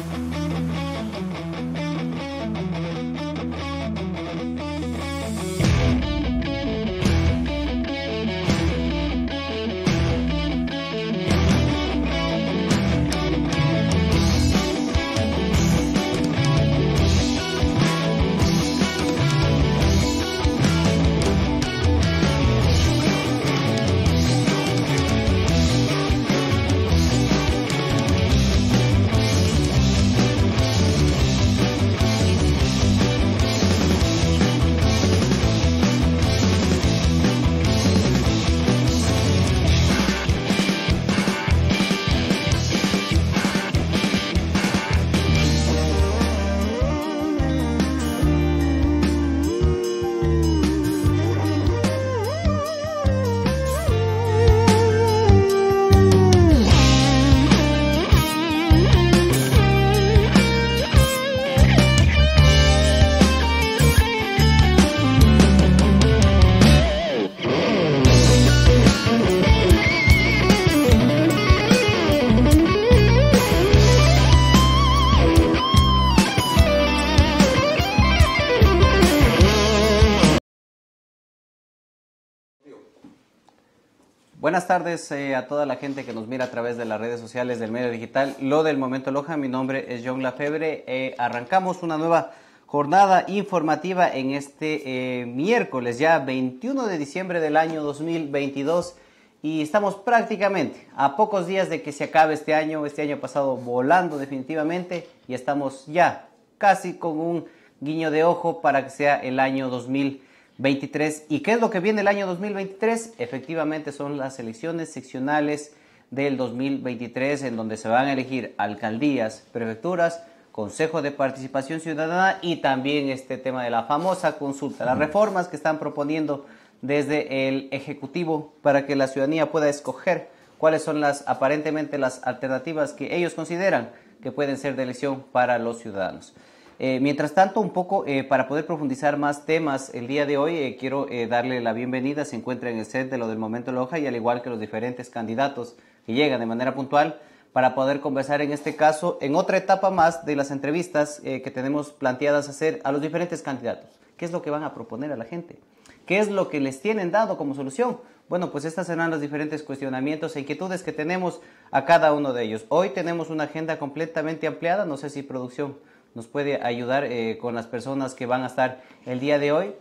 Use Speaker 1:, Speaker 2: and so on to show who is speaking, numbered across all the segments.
Speaker 1: Música
Speaker 2: Buenas tardes eh, a toda la gente que nos mira a través de las redes sociales del medio digital. Lo del Momento Loja, mi nombre es John Lafebre. Eh, arrancamos una nueva jornada informativa en este eh, miércoles, ya 21 de diciembre del año 2022. Y estamos prácticamente a pocos días de que se acabe este año. Este año pasado volando definitivamente y estamos ya casi con un guiño de ojo para que sea el año 2022 23. ¿Y qué es lo que viene el año 2023? Efectivamente son las elecciones seccionales del 2023 en donde se van a elegir alcaldías, prefecturas, Consejo de Participación Ciudadana y también este tema de la famosa consulta, las reformas que están proponiendo desde el Ejecutivo para que la ciudadanía pueda escoger cuáles son las aparentemente las alternativas que ellos consideran que pueden ser de elección para los ciudadanos. Eh, mientras tanto, un poco eh, para poder profundizar más temas, el día de hoy eh, quiero darle la bienvenida, se encuentra en el set de lo del Momento Loja y al igual que los diferentes candidatos que llegan de manera puntual para poder conversar en este caso en otra etapa más de las entrevistas que tenemos planteadas hacer a los diferentes candidatos. ¿Qué es lo que van a proponer a la gente? ¿Qué es lo que les tienen dado como solución? Bueno, pues estas serán los diferentes cuestionamientos e inquietudes que tenemos a cada uno de ellos. Hoy tenemos una agenda completamente ampliada, no sé si producción nos puede ayudar eh, con las personas que van a estar el día de hoy.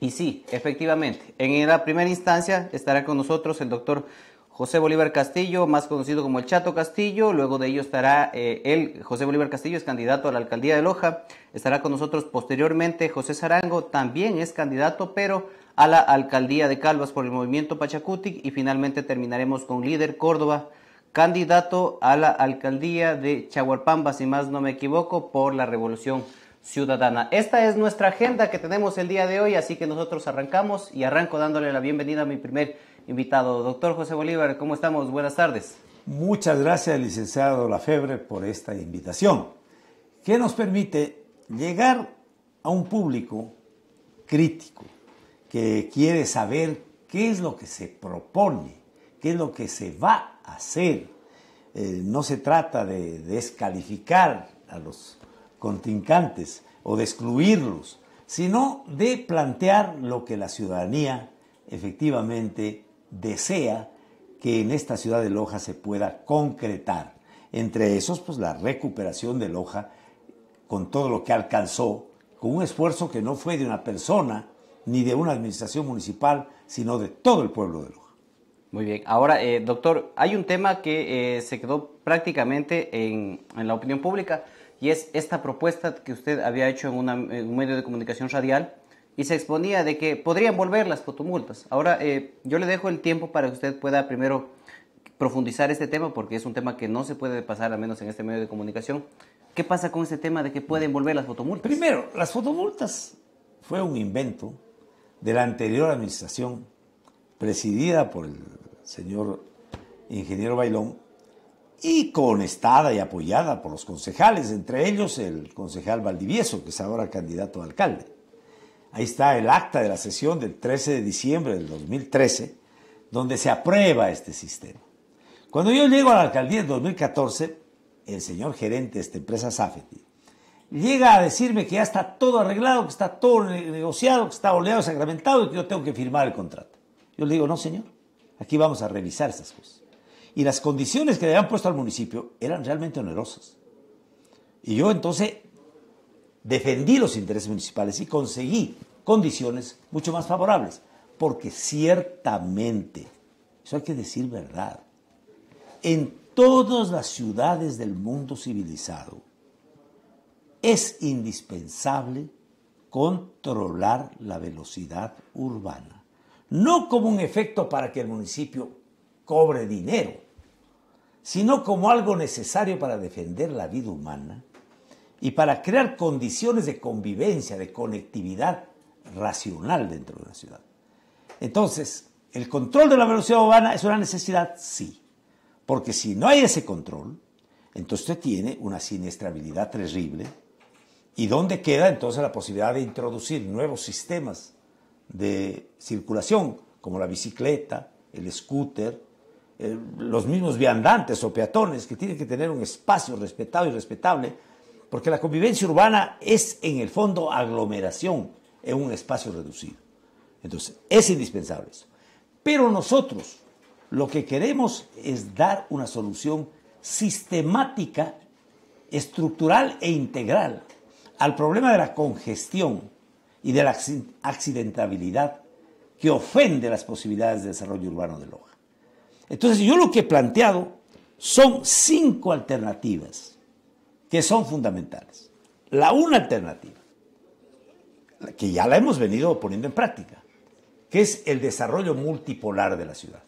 Speaker 2: Y sí, efectivamente, en la primera instancia estará con nosotros el doctor José Bolívar Castillo, más conocido como el Chato Castillo. Luego de ello estará el eh, él, José Bolívar Castillo, es candidato a la alcaldía de Loja. Estará con nosotros posteriormente José Zarango, también es candidato, pero a la alcaldía de Calvas por el movimiento Pachacuti. Y finalmente terminaremos con líder Córdoba, candidato a la alcaldía de Chahuarpamba, si más no me equivoco, por la Revolución Ciudadana. Esta es nuestra agenda que tenemos el día de hoy, así que nosotros arrancamos y arranco dándole la bienvenida a mi primer invitado, doctor José Bolívar. ¿Cómo estamos? Buenas tardes.
Speaker 3: Muchas gracias, licenciado Lafebre, por esta invitación, que nos permite llegar a un público crítico que quiere saber qué es lo que se propone, qué es lo que se va a hacer. Eh, no se trata de descalificar a los contrincantes o de excluirlos, sino de plantear lo que la ciudadanía efectivamente desea que en esta ciudad de Loja se pueda concretar. Entre esos, pues la recuperación de Loja con todo lo que alcanzó, con un esfuerzo que no fue de una persona ni de una administración municipal, sino de todo el pueblo de Loja. Muy bien.
Speaker 2: Ahora, eh, doctor, hay un tema que eh, se quedó prácticamente en, en, la opinión pública y es esta propuesta que usted había hecho en, un medio de comunicación radial y se exponía de que podrían volver las fotomultas. Ahora, eh, yo le dejo el tiempo para que usted pueda primero profundizar este tema porque es un tema que no se puede pasar, al menos en este medio de comunicación. ¿Qué pasa con este tema de que pueden
Speaker 3: volver las fotomultas? Primero, las fotomultas fue un invento de la anterior administración presidida por el señor ingeniero Bailón, y estada y apoyada por los concejales, entre ellos el concejal Valdivieso, que es ahora candidato a alcalde. Ahí está el acta de la sesión del 13 de diciembre del 2013, donde se aprueba este sistema. Cuando yo llego a la alcaldía en 2014, el señor gerente de esta empresa, Safety, llega a decirme que ya está todo arreglado, que está todo negociado, que está oleado, sacramentado y que yo tengo que firmar el contrato. Yo le digo, no, señor. Aquí vamos a revisar esas cosas. Y las condiciones que le habían puesto al municipio eran realmente onerosas. Y yo entonces defendí los intereses municipales y conseguí condiciones mucho más favorables, porque ciertamente, eso hay que decir verdad, en todas las ciudades del mundo civilizado es indispensable controlar la velocidad urbana no como un efecto para que el municipio cobre dinero, sino como algo necesario para defender la vida humana y para crear condiciones de convivencia, de conectividad racional dentro de la ciudad. Entonces, el control de la velocidad urbana es una necesidad, sí, porque si no hay ese control, entonces usted tiene una siniestrabilidad terrible. ¿Y dónde queda entonces la posibilidad de introducir nuevos sistemas de circulación, como la bicicleta, el scooter, eh, los mismos viandantes o peatones, que tienen que tener un espacio respetado y respetable, porque la convivencia urbana es en el fondo aglomeración en un espacio reducido. Entonces, es indispensable eso. Pero nosotros lo que queremos es dar una solución sistemática, estructural e integral al problema de la congestión y de la accidentabilidad que ofende las posibilidades de desarrollo urbano de Loja. Entonces yo lo que he planteado son cinco alternativas que son fundamentales. La una alternativa, que ya la hemos venido poniendo en práctica, que es el desarrollo multipolar de la ciudad.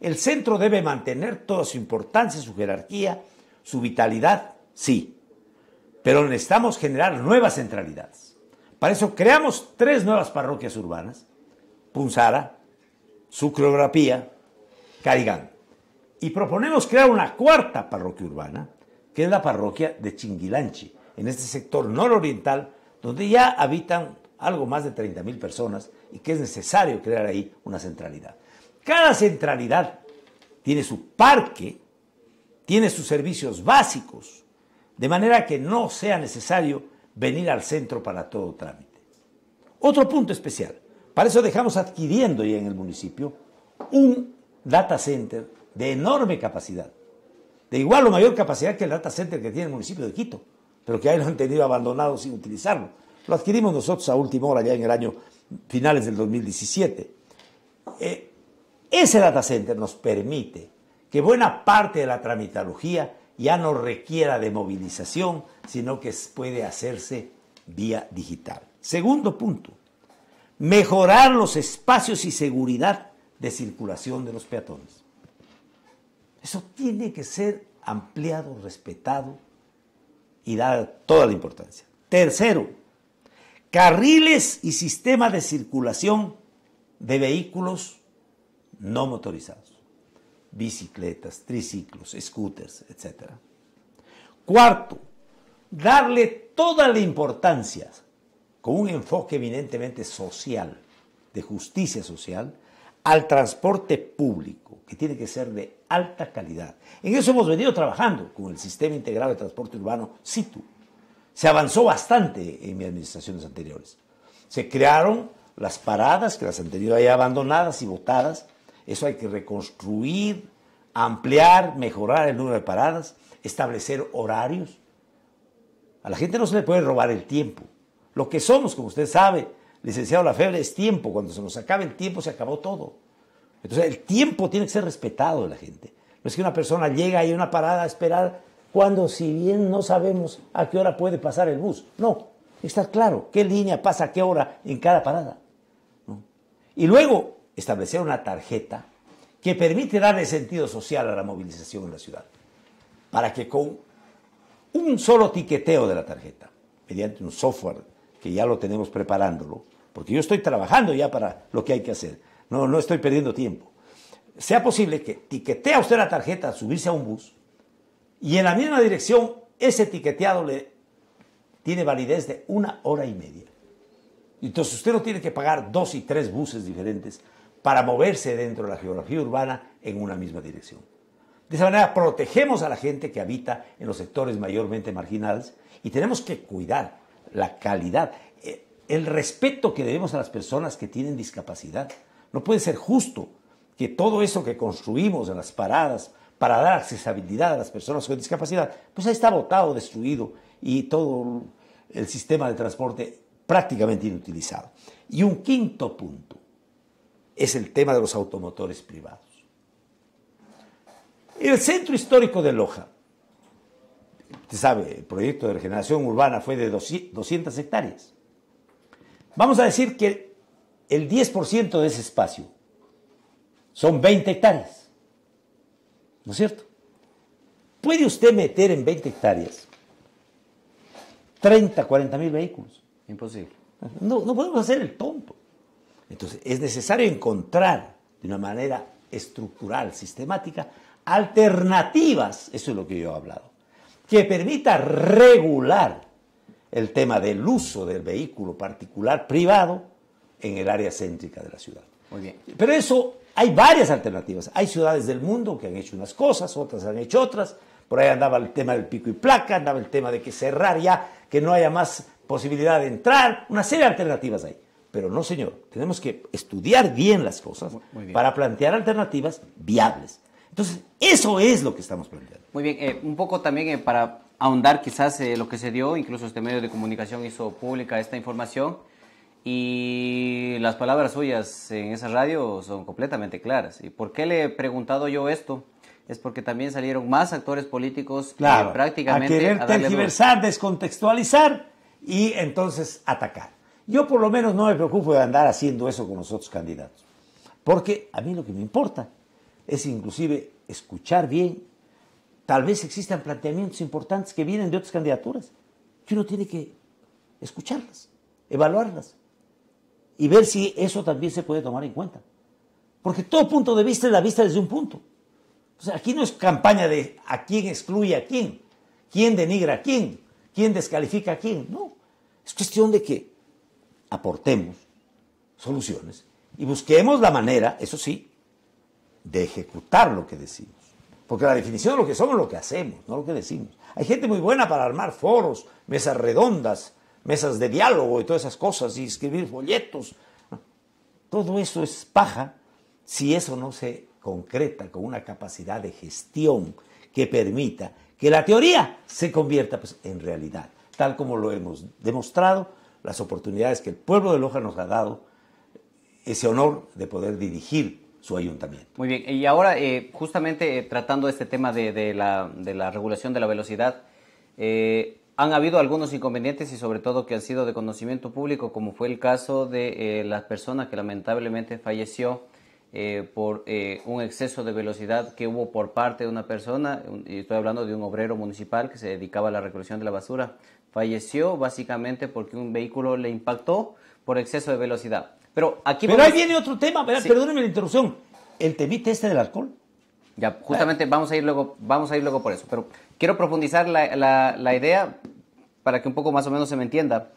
Speaker 3: El centro debe mantener toda su importancia, su jerarquía, su vitalidad, sí, pero necesitamos generar nuevas centralidades para eso creamos tres nuevas parroquias urbanas, Punzara, Sucreografía, Carigán. Y proponemos crear una cuarta parroquia urbana, que es la parroquia de Chinguilanchi, en este sector nororiental, donde ya habitan algo más de 30.000 personas y que es necesario crear ahí una centralidad. Cada centralidad tiene su parque, tiene sus servicios básicos, de manera que no sea necesario venir al centro para todo trámite. Otro punto especial. Para eso dejamos adquiriendo ya en el municipio un data center de enorme capacidad, de igual o mayor capacidad que el data center que tiene el municipio de Quito, pero que ahí lo han tenido abandonado sin utilizarlo. Lo adquirimos nosotros a última hora, ya en el año finales del 2017. Eh, ese data center nos permite que buena parte de la tramitología ya no requiera de movilización, sino que puede hacerse vía digital. Segundo punto, mejorar los espacios y seguridad de circulación de los peatones. Eso tiene que ser ampliado, respetado y dar toda la importancia. Tercero, carriles y sistema de circulación de vehículos no motorizados bicicletas, triciclos, scooters, etc. Cuarto, darle toda la importancia, con un enfoque eminentemente social, de justicia social, al transporte público, que tiene que ser de alta calidad. En eso hemos venido trabajando con el Sistema Integrado de Transporte Urbano SITU. Se avanzó bastante en mis administraciones anteriores. Se crearon las paradas que las han tenido abandonadas y botadas eso hay que reconstruir, ampliar, mejorar el número de paradas, establecer horarios. A la gente no se le puede robar el tiempo. Lo que somos, como usted sabe, licenciado la febre es tiempo. Cuando se nos acaba el tiempo, se acabó todo. Entonces, el tiempo tiene que ser respetado de la gente. No es que una persona llega ahí a una parada a esperar cuando, si bien no sabemos a qué hora puede pasar el bus. No, está claro qué línea pasa a qué hora en cada parada. Y luego, establecer una tarjeta que permite darle sentido social a la movilización en la ciudad, para que con un solo tiqueteo de la tarjeta, mediante un software que ya lo tenemos preparándolo, porque yo estoy trabajando ya para lo que hay que hacer, no, no estoy perdiendo tiempo, sea posible que tiquetea usted la tarjeta, subirse a un bus, y en la misma dirección ese tiqueteado le tiene validez de una hora y media. Entonces usted no tiene que pagar dos y tres buses diferentes para moverse dentro de la geografía urbana en una misma dirección. De esa manera protegemos a la gente que habita en los sectores mayormente marginales y tenemos que cuidar la calidad, eh, el respeto que debemos a las personas que tienen discapacidad. No puede ser justo que todo eso que construimos en las paradas para dar accesibilidad a las personas con discapacidad, pues ahí está botado, destruido y todo el sistema de transporte prácticamente inutilizado. Y un quinto punto, es el tema de los automotores privados. El centro histórico de Loja, usted sabe, el proyecto de regeneración urbana fue de 200 hectáreas. Vamos a decir que el 10% de ese espacio son 20 hectáreas. ¿No es cierto? ¿Puede usted meter en 20 hectáreas 30, 40 mil vehículos? Imposible. No, no podemos hacer el tonto. Entonces, es necesario encontrar de una manera estructural, sistemática, alternativas, eso es lo que yo he hablado, que permita regular el tema del uso del vehículo particular privado en el área céntrica de la ciudad. Muy bien. Pero eso, hay varias alternativas. Hay ciudades del mundo que han hecho unas cosas, otras han hecho otras. Por ahí andaba el tema del pico y placa, andaba el tema de que cerrar ya, que no haya más posibilidad de entrar, una serie de alternativas ahí. Pero no, señor, tenemos que estudiar bien las cosas para plantear alternativas viables. Entonces, eso es lo que estamos planteando.
Speaker 2: Muy bien, eh, un poco también eh, para ahondar quizás eh, lo que se dio, incluso este medio de comunicación hizo pública esta información y las palabras suyas en esa radio son completamente claras. ¿Y por qué le he preguntado yo esto? Es porque también salieron más actores políticos claro, prácticamente a querer tergiversar,
Speaker 3: descontextualizar y entonces atacar. Yo por lo menos no me preocupo de andar haciendo eso con los otros candidatos, porque a mí lo que me importa es inclusive escuchar bien. Tal vez existan planteamientos importantes que vienen de otras candidaturas, que uno tiene que escucharlas, evaluarlas y ver si eso también se puede tomar en cuenta. Porque todo punto de vista es la vista desde un punto. O sea, aquí no es campaña de a quién excluye a quién, quién denigra a quién, quién descalifica a quién. No, es cuestión de que aportemos soluciones y busquemos la manera, eso sí, de ejecutar lo que decimos. Porque la definición de lo que somos es lo que hacemos, no lo que decimos. Hay gente muy buena para armar foros, mesas redondas, mesas de diálogo y todas esas cosas, y escribir folletos. Todo eso es paja si eso no se concreta con una capacidad de gestión que permita que la teoría se convierta pues, en realidad, tal como lo hemos demostrado las oportunidades que el pueblo de Loja nos ha dado ese honor de poder dirigir su ayuntamiento.
Speaker 2: Muy bien, y ahora eh, justamente eh, tratando este tema de, la, regulación de la velocidad, eh, han habido algunos inconvenientes y sobre todo que han sido de conocimiento público, como fue el caso de la persona que lamentablemente falleció por un exceso de velocidad que hubo por parte de una persona, y estoy hablando de un obrero municipal que se dedicaba a la recolección de la basura falleció básicamente porque un vehículo le impactó por exceso de velocidad. Pero aquí. Pero ahí viene otro tema, perdónenme la
Speaker 3: interrupción. El temite este del alcohol. Ya, justamente
Speaker 2: vamos a ir luego, vamos a ir luego por eso. Pero quiero profundizar la, la, idea para que un poco más o menos se me entienda.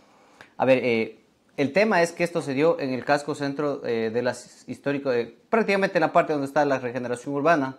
Speaker 2: A ver, eh, el tema es que esto se dio en el casco centro eh, de las histórico, eh, prácticamente en la parte donde está la regeneración urbana.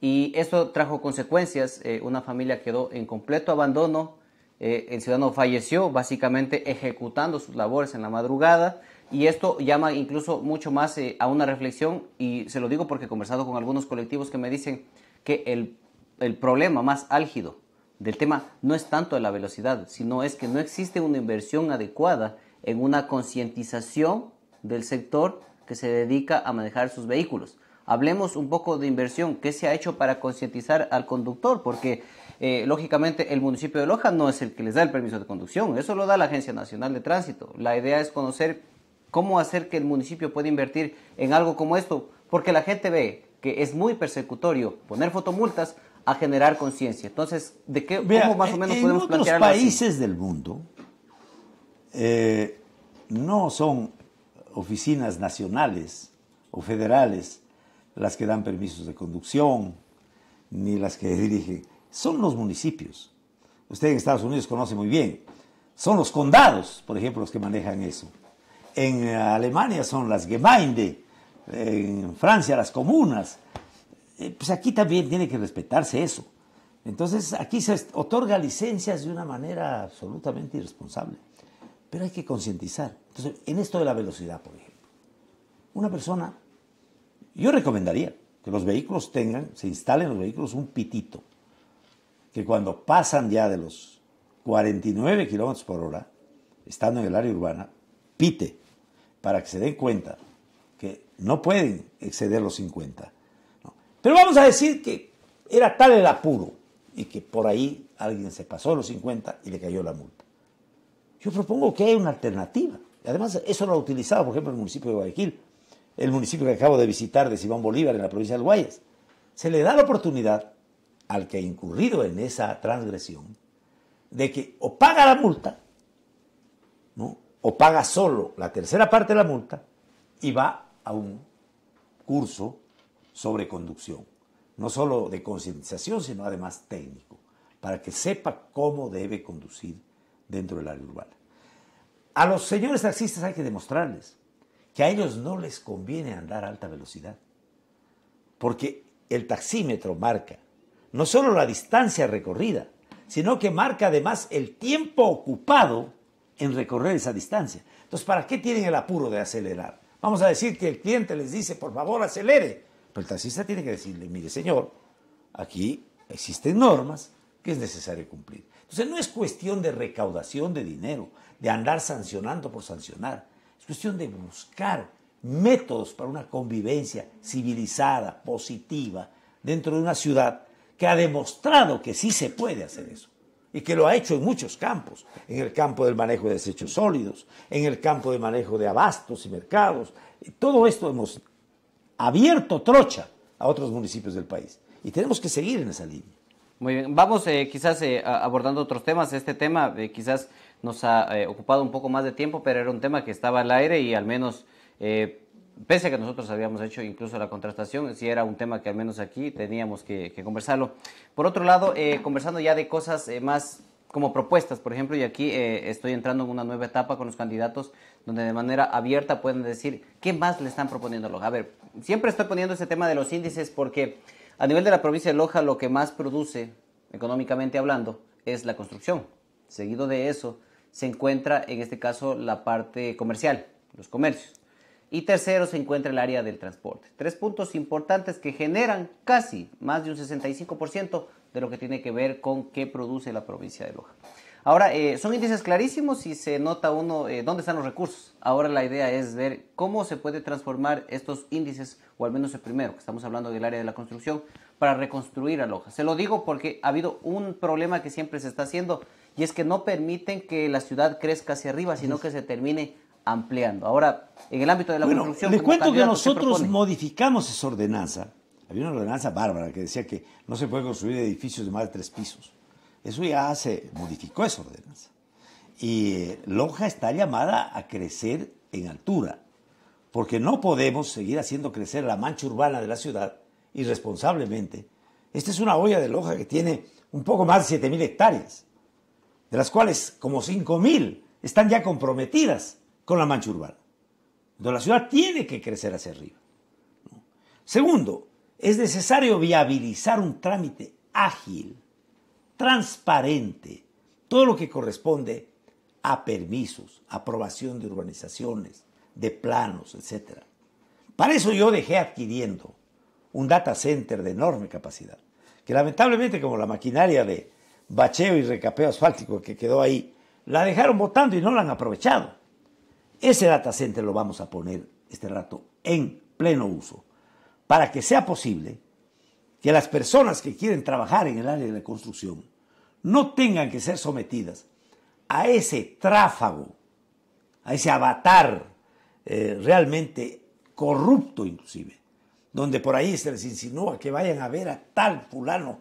Speaker 2: Y esto trajo consecuencias. una familia quedó en completo abandono eh, el ciudadano falleció básicamente ejecutando sus labores en la madrugada y esto llama incluso mucho más eh, a una reflexión y se lo digo porque he conversado con algunos colectivos que me dicen que el, el problema más álgido del tema no es tanto la velocidad, sino es que no existe una inversión adecuada en una concientización del sector que se dedica a manejar sus vehículos. Hablemos un poco de inversión, qué se ha hecho para concientizar al conductor, porque eh, lógicamente el municipio de Loja no es el que les da el permiso de conducción, eso lo da la Agencia Nacional de Tránsito. La idea es conocer cómo hacer que el municipio pueda invertir en algo como esto, porque la gente ve que es muy persecutorio poner fotomultas a generar conciencia. Entonces, ¿de qué más o menos en otros países
Speaker 3: del mundo eh, no son oficinas nacionales o federales las que dan permisos de conducción ni las que dirigen son los municipios. Usted en Estados Unidos conoce muy bien. Son los condados, por ejemplo, los que manejan eso. En Alemania son las Gemeinde, en Francia las comunas. Eh, pues aquí también tiene que respetarse eso. Entonces aquí se otorga licencias de una manera absolutamente irresponsable. Pero hay que concientizar. Entonces, en esto de la velocidad, por ejemplo. Una persona, yo recomendaría que los vehículos tengan, se instalen los vehículos un pitito que cuando pasan ya de los 49 kilómetros por hora, estando en el área urbana, pite para que se den cuenta que no pueden exceder los 50. Pero vamos a decir que era tal el apuro y que por ahí alguien se pasó los 50 y le cayó la multa. Yo propongo que hay una alternativa. Además, eso lo ha utilizado, por ejemplo, el municipio de Guayaquil, el municipio que acabo de visitar de Simón Bolívar en la provincia del Guayas. Se le da la oportunidad al que ha incurrido en esa transgresión de que o paga la multa, o paga solo la tercera parte de la multa y va a un curso sobre conducción, no solo de concientización, sino además técnico, para que sepa cómo debe conducir dentro del área urbana. A los señores taxistas hay que demostrarles que a ellos no les conviene andar a alta velocidad, porque el taxímetro marca no solo la distancia recorrida, sino que marca además el tiempo ocupado en recorrer esa distancia. Entonces, ¿para qué tienen el apuro de acelerar? Vamos a decir que el cliente les dice, por favor, acelere. Pero el taxista tiene que decirle, mire, señor, aquí existen normas que es necesario cumplir. Entonces, no es cuestión de recaudación de dinero, de andar sancionando por sancionar. Es cuestión de buscar métodos para una convivencia civilizada, positiva, dentro de una ciudad que ha demostrado que sí se puede hacer eso y que lo ha hecho en muchos campos, en el campo del manejo de desechos sólidos, en el campo de manejo de abastos y mercados. Todo esto hemos abierto trocha a otros municipios del país y tenemos que seguir en esa línea.
Speaker 2: Muy bien, vamos eh, quizás eh, abordando otros temas. Este tema eh, quizás nos ha ocupado un poco más de tiempo, pero era un tema que estaba al aire y al menos pese a que nosotros habíamos hecho incluso la contrastación, si era un tema que al menos aquí teníamos que, conversarlo. Por otro lado, eh, conversando ya de cosas eh, más como propuestas, por ejemplo, y aquí eh, estoy entrando en una nueva etapa con los candidatos donde de manera abierta pueden decir qué más le están proponiendo a Loja. A ver, siempre estoy poniendo ese tema de los índices porque a nivel de la provincia de Loja lo que más produce, económicamente hablando, es la construcción. Seguido de eso se encuentra en este caso la parte comercial, los comercios. Y tercero se encuentra el área del transporte. Tres puntos importantes que generan casi más de un 65% de lo que tiene que ver con qué produce la provincia de Loja. Ahora, eh, son índices clarísimos y se nota uno eh, dónde están los recursos. Ahora la idea es ver cómo se puede transformar estos índices, o al menos el primero, que estamos hablando del área de la construcción, para reconstruir a Loja. Se lo digo porque ha habido un problema que siempre se está haciendo y es que no permiten que la ciudad crezca hacia arriba, sino que se termine ampliando. Ahora, en el ámbito de la bueno, construcción... Les cuento que nosotros
Speaker 3: modificamos esa ordenanza. Había una ordenanza bárbara que decía que no se puede construir edificios de más de tres pisos. Eso ya se modificó esa ordenanza. Y eh, Loja está llamada a crecer en altura, porque no podemos seguir haciendo crecer la mancha urbana de la ciudad irresponsablemente. Esta es una olla de Loja que tiene un poco más de 7.000 hectáreas, de las cuales como 5.000 están ya comprometidas con la mancha urbana. Entonces la ciudad tiene que crecer hacia arriba. Segundo, es necesario viabilizar un trámite ágil, transparente, todo lo que corresponde a permisos, aprobación de urbanizaciones, de planos, etc. Para eso yo dejé adquiriendo un data center de enorme capacidad, que lamentablemente como la maquinaria de bacheo y recapeo asfáltico que quedó ahí, la dejaron botando y no la han aprovechado. Ese data center lo vamos a poner este rato en pleno uso para que sea posible que las personas que quieren trabajar en el área de la construcción no tengan que ser sometidas a ese tráfago, a ese avatar eh, realmente corrupto inclusive, donde por ahí se les insinúa que vayan a ver a tal fulano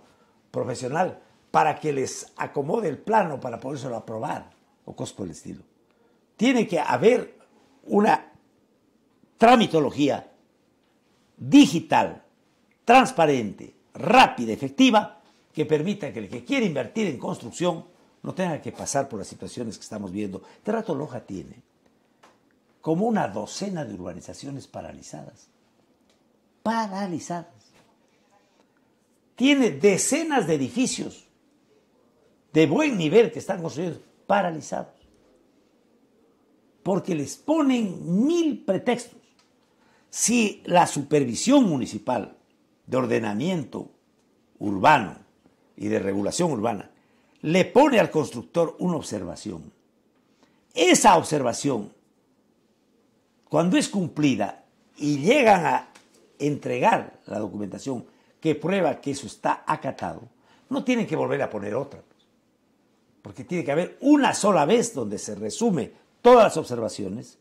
Speaker 3: profesional para que les acomode el plano para podérselo aprobar o cosas por el estilo tiene que haber una tramitología digital, transparente, rápida, efectiva, que permita que el que quiere invertir en construcción no tenga que pasar por las situaciones que estamos viendo. Terratoloja Loja tiene como una docena de urbanizaciones paralizadas. Paralizadas. Tiene decenas de edificios de buen nivel que están construidos paralizados porque les ponen mil pretextos. Si la supervisión municipal de ordenamiento urbano y de regulación urbana le pone al constructor una observación, esa observación, cuando es cumplida y llegan a entregar la documentación que prueba que eso está acatado, no tienen que volver a poner otra, pues, porque tiene que haber una sola vez donde se resume todas las observaciones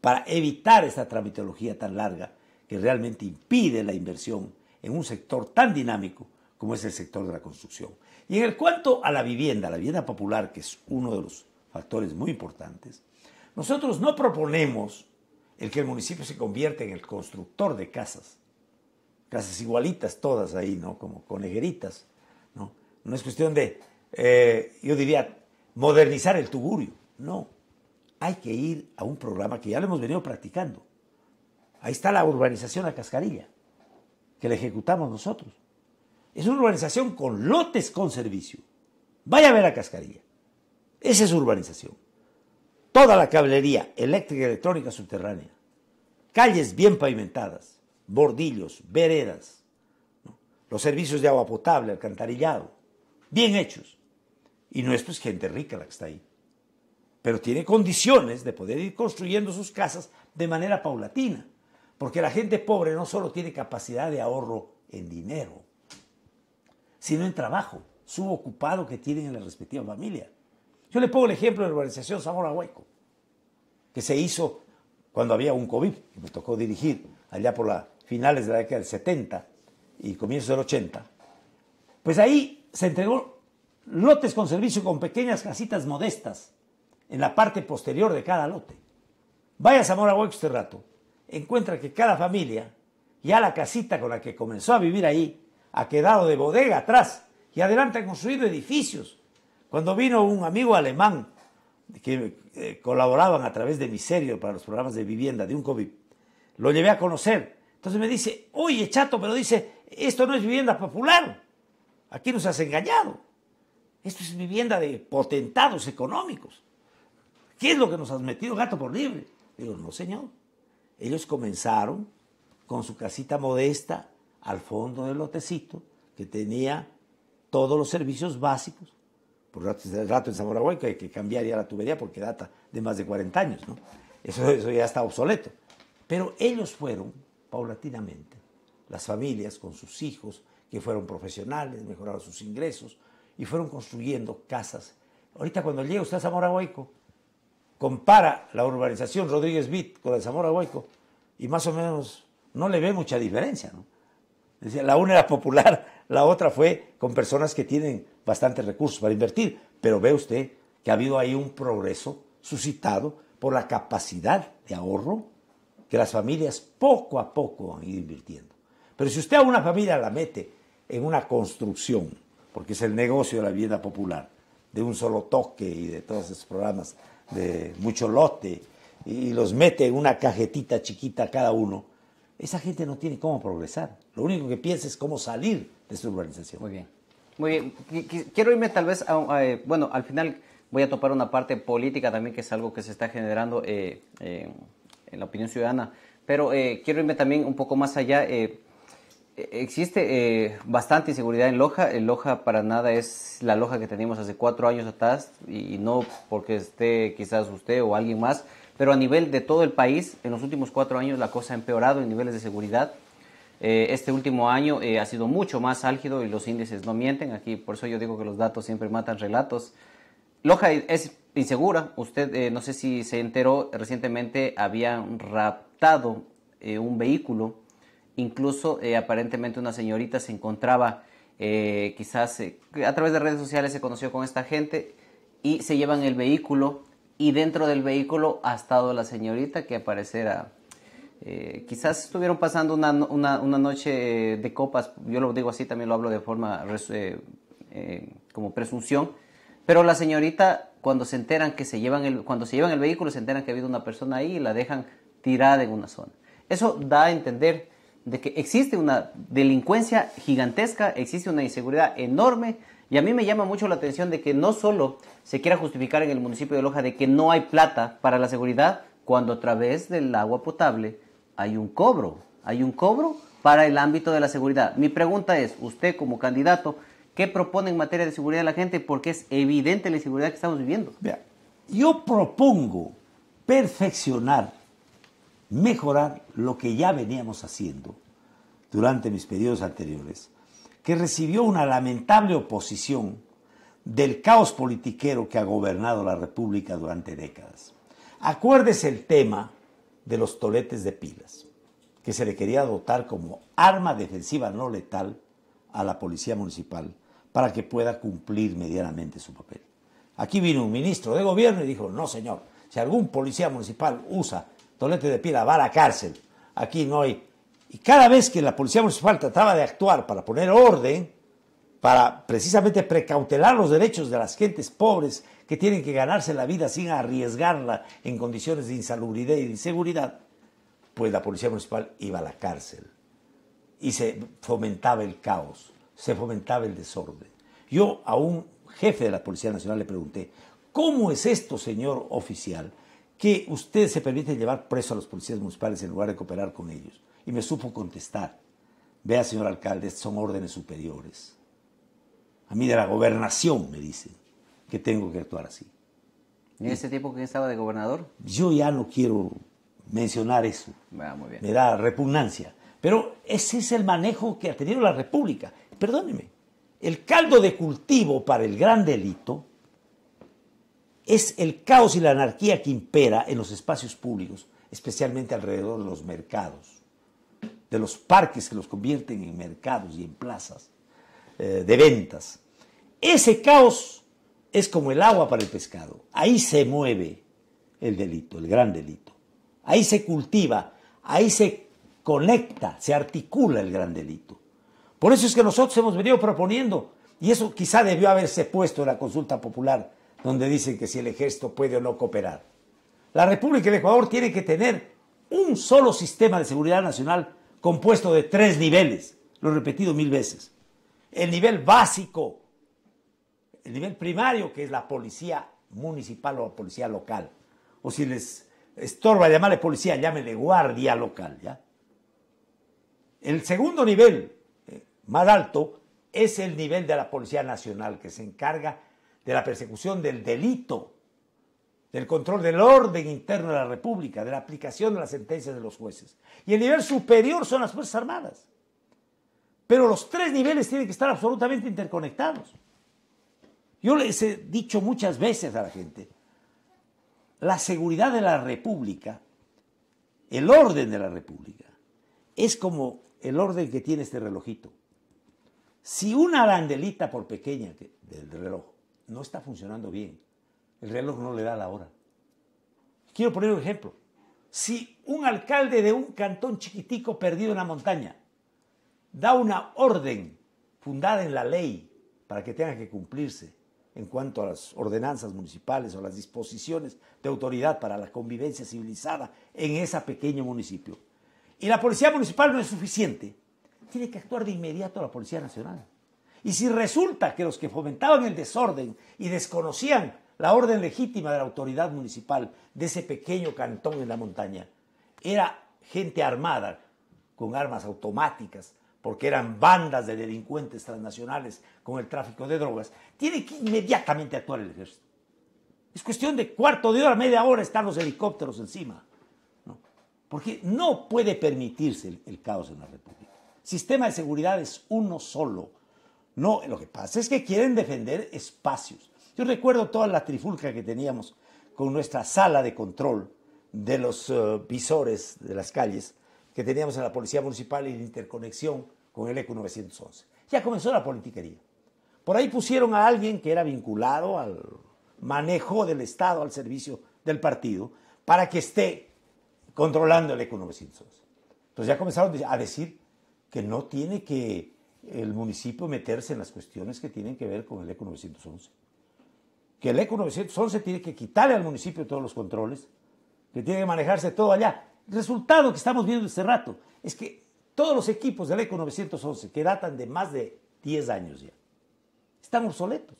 Speaker 3: para evitar esta tramitología tan larga que realmente impide la inversión en un sector tan dinámico como es el sector de la construcción. Y en el cuanto a la vivienda, la vivienda popular, que es uno de los factores muy importantes, nosotros no proponemos el que el municipio se convierta en el constructor de casas, casas igualitas todas ahí, ¿no? Como conejeritas, ¿no? No es cuestión de, eh, yo diría, modernizar el tugurio, no hay que ir a un programa que ya lo hemos venido practicando. Ahí está la urbanización a Cascarilla, que la ejecutamos nosotros. Es una urbanización con lotes con servicio. Vaya a ver a Cascarilla. Esa es urbanización. Toda la cablería eléctrica y electrónica subterránea. Calles bien pavimentadas, bordillos, veredas, los servicios de agua potable, alcantarillado, bien hechos. Y no es gente rica la que está ahí pero tiene condiciones de poder ir construyendo sus casas de manera paulatina, porque la gente pobre no solo tiene capacidad de ahorro en dinero, sino en trabajo, subocupado que tienen en la respectiva familia. Yo le pongo el ejemplo de la organización Zamora Hueco, que se hizo cuando había un COVID, que me tocó dirigir allá por las finales de la década del 70 y comienzos del 80. Pues ahí se entregó lotes con servicio con pequeñas casitas modestas en la parte posterior de cada lote. Vaya Zamora este rato, encuentra que cada familia, ya la casita con la que comenzó a vivir ahí, ha quedado de bodega atrás y adelante ha construido edificios. Cuando vino un amigo alemán que eh, colaboraban a través de Miserio para los programas de vivienda de un COVID, lo llevé a conocer. Entonces me dice, oye chato, pero dice, esto no es vivienda popular, aquí nos has engañado, esto es vivienda de potentados económicos. ¿Qué es lo que nos has metido gato por libre? Digo, no, señor. Ellos comenzaron con su casita modesta al fondo del lotecito que tenía todos los servicios básicos. Por rato, rato en Zamora hueco hay que cambiar ya la tubería porque data de más de 40 años, ¿no? Eso, eso ya está obsoleto. Pero ellos fueron, paulatinamente, las familias con sus hijos, que fueron profesionales, mejoraron sus ingresos y fueron construyendo casas. Ahorita cuando llega usted a Zamora Hueco, compara la urbanización Rodríguez Bitt con la de Zamora Huayco y más o menos no le ve mucha diferencia. la una era popular, la otra fue con personas que tienen bastantes recursos para invertir, pero ve usted que ha habido ahí un progreso suscitado por la capacidad de ahorro que las familias poco a poco han ido invirtiendo. Pero si usted a una familia la mete en una construcción, porque es el negocio de la vivienda popular, de un solo toque y de todos esos programas de mucho lote y los mete en una cajetita chiquita cada uno, esa gente no tiene cómo progresar. Lo único que piensa es cómo salir de su urbanización. Muy bien.
Speaker 2: Muy Quiero irme tal vez eh, bueno, al final voy a topar una parte política también, que es algo que se está generando eh, eh, en la opinión ciudadana, pero quiero irme también un poco más allá existe eh, bastante inseguridad en Loja. Loja para nada es la Loja que teníamos hace cuatro años atrás y, no porque esté quizás usted o alguien más, pero a nivel de todo el país, en los últimos cuatro años la cosa ha empeorado en niveles de seguridad. Eh, este último año eh, ha sido mucho más álgido y los índices no mienten. Aquí por eso yo digo que los datos siempre matan relatos. Loja es insegura. Usted no sé si se enteró recientemente habían raptado un vehículo Incluso eh, aparentemente una señorita se encontraba, eh, quizás eh, a través de redes sociales se conoció con esta gente y se llevan el vehículo y dentro del vehículo ha estado la señorita que aparecerá. quizás estuvieron pasando una, una, una, noche de copas, yo lo digo así, también lo hablo de forma como presunción, pero la señorita cuando se enteran que se llevan el, cuando se llevan el vehículo se enteran que ha habido una persona ahí y la dejan tirada en una zona. Eso da a entender de que existe una delincuencia gigantesca, existe una inseguridad enorme y a mí me llama mucho la atención de que no solo se quiera justificar en el municipio de Loja de que no hay plata para la seguridad cuando a través del agua potable hay un cobro, hay un cobro para el ámbito de la seguridad. Mi pregunta es, usted como candidato, ¿qué propone en materia de seguridad a la gente? Porque es evidente la inseguridad que estamos viviendo.
Speaker 3: yo propongo perfeccionar mejorar lo que ya veníamos haciendo durante mis periodos anteriores, que recibió una lamentable oposición del caos politiquero que ha gobernado la República durante décadas. Acuérdese el tema de los toletes de pilas, que se le quería dotar como arma defensiva no letal a la Policía Municipal para que pueda cumplir medianamente su papel. Aquí vino un ministro de gobierno y dijo, no señor, si algún policía municipal usa Dolente de Pila va a la cárcel. Aquí no hay. Y cada vez que la policía municipal trataba de actuar para poner orden, para precisamente precautelar los derechos de las gentes pobres que tienen que ganarse la vida sin arriesgarla en condiciones de insalubridad y de inseguridad, pues la policía municipal iba a la cárcel y se fomentaba el caos, se fomentaba el desorden. Yo a un jefe de la Policía Nacional le pregunté, ¿cómo es esto, señor oficial, que ustedes se permiten llevar preso a los policías municipales en lugar de cooperar con ellos. Y me supo contestar, vea señor alcalde, son órdenes superiores. A mí de la gobernación me dicen que tengo que actuar así. ¿En ese tiempo que estaba de gobernador? Yo ya no quiero mencionar eso. Ah, me da repugnancia. Pero ese es el manejo que ha tenido la República. Perdóneme, el caldo de cultivo para el gran delito es el caos y la anarquía que impera en los espacios públicos, especialmente alrededor de los mercados, de los parques que los convierten en mercados y en plazas eh, de ventas. Ese caos es como el agua para el pescado. Ahí se mueve el delito, el gran delito. Ahí se cultiva, ahí se conecta, se articula el gran delito. Por eso es que nosotros hemos venido proponiendo, y eso quizá debió haberse puesto en la consulta popular donde dicen que si el ejército puede o no cooperar. La República de Ecuador tiene que tener un solo sistema de seguridad nacional compuesto de tres niveles, lo he repetido mil veces. El nivel básico, el nivel primario, que es la policía municipal o la policía local. O si les estorba llamarle policía, llámenle guardia local. ¿ya? El segundo nivel, eh, más alto, es el nivel de la Policía Nacional, que se encarga de la persecución del delito, del control del orden interno de la República, de la aplicación de las sentencias de los jueces. Y el nivel superior son las Fuerzas Armadas. Pero los tres niveles tienen que estar absolutamente interconectados. Yo les he dicho muchas veces a la gente, la seguridad de la República, el orden de la República, es como el orden que tiene este relojito. Si una arandelita, por pequeña del reloj, no está funcionando bien. El reloj no le da la hora. Quiero poner un ejemplo. Si un alcalde de un cantón chiquitico perdido en la montaña da una orden fundada en la ley para que tenga que cumplirse en cuanto a las ordenanzas municipales o las disposiciones de autoridad para la convivencia civilizada en ese pequeño municipio, y la policía municipal no es suficiente, tiene que actuar de inmediato la Policía Nacional. Y si resulta que los que fomentaban el desorden y desconocían la orden legítima de la autoridad municipal de ese pequeño cantón en la montaña era gente armada con armas automáticas, porque eran bandas de delincuentes transnacionales con el tráfico de drogas, tiene que inmediatamente actuar el ejército. Es cuestión de cuarto de hora, media hora están los helicópteros encima. ¿no? Porque no puede permitirse el, caos en la República. sistema de seguridad es uno solo no, lo que pasa es que quieren defender espacios. Yo recuerdo toda la trifulca que teníamos con nuestra sala de control de los eh, visores de las calles que teníamos en la Policía Municipal y interconexión con el ECU 911. Ya comenzó la politiquería. Por ahí pusieron a alguien que era vinculado al manejo del Estado, al servicio del partido, para que esté controlando el ECU 911. Entonces ya comenzaron a decir que no tiene que el municipio meterse en las cuestiones que tienen que ver con el ECO 911. Que el ECO 911 tiene que quitarle al municipio todos los controles, que tiene que manejarse todo allá. El resultado que estamos viendo este rato es que todos los equipos del ECO 911, que datan de más de 10 años ya, están obsoletos.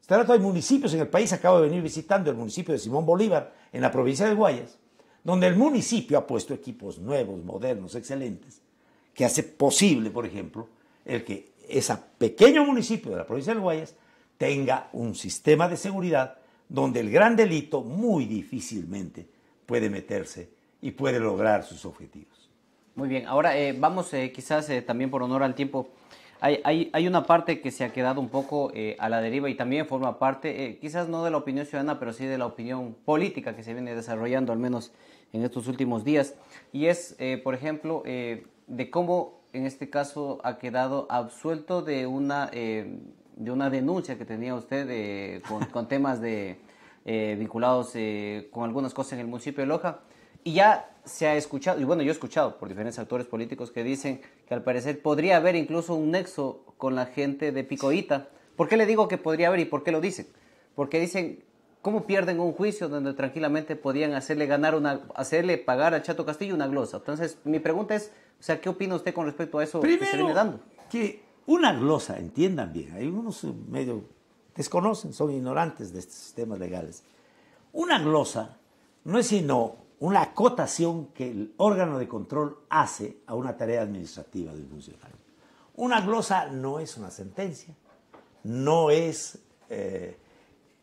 Speaker 3: Este rato hay municipios en el país, acabo de venir visitando el municipio de Simón Bolívar, en la provincia de Guayas, donde el municipio ha puesto equipos nuevos, modernos, excelentes, que hace posible, por ejemplo, el que ese pequeño municipio de la provincia del Guayas tenga un sistema de seguridad donde el gran delito muy difícilmente puede meterse y puede lograr sus objetivos. Muy
Speaker 2: bien, ahora eh, vamos eh, quizás eh, también por honor al tiempo. hay, una parte que se ha quedado un poco a la deriva y también forma parte, quizás no de la opinión ciudadana, pero sí de la opinión política que se viene desarrollando al menos en estos últimos días. Y es, por ejemplo, de cómo en este caso ha quedado absuelto de una, eh, de una denuncia que tenía usted eh, con, temas de, eh, vinculados con algunas cosas en el municipio de Loja. Y ya se ha escuchado, y bueno, yo he escuchado por diferentes actores políticos que dicen que al parecer podría haber incluso un nexo con la gente de Picoita. ¿Por qué le digo que podría haber y por qué lo dicen? Porque dicen, ¿cómo pierden un juicio donde tranquilamente podían hacerle ganar una, hacerle pagar a Chato Castillo una glosa? Entonces, mi pregunta es,
Speaker 3: o sea, ¿qué opina usted con
Speaker 2: respecto a eso que se viene
Speaker 3: dando? Que una glosa, entiendan bien, hay unos eh, medio desconocen, son ignorantes de estos sistemas legales. Una glosa no es sino una acotación que el órgano de control hace a una tarea administrativa del funcionario. Una glosa no es una sentencia, no es eh,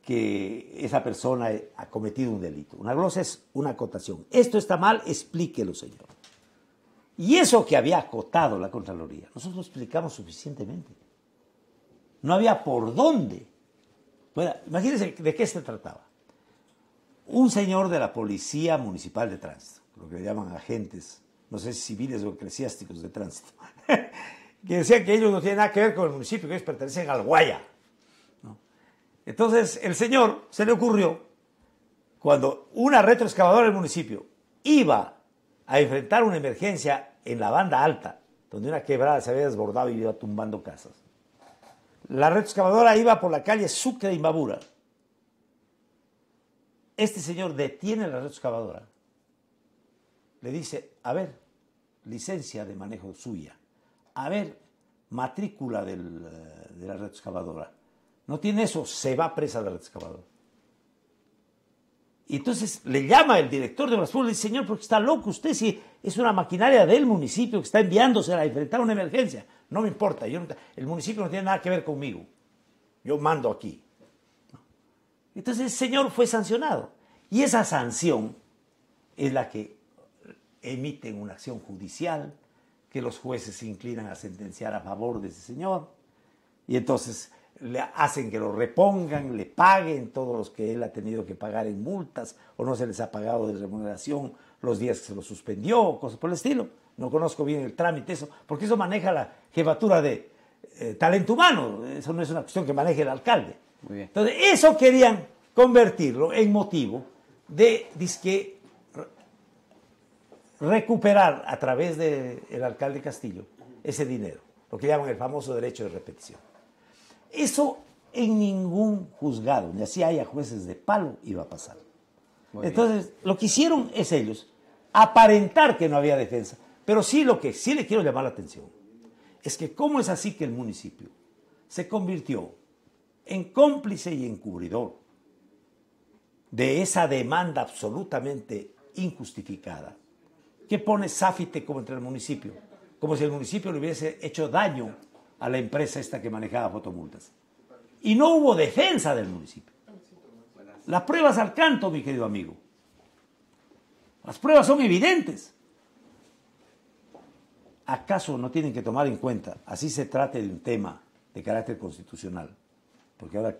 Speaker 3: que esa persona ha cometido un delito. Una glosa es una acotación. Esto está mal, explíquelo, señor. Y eso que había acotado la Contraloría, nosotros lo explicamos suficientemente. No había por dónde. Bueno, imagínense de qué se trataba. Un señor de la Policía Municipal de Tránsito, lo que le llaman agentes, no sé si civiles o eclesiásticos de tránsito, que decían que ellos no tienen nada que ver con el municipio, que ellos pertenecen al Guaya. Entonces, el señor se le ocurrió, cuando una retroexcavadora del municipio iba a enfrentar una emergencia en la banda alta, donde una quebrada se había desbordado y iba tumbando casas. La red excavadora iba por la calle Sucre de Imbabura. Este señor detiene la red excavadora, Le dice, a ver, licencia de manejo suya. A ver, matrícula eh, de la red excavadora. No tiene eso, se va presa de la excavadora. Y entonces le llama el director de la y dice, señor, porque está loco usted, si es una maquinaria del municipio que está enviándose a enfrentar una emergencia. No me importa, yo el municipio no tiene nada que ver conmigo. Yo mando aquí. Entonces el señor fue sancionado. Y esa sanción es la que emiten una acción judicial, que los jueces se inclinan a sentenciar a favor de ese señor. Y entonces le hacen que lo repongan, le paguen todos los que él ha tenido que pagar en multas o no se les ha pagado de remuneración los días que se lo suspendió o cosas por el estilo. No conozco bien el trámite, eso, porque eso maneja la jefatura de eh, talento humano, eso no es una cuestión que maneje el alcalde. Entonces, eso querían convertirlo en motivo de disque recuperar a través del alcalde Castillo ese dinero, lo que llaman el famoso derecho de repetición. Eso en ningún juzgado, ni así haya jueces de palo, iba a pasar. Entonces, lo que hicieron es ellos aparentar que no había defensa. Pero sí lo que sí le quiero llamar la atención es que cómo es así que el municipio se convirtió en cómplice y encubridor de esa demanda absolutamente injustificada que pone Sáfite como entre el municipio, como si el municipio le hubiese hecho daño a la empresa esta que manejaba fotomultas. Y no hubo defensa del municipio. Las pruebas al canto, mi querido amigo. Las pruebas son evidentes. ¿Acaso no tienen que tomar en cuenta, así se trate de un tema de carácter constitucional? Porque ahora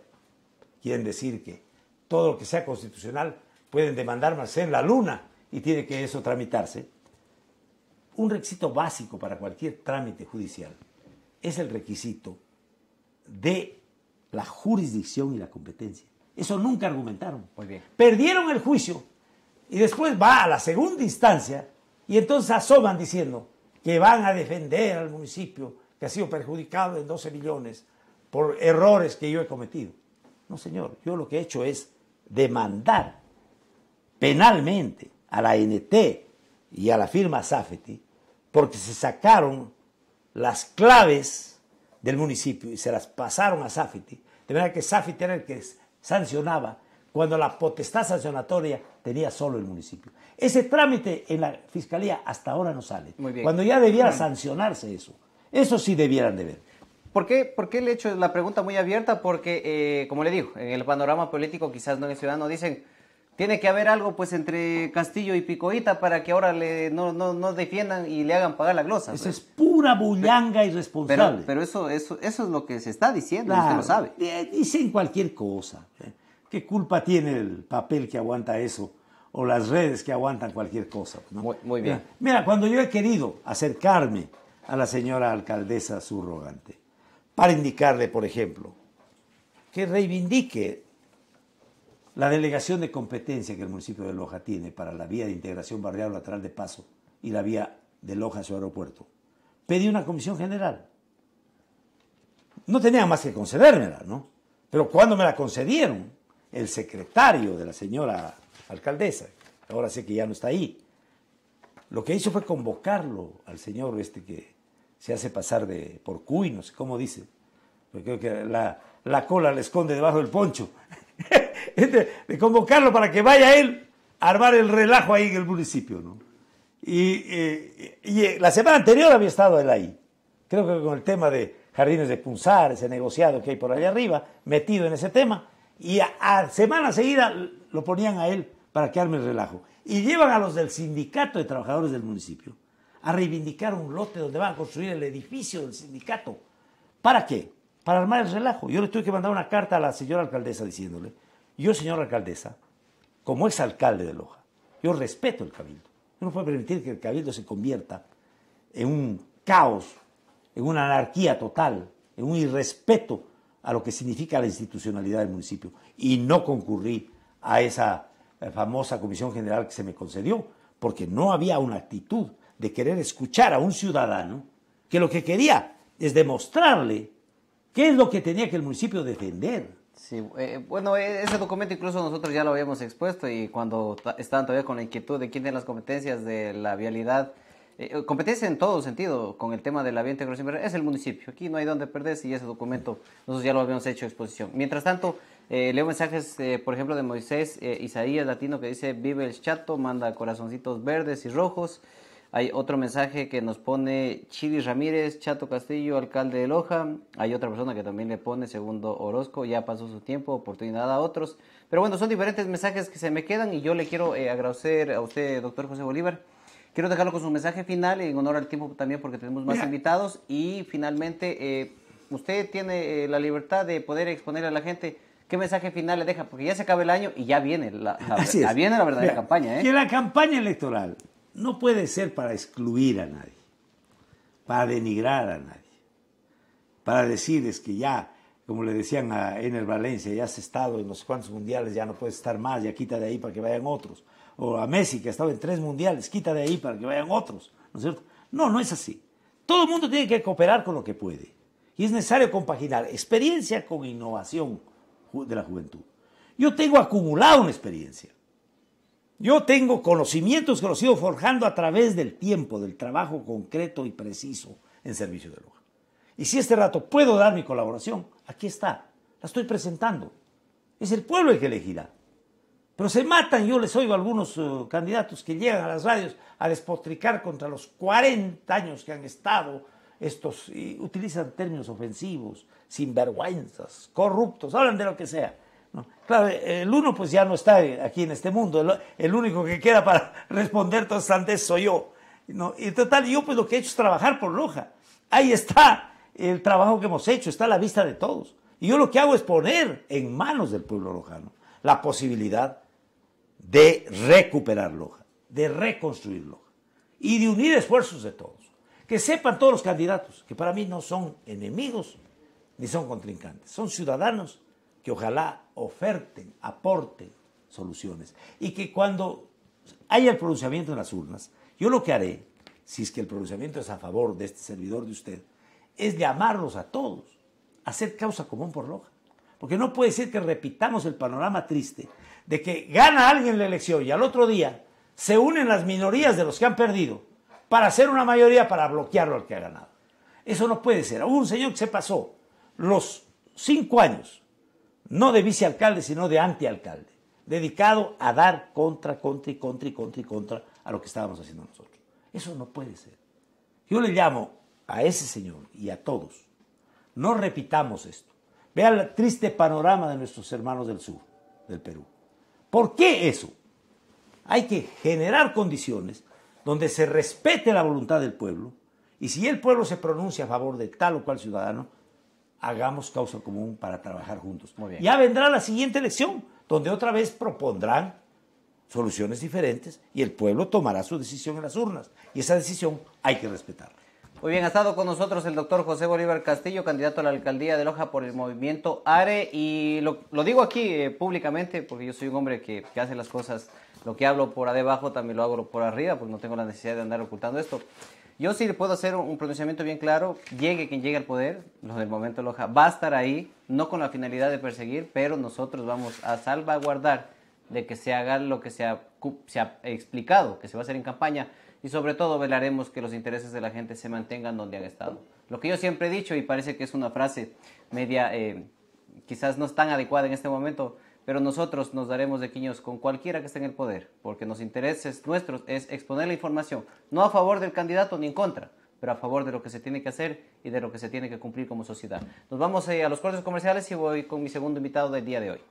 Speaker 3: quieren decir que todo lo que sea constitucional pueden demandar más en la luna y tiene que eso tramitarse. Un requisito básico para cualquier trámite judicial es el requisito de la jurisdicción y la competencia. Eso nunca argumentaron. Perdieron el juicio y después va a la segunda instancia y entonces asoman diciendo que van a defender al municipio que ha sido perjudicado en 12 millones por errores que yo he cometido. No, señor, yo lo que he hecho es demandar penalmente a la NT y a la firma Safety porque se sacaron las claves del municipio y se las pasaron a Safety. De verdad que Safety era el que sancionaba cuando la potestad sancionatoria tenía solo el municipio. Ese trámite en la fiscalía hasta ahora no sale. Cuando ya debiera sancionarse eso. Eso sí debieran de ver. ¿Por qué, le he hecho la pregunta
Speaker 2: muy abierta? Porque, eh, como le digo, en el panorama político, quizás no en el ciudadano, dicen, tiene que haber algo pues entre Castillo y Picoita para que ahora le, no, defiendan y le hagan pagar la glosa. Eso pues pura bullanga irresponsable. Pero, eso, eso, es lo que se está diciendo, usted
Speaker 3: lo sabe. dicen cualquier cosa. ¿eh? ¿Qué culpa tiene el papel que aguanta eso? O las redes que aguantan cualquier cosa. Pues, muy, bien. Eh, mira, cuando yo he querido acercarme a la señora alcaldesa subrogante para indicarle, por ejemplo, que reivindique la delegación de competencia que el municipio de Loja tiene para la vía de integración barrial lateral de paso y la vía de Loja a su aeropuerto pedí una comisión general. No tenía más que concedérmela, ¿no? Pero cuando me la concedieron, el secretario de la señora alcaldesa, ahora sé que ya no está ahí, lo que hizo fue convocarlo al señor este que se hace pasar de por cuy, no sé cómo dice, porque creo que la, cola le esconde debajo del poncho, este, de convocarlo para que vaya él a armar el relajo ahí en el municipio, ¿no? Y, eh, eh, la semana anterior había estado él ahí. Creo que con el tema de Jardines de Punzar, ese negociado que hay por allá arriba, metido en ese tema. Y a, semana seguida lo ponían a él para que arme el relajo. Y llevan a los del sindicato de trabajadores del municipio a reivindicar un lote donde van a construir el edificio del sindicato. ¿Para qué? Para armar el relajo. Yo le tuve que mandar una carta a la señora alcaldesa diciéndole, yo señora alcaldesa, como alcalde de Loja, yo respeto el cabildo no puede permitir que el cabildo se convierta en un caos, en una anarquía total, en un irrespeto a lo que significa la institucionalidad del municipio. Y no concurrí a esa eh, famosa comisión general que se me concedió, porque no había una actitud de querer escuchar a un ciudadano que lo que quería es demostrarle qué es lo que tenía que el municipio defender. Sí, eh,
Speaker 2: eh, bueno, eh, ese documento incluso nosotros ya lo habíamos expuesto y cuando estaban todavía con la inquietud de quién tiene las competencias de la vialidad, competencia en todo sentido con el tema del la vía es el municipio. Aquí no hay donde perderse y ese documento nosotros ya lo habíamos hecho exposición. Mientras tanto, leo mensajes, por ejemplo, de Moisés Isaías Latino que dice, vive el chato, manda corazoncitos verdes y rojos. Hay otro mensaje que nos pone Chili Ramírez, Chato Castillo, alcalde de Loja. Hay otra persona que también le pone segundo Orozco, ya pasó su tiempo, oportunidad a otros. Pero bueno, son diferentes mensajes que se me quedan y yo le quiero eh, agradecer a usted, doctor José Bolívar. Quiero dejarlo con su mensaje final en honor al tiempo también porque tenemos más invitados. Y finalmente, eh, usted tiene eh, la libertad de poder exponer a la gente. ¿Qué mensaje final le deja? Porque ya se acaba el año y ya viene la, viene la verdadera campaña. ¿eh? Que
Speaker 3: la campaña electoral no puede ser para excluir a nadie, para denigrar a nadie, para decirles que ya, como le decían a Ener Valencia, ya has estado en los cuantos mundiales, ya no puedes estar más, ya quita de ahí para que vayan otros. O a Messi, que ha estado en tres mundiales, quita de ahí para que vayan otros. ¿No No, no es así. Todo el mundo tiene que cooperar con lo que puede. Y es necesario compaginar experiencia con innovación de la juventud. Yo tengo acumulado una experiencia. Yo tengo conocimientos que los sigo forjando a través del tiempo, del trabajo concreto y preciso en servicio de hogar. Y si este rato puedo dar mi colaboración, aquí está, la estoy presentando. Es el pueblo el que elegirá. Pero se matan, yo les oigo a algunos eh, candidatos que llegan a las radios a despotricar contra los 40 años que han estado estos, y utilizan términos ofensivos, sinvergüenzas, corruptos, hablan de lo que sea. Claro, el uno pues ya no está aquí en este mundo, el, único que queda para responder todas antes soy yo. ¿no? Y total, yo pues lo que he hecho es trabajar por Loja. Ahí está el trabajo que hemos hecho, está a la vista de todos. Y yo lo que hago es poner en manos del pueblo lojano la posibilidad de recuperar Loja, de reconstruir Loja y de unir esfuerzos de todos. Que sepan todos los candidatos que para mí no son enemigos ni son contrincantes, son ciudadanos que ojalá oferten, aporten soluciones. Y que cuando haya el pronunciamiento en las urnas, yo lo que haré, si es que el pronunciamiento es a favor de este servidor de usted, es llamarlos a todos, a hacer causa común por Loja. Porque no puede ser que repitamos el panorama triste de que gana alguien la elección y al otro día se unen las minorías de los que han perdido para hacer una mayoría para bloquearlo al que ha ganado. Eso no puede ser. Hubo un señor que se pasó los cinco años no de vicealcalde, sino de antialcalde, dedicado a dar contra, contra y contra y contra y contra a lo que estábamos haciendo nosotros. Eso no puede ser. Yo le llamo a ese señor y a todos, no repitamos esto. Vean el triste panorama de nuestros hermanos del sur, del Perú. ¿Por qué eso? Hay que generar condiciones donde se respete la voluntad del pueblo y si el pueblo se pronuncia a favor de tal o cual ciudadano, hagamos causa común para trabajar juntos. Ya vendrá la siguiente elección, donde otra vez propondrán soluciones diferentes y el pueblo tomará su decisión en las urnas. Y esa decisión hay que respetarla.
Speaker 2: Muy bien, ha estado con nosotros el doctor José Bolívar Castillo, candidato a la alcaldía de Loja por el movimiento ARE. Y lo, digo aquí eh, públicamente, porque yo soy un hombre que, hace las cosas, lo que hablo por abajo también lo hago por arriba, pues no tengo la necesidad de andar ocultando esto. Yo sí puedo hacer un pronunciamiento bien claro, llegue quien llegue al poder, lo del momento Loja, va a estar ahí, no con la finalidad de perseguir, pero nosotros vamos a salvaguardar de que se haga lo que se ha, explicado, que se va a hacer en campaña, y sobre todo velaremos que los intereses de la gente se mantengan donde han estado. Lo que yo siempre he dicho, y parece que es una frase media, eh, quizás no es tan adecuada en este momento, pero nosotros nos daremos de quiños con cualquiera que esté en el poder, porque los intereses nuestros es exponer la información, no a favor del candidato ni en contra, pero a favor de lo que se tiene que hacer y de lo que se tiene que cumplir como sociedad. Nos vamos eh, a los cortes comerciales y voy con mi segundo invitado del día de hoy.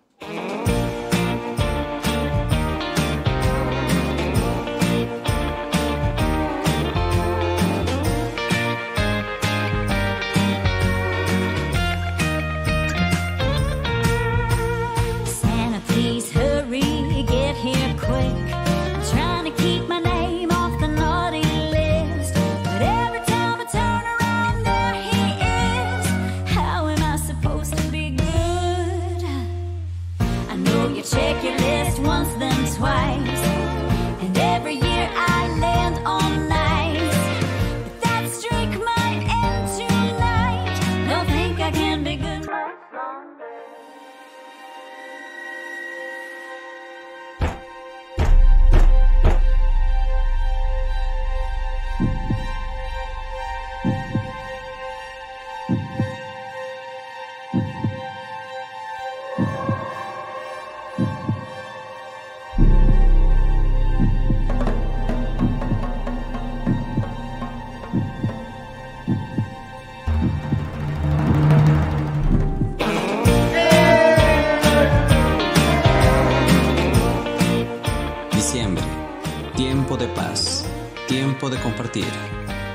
Speaker 2: de compartir.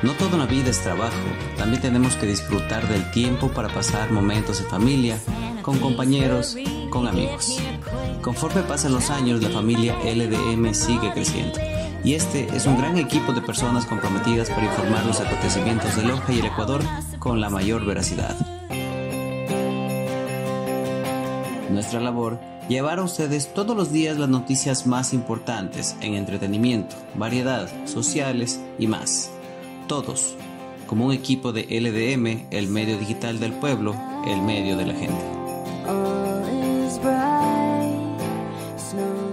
Speaker 2: No toda la vida es trabajo, también tenemos que disfrutar del tiempo para pasar momentos en familia, con compañeros, con amigos. Conforme pasan los años, la familia LDM sigue creciendo. Y este es un gran equipo de personas comprometidas para informar los acontecimientos de Loja y el Ecuador con la mayor veracidad. Nuestra labor, llevar a ustedes todos los días las noticias más importantes en entretenimiento, variedad, sociales, y más. Todos, como un equipo de LDM, el medio digital del pueblo, el medio de la gente.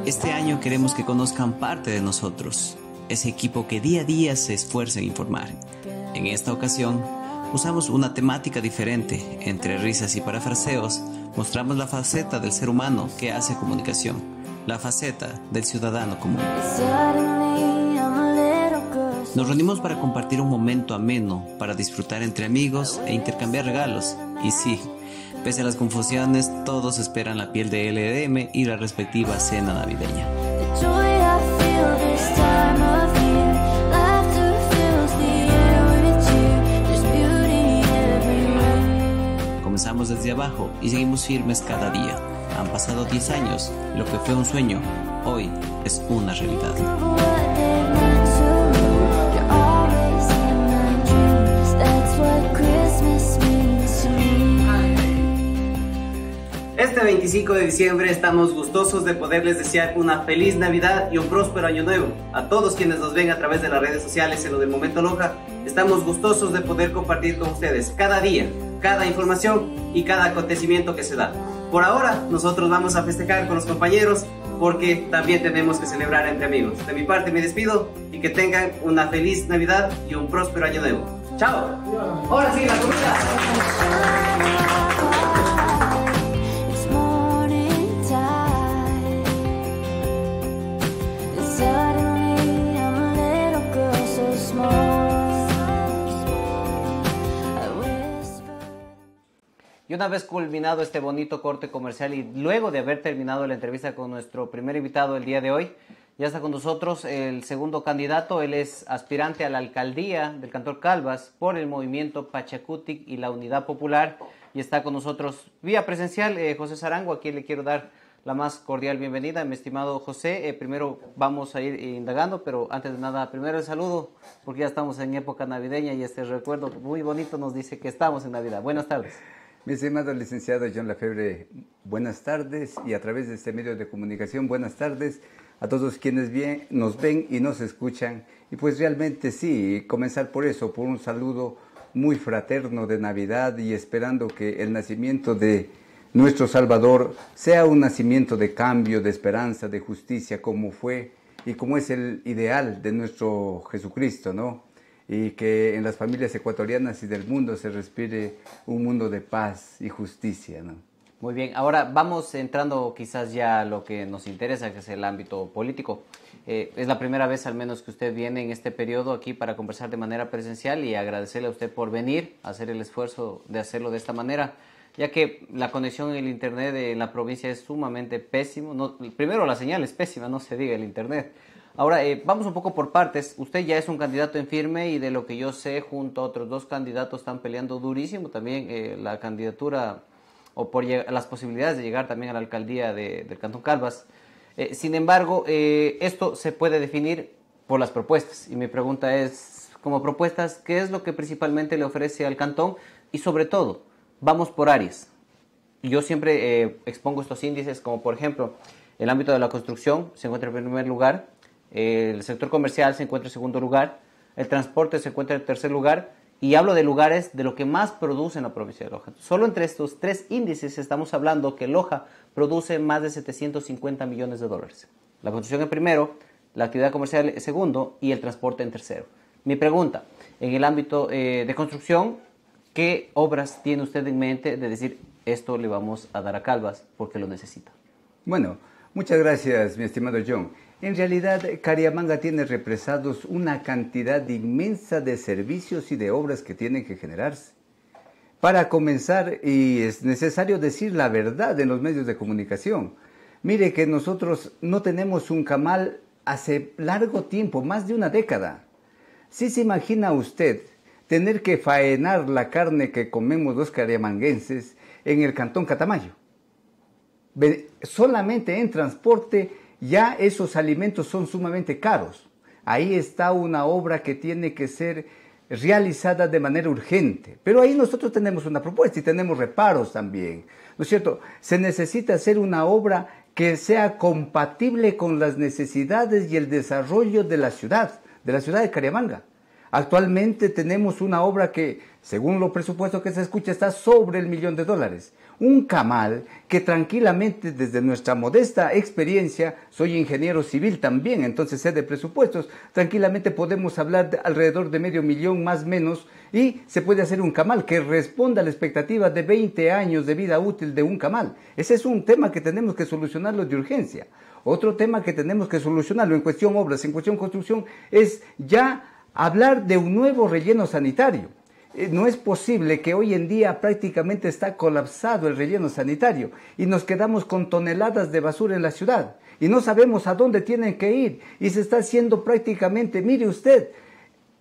Speaker 2: Este año queremos que conozcan parte de nosotros, ese equipo que día a día se esfuerza en informar. En esta ocasión, usamos una temática diferente. Entre risas y parafraseos, mostramos la faceta del ser humano que hace comunicación, la faceta del ciudadano común. Nos reunimos para compartir un momento ameno, para disfrutar entre amigos e intercambiar regalos. Y sí, pese a las confusiones, todos esperan la piel de LDM y la respectiva cena navideña. Comenzamos desde abajo y seguimos firmes cada día. Han pasado 10 años, lo que fue un sueño, hoy es una realidad. Este 25 de diciembre estamos gustosos de poderles desear una feliz Navidad y un próspero año nuevo. A todos quienes nos ven a través de las redes sociales en lo del Momento Loja, estamos gustosos de poder compartir con ustedes cada día, cada información y cada acontecimiento que se da. Por ahora, nosotros vamos a festejar con los compañeros porque también tenemos que celebrar entre amigos. De mi parte me despido y que tengan una feliz Navidad y un próspero año nuevo.
Speaker 3: Chao. Ahora
Speaker 2: sí, la comida. Y una vez culminado este bonito corte comercial y luego de haber terminado la entrevista con nuestro primer invitado el día de hoy, ya está con nosotros el segundo candidato, él es aspirante a la alcaldía del Cantor Calvas por el movimiento Pachacutic y la Unidad Popular. Y está con nosotros vía presencial eh, José Sarango, a quien le quiero dar la más cordial bienvenida, mi estimado José. Eh, primero vamos a ir indagando, pero antes de nada, primero el saludo, porque ya estamos en época navideña y
Speaker 1: este recuerdo muy bonito nos dice que estamos en Navidad. Buenas tardes. Mi estimado licenciado John Lafebre, buenas tardes y a través de este medio de comunicación, buenas tardes a todos quienes bien, nos ven y nos escuchan. Y pues realmente sí, comenzar por eso, por un saludo muy fraterno de Navidad y esperando que el nacimiento de nuestro Salvador sea un nacimiento de cambio, de esperanza, de justicia, como fue y como es el ideal de nuestro Jesucristo, ¿no? Y que en las familias ecuatorianas y del mundo se respire un mundo de paz y justicia, ¿no?
Speaker 2: Muy bien, ahora vamos entrando quizás ya a lo que nos interesa, que es el ámbito político. Eh, es la primera vez al menos que usted viene en este periodo aquí para conversar de manera presencial y agradecerle a usted por venir, hacer el esfuerzo de hacerlo de esta manera, ya que la conexión en el Internet en la provincia es sumamente pésimo. primero, la señal es pésima, no se diga el Internet. Ahora, eh, vamos un poco por partes. Usted ya es un candidato en firme y de lo que yo sé, junto a otros dos candidatos están peleando durísimo también eh, la candidatura o por las posibilidades de llegar también a la alcaldía del Cantón Calvas. Eh, sin embargo, eh, esto se puede definir por las propuestas. Y mi pregunta es, como propuestas, ¿qué es lo que principalmente le ofrece al Cantón? Y sobre todo, vamos por áreas. Yo siempre eh, expongo estos índices como, por ejemplo, el ámbito de la construcción se encuentra en primer lugar, el sector comercial se encuentra en segundo lugar, el transporte se encuentra en tercer lugar y hablo de lugares de lo que más produce en la provincia de Loja. Solo entre estos tres índices estamos hablando que Loja produce más de 750 millones de dólares. La construcción en primero, la actividad comercial en segundo y el transporte en tercero. Mi pregunta, en el ámbito eh, de construcción, ¿qué obras tiene usted en mente de decir esto le vamos
Speaker 1: a dar a Calvas porque lo necesita? Bueno, muchas gracias, mi estimado John. En realidad, Cariamanga tiene represados una cantidad inmensa de servicios y de obras que tienen que generarse. Para comenzar, y es necesario decir la verdad en los medios de comunicación, mire que nosotros no tenemos un camal hace largo tiempo, más de una década. Si ¿Sí se imagina usted tener que faenar la carne que comemos los cariamanguenses en el cantón Catamayo, solamente en transporte ya esos alimentos son sumamente caros. Ahí está una obra que tiene que ser realizada de manera urgente. Pero ahí nosotros tenemos una propuesta y tenemos reparos también. ¿No es cierto? Se necesita hacer una obra que sea compatible con las necesidades y el desarrollo de la ciudad, de la ciudad de Cariamanga. Actualmente tenemos una obra que, según los presupuestos que se escucha, está sobre el millón de dólares un camal que tranquilamente desde nuestra modesta experiencia, soy ingeniero civil también, entonces sé de presupuestos, tranquilamente podemos hablar de alrededor de medio millón más menos y se puede hacer un camal que responda a la expectativa de 20 años de vida útil de un camal. Ese es un tema que tenemos que solucionarlo de urgencia. Otro tema que tenemos que solucionarlo en cuestión obras, en cuestión construcción, es ya hablar de un nuevo relleno sanitario. Eh, no es posible que hoy en día prácticamente está colapsado el relleno sanitario y nos quedamos con toneladas de basura en la ciudad y no sabemos a dónde tienen que ir y se está haciendo prácticamente, mire usted,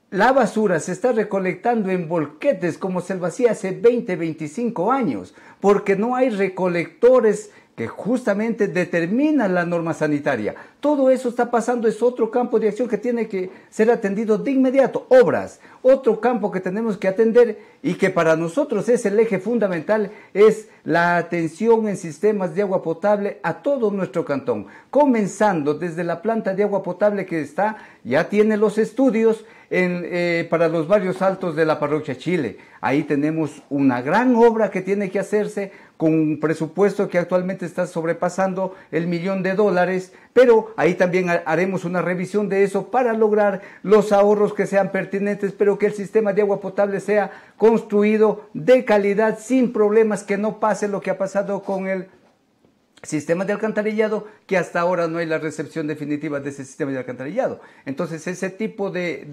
Speaker 1: la basura se está recolectando en bolquetes como se lo hacía hace 20, 25 años, porque no hay recolectores que justamente determina la norma sanitaria. Todo eso está pasando, es otro campo de acción que tiene que ser atendido de inmediato, obras, otro campo que tenemos que atender y que para nosotros es el eje fundamental, es la atención en sistemas de agua potable a todo nuestro cantón, comenzando desde la planta de agua potable que está, ya tiene los estudios eh, para los barrios altos de la parroquia Chile. Ahí tenemos una gran obra que tiene que hacerse con un presupuesto que actualmente está sobrepasando el millón de dólares, pero ahí también haremos una revisión de eso para lograr los ahorros que sean pertinentes, pero que el sistema de agua potable sea construido de calidad, sin problemas, que no pase lo que ha pasado con el sistemas de alcantarillado que hasta ahora no hay la recepción definitiva de ese sistema de alcantarillado. Entonces ese tipo de,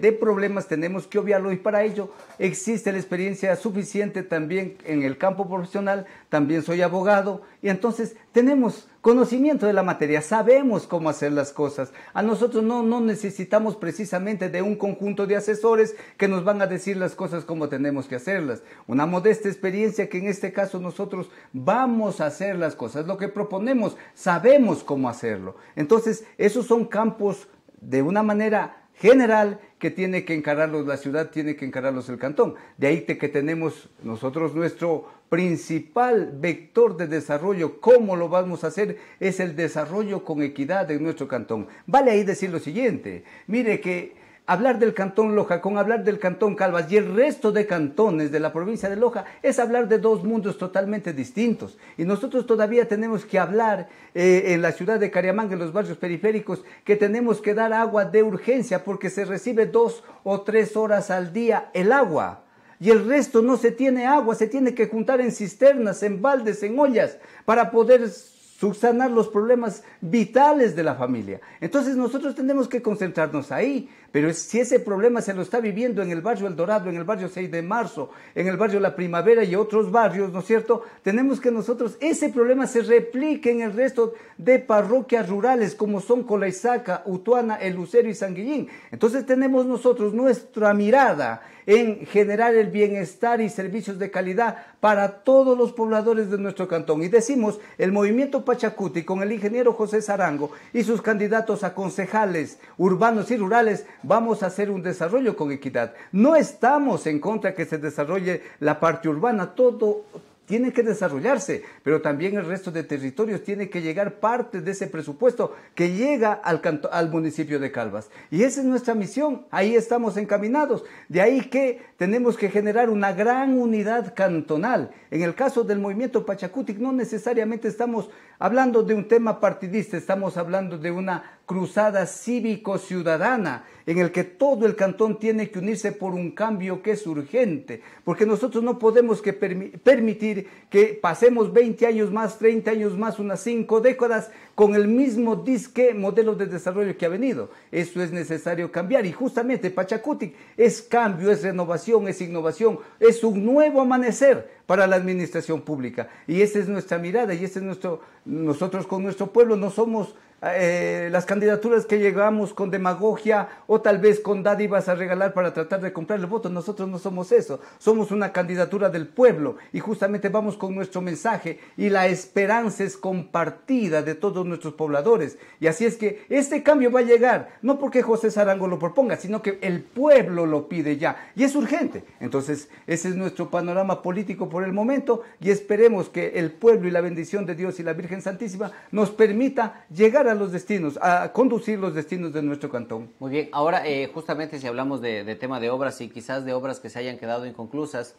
Speaker 1: de, problemas tenemos que obviarlo y para ello existe la experiencia suficiente también en el campo profesional también soy abogado, y entonces tenemos conocimiento de la materia, sabemos cómo hacer las cosas. A nosotros no, no necesitamos precisamente de un conjunto de asesores que nos van a decir las cosas como tenemos que hacerlas. Una modesta experiencia que en este caso nosotros vamos a hacer las cosas, lo que proponemos, sabemos cómo hacerlo. Entonces, esos son campos de una manera general que tiene que encararlos la ciudad, tiene que encararlos el cantón. De ahí que tenemos nosotros nuestro principal vector de desarrollo, cómo lo vamos a hacer, es el desarrollo con equidad en nuestro cantón. Vale ahí decir lo siguiente, mire que Hablar del cantón Loja con hablar del cantón Calvas y el resto de cantones de la provincia de Loja es hablar de dos mundos totalmente distintos. Y nosotros todavía tenemos que hablar eh, en la ciudad de Cariamanga, en los barrios periféricos, que tenemos que dar agua de urgencia porque se recibe dos o tres horas al día el agua y el resto no se tiene agua, se tiene que juntar en cisternas, en baldes, en ollas, para poder subsanar los problemas vitales de la familia. Entonces nosotros tenemos que concentrarnos ahí, pero si ese problema se lo está viviendo en el barrio El Dorado, en el barrio 6 de marzo, en el barrio La Primavera y otros barrios, ¿no es cierto? Tenemos que nosotros ese problema se replique en el resto de parroquias rurales como son Colaizaca, Utuana, El Lucero y Sanguillín. Entonces tenemos nosotros nuestra mirada en generar el bienestar y servicios de calidad para todos los pobladores de nuestro cantón. Y decimos, el movimiento Pachacuti con el ingeniero José Zarango y sus candidatos a concejales urbanos y rurales vamos a hacer un desarrollo con equidad. No estamos en contra de que se desarrolle la parte urbana, todo tiene que desarrollarse, pero también el resto de territorios tiene que llegar parte de ese presupuesto que llega al, al municipio de Calvas. Y esa es nuestra misión, ahí estamos encaminados. De ahí que tenemos que generar una gran unidad cantonal. En el caso del movimiento Pachacutic no necesariamente estamos hablando de un tema partidista, estamos hablando de una cruzada cívico-ciudadana en el que todo el cantón tiene que unirse por un cambio que es urgente, porque nosotros no podemos que permitir que pasemos 20 años más, 30 años más, unas 5 décadas con el mismo disque modelo de desarrollo que ha venido. Eso es necesario cambiar y justamente Pachacuti es cambio, es renovación, es innovación, es un nuevo amanecer para la administración pública y esa es nuestra mirada y ese es nuestro nosotros con nuestro pueblo no somos eh, las candidaturas que llegamos con demagogia o tal vez con dádivas a regalar para tratar de comprar los votos. Nosotros no somos eso, somos una candidatura del pueblo y justamente vamos con nuestro mensaje y la esperanza es compartida de todos nuestros pobladores. Y así es que este cambio va a llegar, no porque José Sarango lo proponga, sino que el pueblo lo pide ya y es urgente. Entonces, ese es nuestro panorama político por el momento y esperemos que el pueblo y la bendición de Dios y la Virgen Santísima nos permita llegar a los destinos, a conducir los destinos de nuestro cantón.
Speaker 2: Muy bien, ahora eh, justamente si hablamos de, tema de obras y quizás de obras que se hayan quedado inconclusas,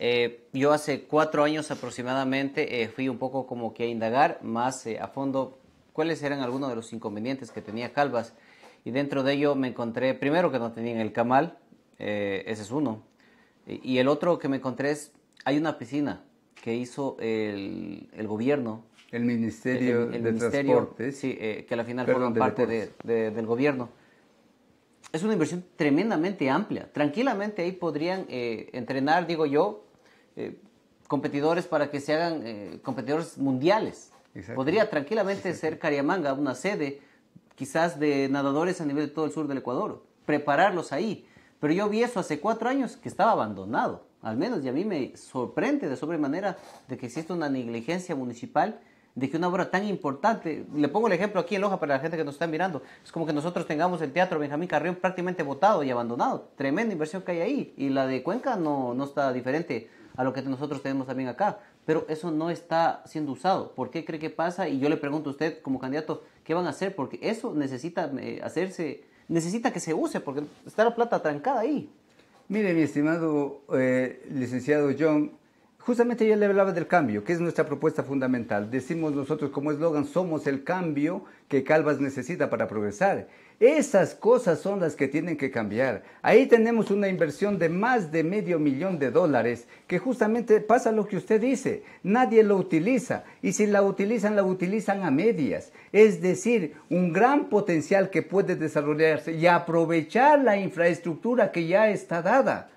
Speaker 2: eh, yo hace cuatro años aproximadamente eh, fui un poco como que a indagar más a fondo cuáles eran algunos de los inconvenientes que tenía Calvas y dentro de ello me encontré primero que no tenían el camal, ese es uno, y, el otro que me encontré es, hay una piscina que hizo el, el gobierno el Ministerio el, de Transportes. Eh, que al la final forman parte de, del gobierno. Es una inversión tremendamente amplia. Tranquilamente ahí podrían eh, entrenar, digo yo, eh, competidores para que se hagan competidores mundiales. Podría tranquilamente ser Cariamanga una sede, quizás de nadadores a nivel de todo el sur del Ecuador, prepararlos ahí. Pero yo vi eso hace cuatro años que estaba abandonado, al menos, y a mí me sorprende de sobremanera de que exista una negligencia municipal de que una obra tan importante, le pongo el ejemplo aquí en Loja para la gente que nos está mirando, es como que nosotros tengamos el Teatro Benjamín Carrión prácticamente votado y abandonado, tremenda inversión que hay ahí, y la de Cuenca no, está diferente a lo que nosotros tenemos también acá, pero eso no está siendo usado. ¿Por qué cree que pasa? Y yo le pregunto a usted como candidato, ¿qué van a hacer? Porque eso necesita
Speaker 1: eh, hacerse, necesita que se use, porque está la plata trancada ahí. Mire, mi estimado eh, licenciado John, Justamente yo le hablaba del cambio, que es nuestra propuesta fundamental. Decimos nosotros como eslogan, somos el cambio que Calvas necesita para progresar. Esas cosas son las que tienen que cambiar. Ahí tenemos una inversión de más de medio millón de dólares, que justamente pasa lo que usted dice, nadie lo utiliza, y si la utilizan, la utilizan a medias. Es decir, un gran potencial que puede desarrollarse y aprovechar la infraestructura que ya está dada.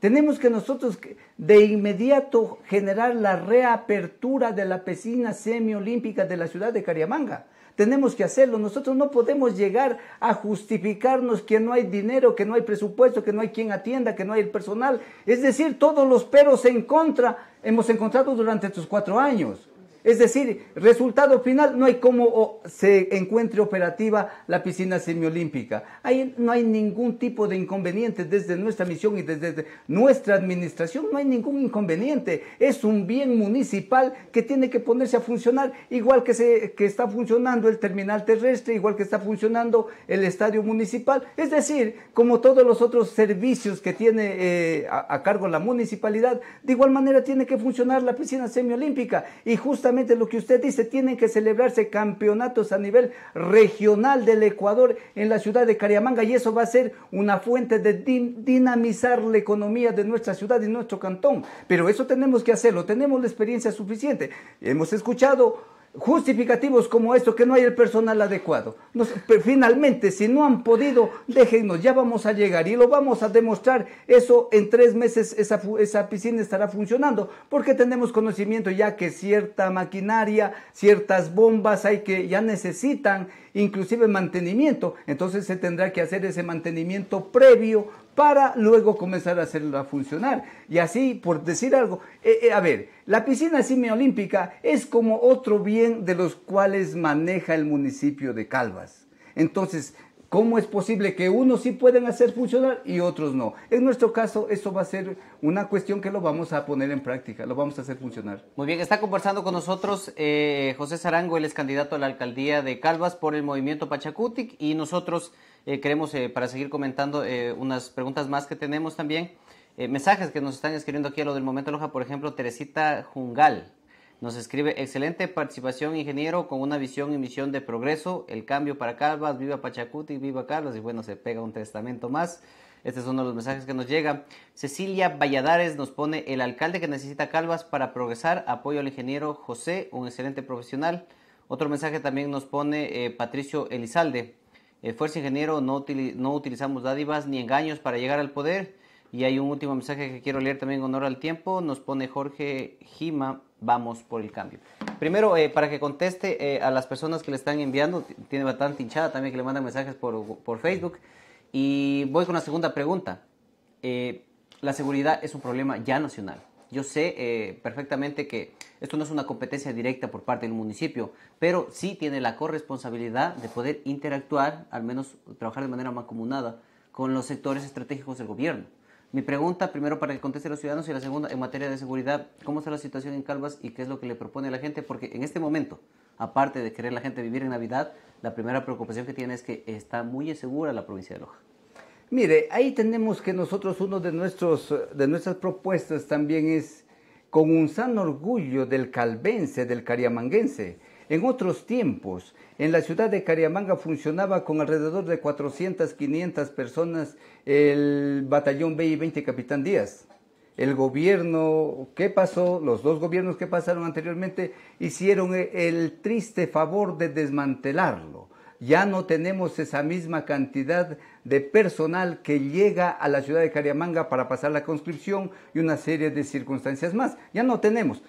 Speaker 1: Tenemos que nosotros de inmediato generar la reapertura de la piscina semiolímpica de la ciudad de Cariamanga. Tenemos que hacerlo. Nosotros no podemos llegar a justificarnos que no hay dinero, que no hay presupuesto, que no hay quien atienda, que no hay el personal. Es decir, todos los peros en contra hemos encontrado durante estos cuatro años. Es decir, resultado final, no hay cómo se encuentre operativa la piscina semiolímpica. Ahí no hay ningún tipo de inconveniente desde nuestra misión y desde nuestra administración, no hay ningún inconveniente. Es un bien municipal que tiene que ponerse a funcionar igual que, se, que está funcionando el terminal terrestre, igual que está funcionando el estadio municipal. Es decir, como todos los otros servicios que tiene eh, a, cargo la municipalidad, de igual manera tiene que funcionar la piscina semiolímpica. Y justamente lo que usted dice, tienen que celebrarse campeonatos a nivel regional del Ecuador en la ciudad de Cariamanga y eso va a ser una fuente de dinamizar la economía de nuestra ciudad y nuestro cantón. Pero eso tenemos que hacerlo, tenemos la experiencia suficiente. Hemos escuchado justificativos como esto, que no hay el personal adecuado. finalmente, si no han podido, déjennos, ya vamos a llegar y lo vamos a demostrar. Eso en tres meses, esa piscina estará funcionando, porque tenemos conocimiento ya que cierta maquinaria, ciertas bombas hay que ya necesitan inclusive mantenimiento, entonces se tendrá que hacer ese mantenimiento previo para luego comenzar a hacerla funcionar. Y así, por decir algo, eh, eh, a ver, la piscina semiolímpica es como otro bien de los cuales maneja el municipio de Calvas. Entonces, ¿Cómo es posible que unos sí pueden hacer funcionar y otros no? En nuestro caso, eso va a ser una cuestión que lo vamos a poner en práctica, lo vamos a hacer funcionar.
Speaker 2: Muy bien, está conversando con nosotros eh, José Sarango, él es candidato a la alcaldía de Calvas por el movimiento Pachacutic y nosotros eh, queremos, eh, para seguir comentando, unas preguntas más que tenemos también. mensajes que nos están escribiendo aquí a lo del momento Loja, por ejemplo, Teresita Jungal. Nos escribe, excelente participación ingeniero con una visión y misión de progreso, el cambio para Calvas, viva Pachacuti, viva Carlos y bueno, se pega un testamento más. Este es uno de los mensajes que nos llega. Cecilia Valladares nos pone, el alcalde que necesita Calvas para progresar, apoyo al ingeniero José, un excelente profesional. Otro mensaje también nos pone eh, Patricio Elizalde, eh, fuerza ingeniero, no, no utilizamos dádivas ni engaños para llegar al poder. Y hay un último mensaje que quiero leer también en honor al tiempo. Nos pone Jorge Gima vamos por el cambio. Primero, eh, para que conteste eh, a las personas que le están enviando, tiene bastante hinchada también que le mandan mensajes por, Facebook. Y voy con la segunda pregunta. Eh, la seguridad es un problema ya nacional. Yo sé perfectamente que esto no es una competencia directa por parte del municipio, pero sí tiene la corresponsabilidad de poder interactuar, al menos trabajar de manera mancomunada, con los sectores estratégicos del gobierno. Mi pregunta, primero para el contexto de los ciudadanos y la segunda en materia de seguridad, ¿cómo está la situación en Calvas y qué es lo que le propone la gente? Porque en este momento, aparte de querer la gente vivir en Navidad, la primera preocupación que tiene es que está
Speaker 1: muy insegura la provincia de Loja. Mire, ahí tenemos que nosotros uno de, nuestros, de nuestras propuestas también es con un sano orgullo del calvense, del cariamanguense, en otros tiempos, en la ciudad de Cariamanga funcionaba con alrededor de 400, 500 personas el batallón B y 20 Capitán Díaz. El gobierno, ¿qué pasó? Los dos gobiernos que pasaron anteriormente hicieron e-, el triste favor de desmantelarlo. Ya no tenemos esa misma cantidad de personal que llega a la ciudad de Cariamanga para pasar la conscripción y una serie de circunstancias más. Ya no tenemos.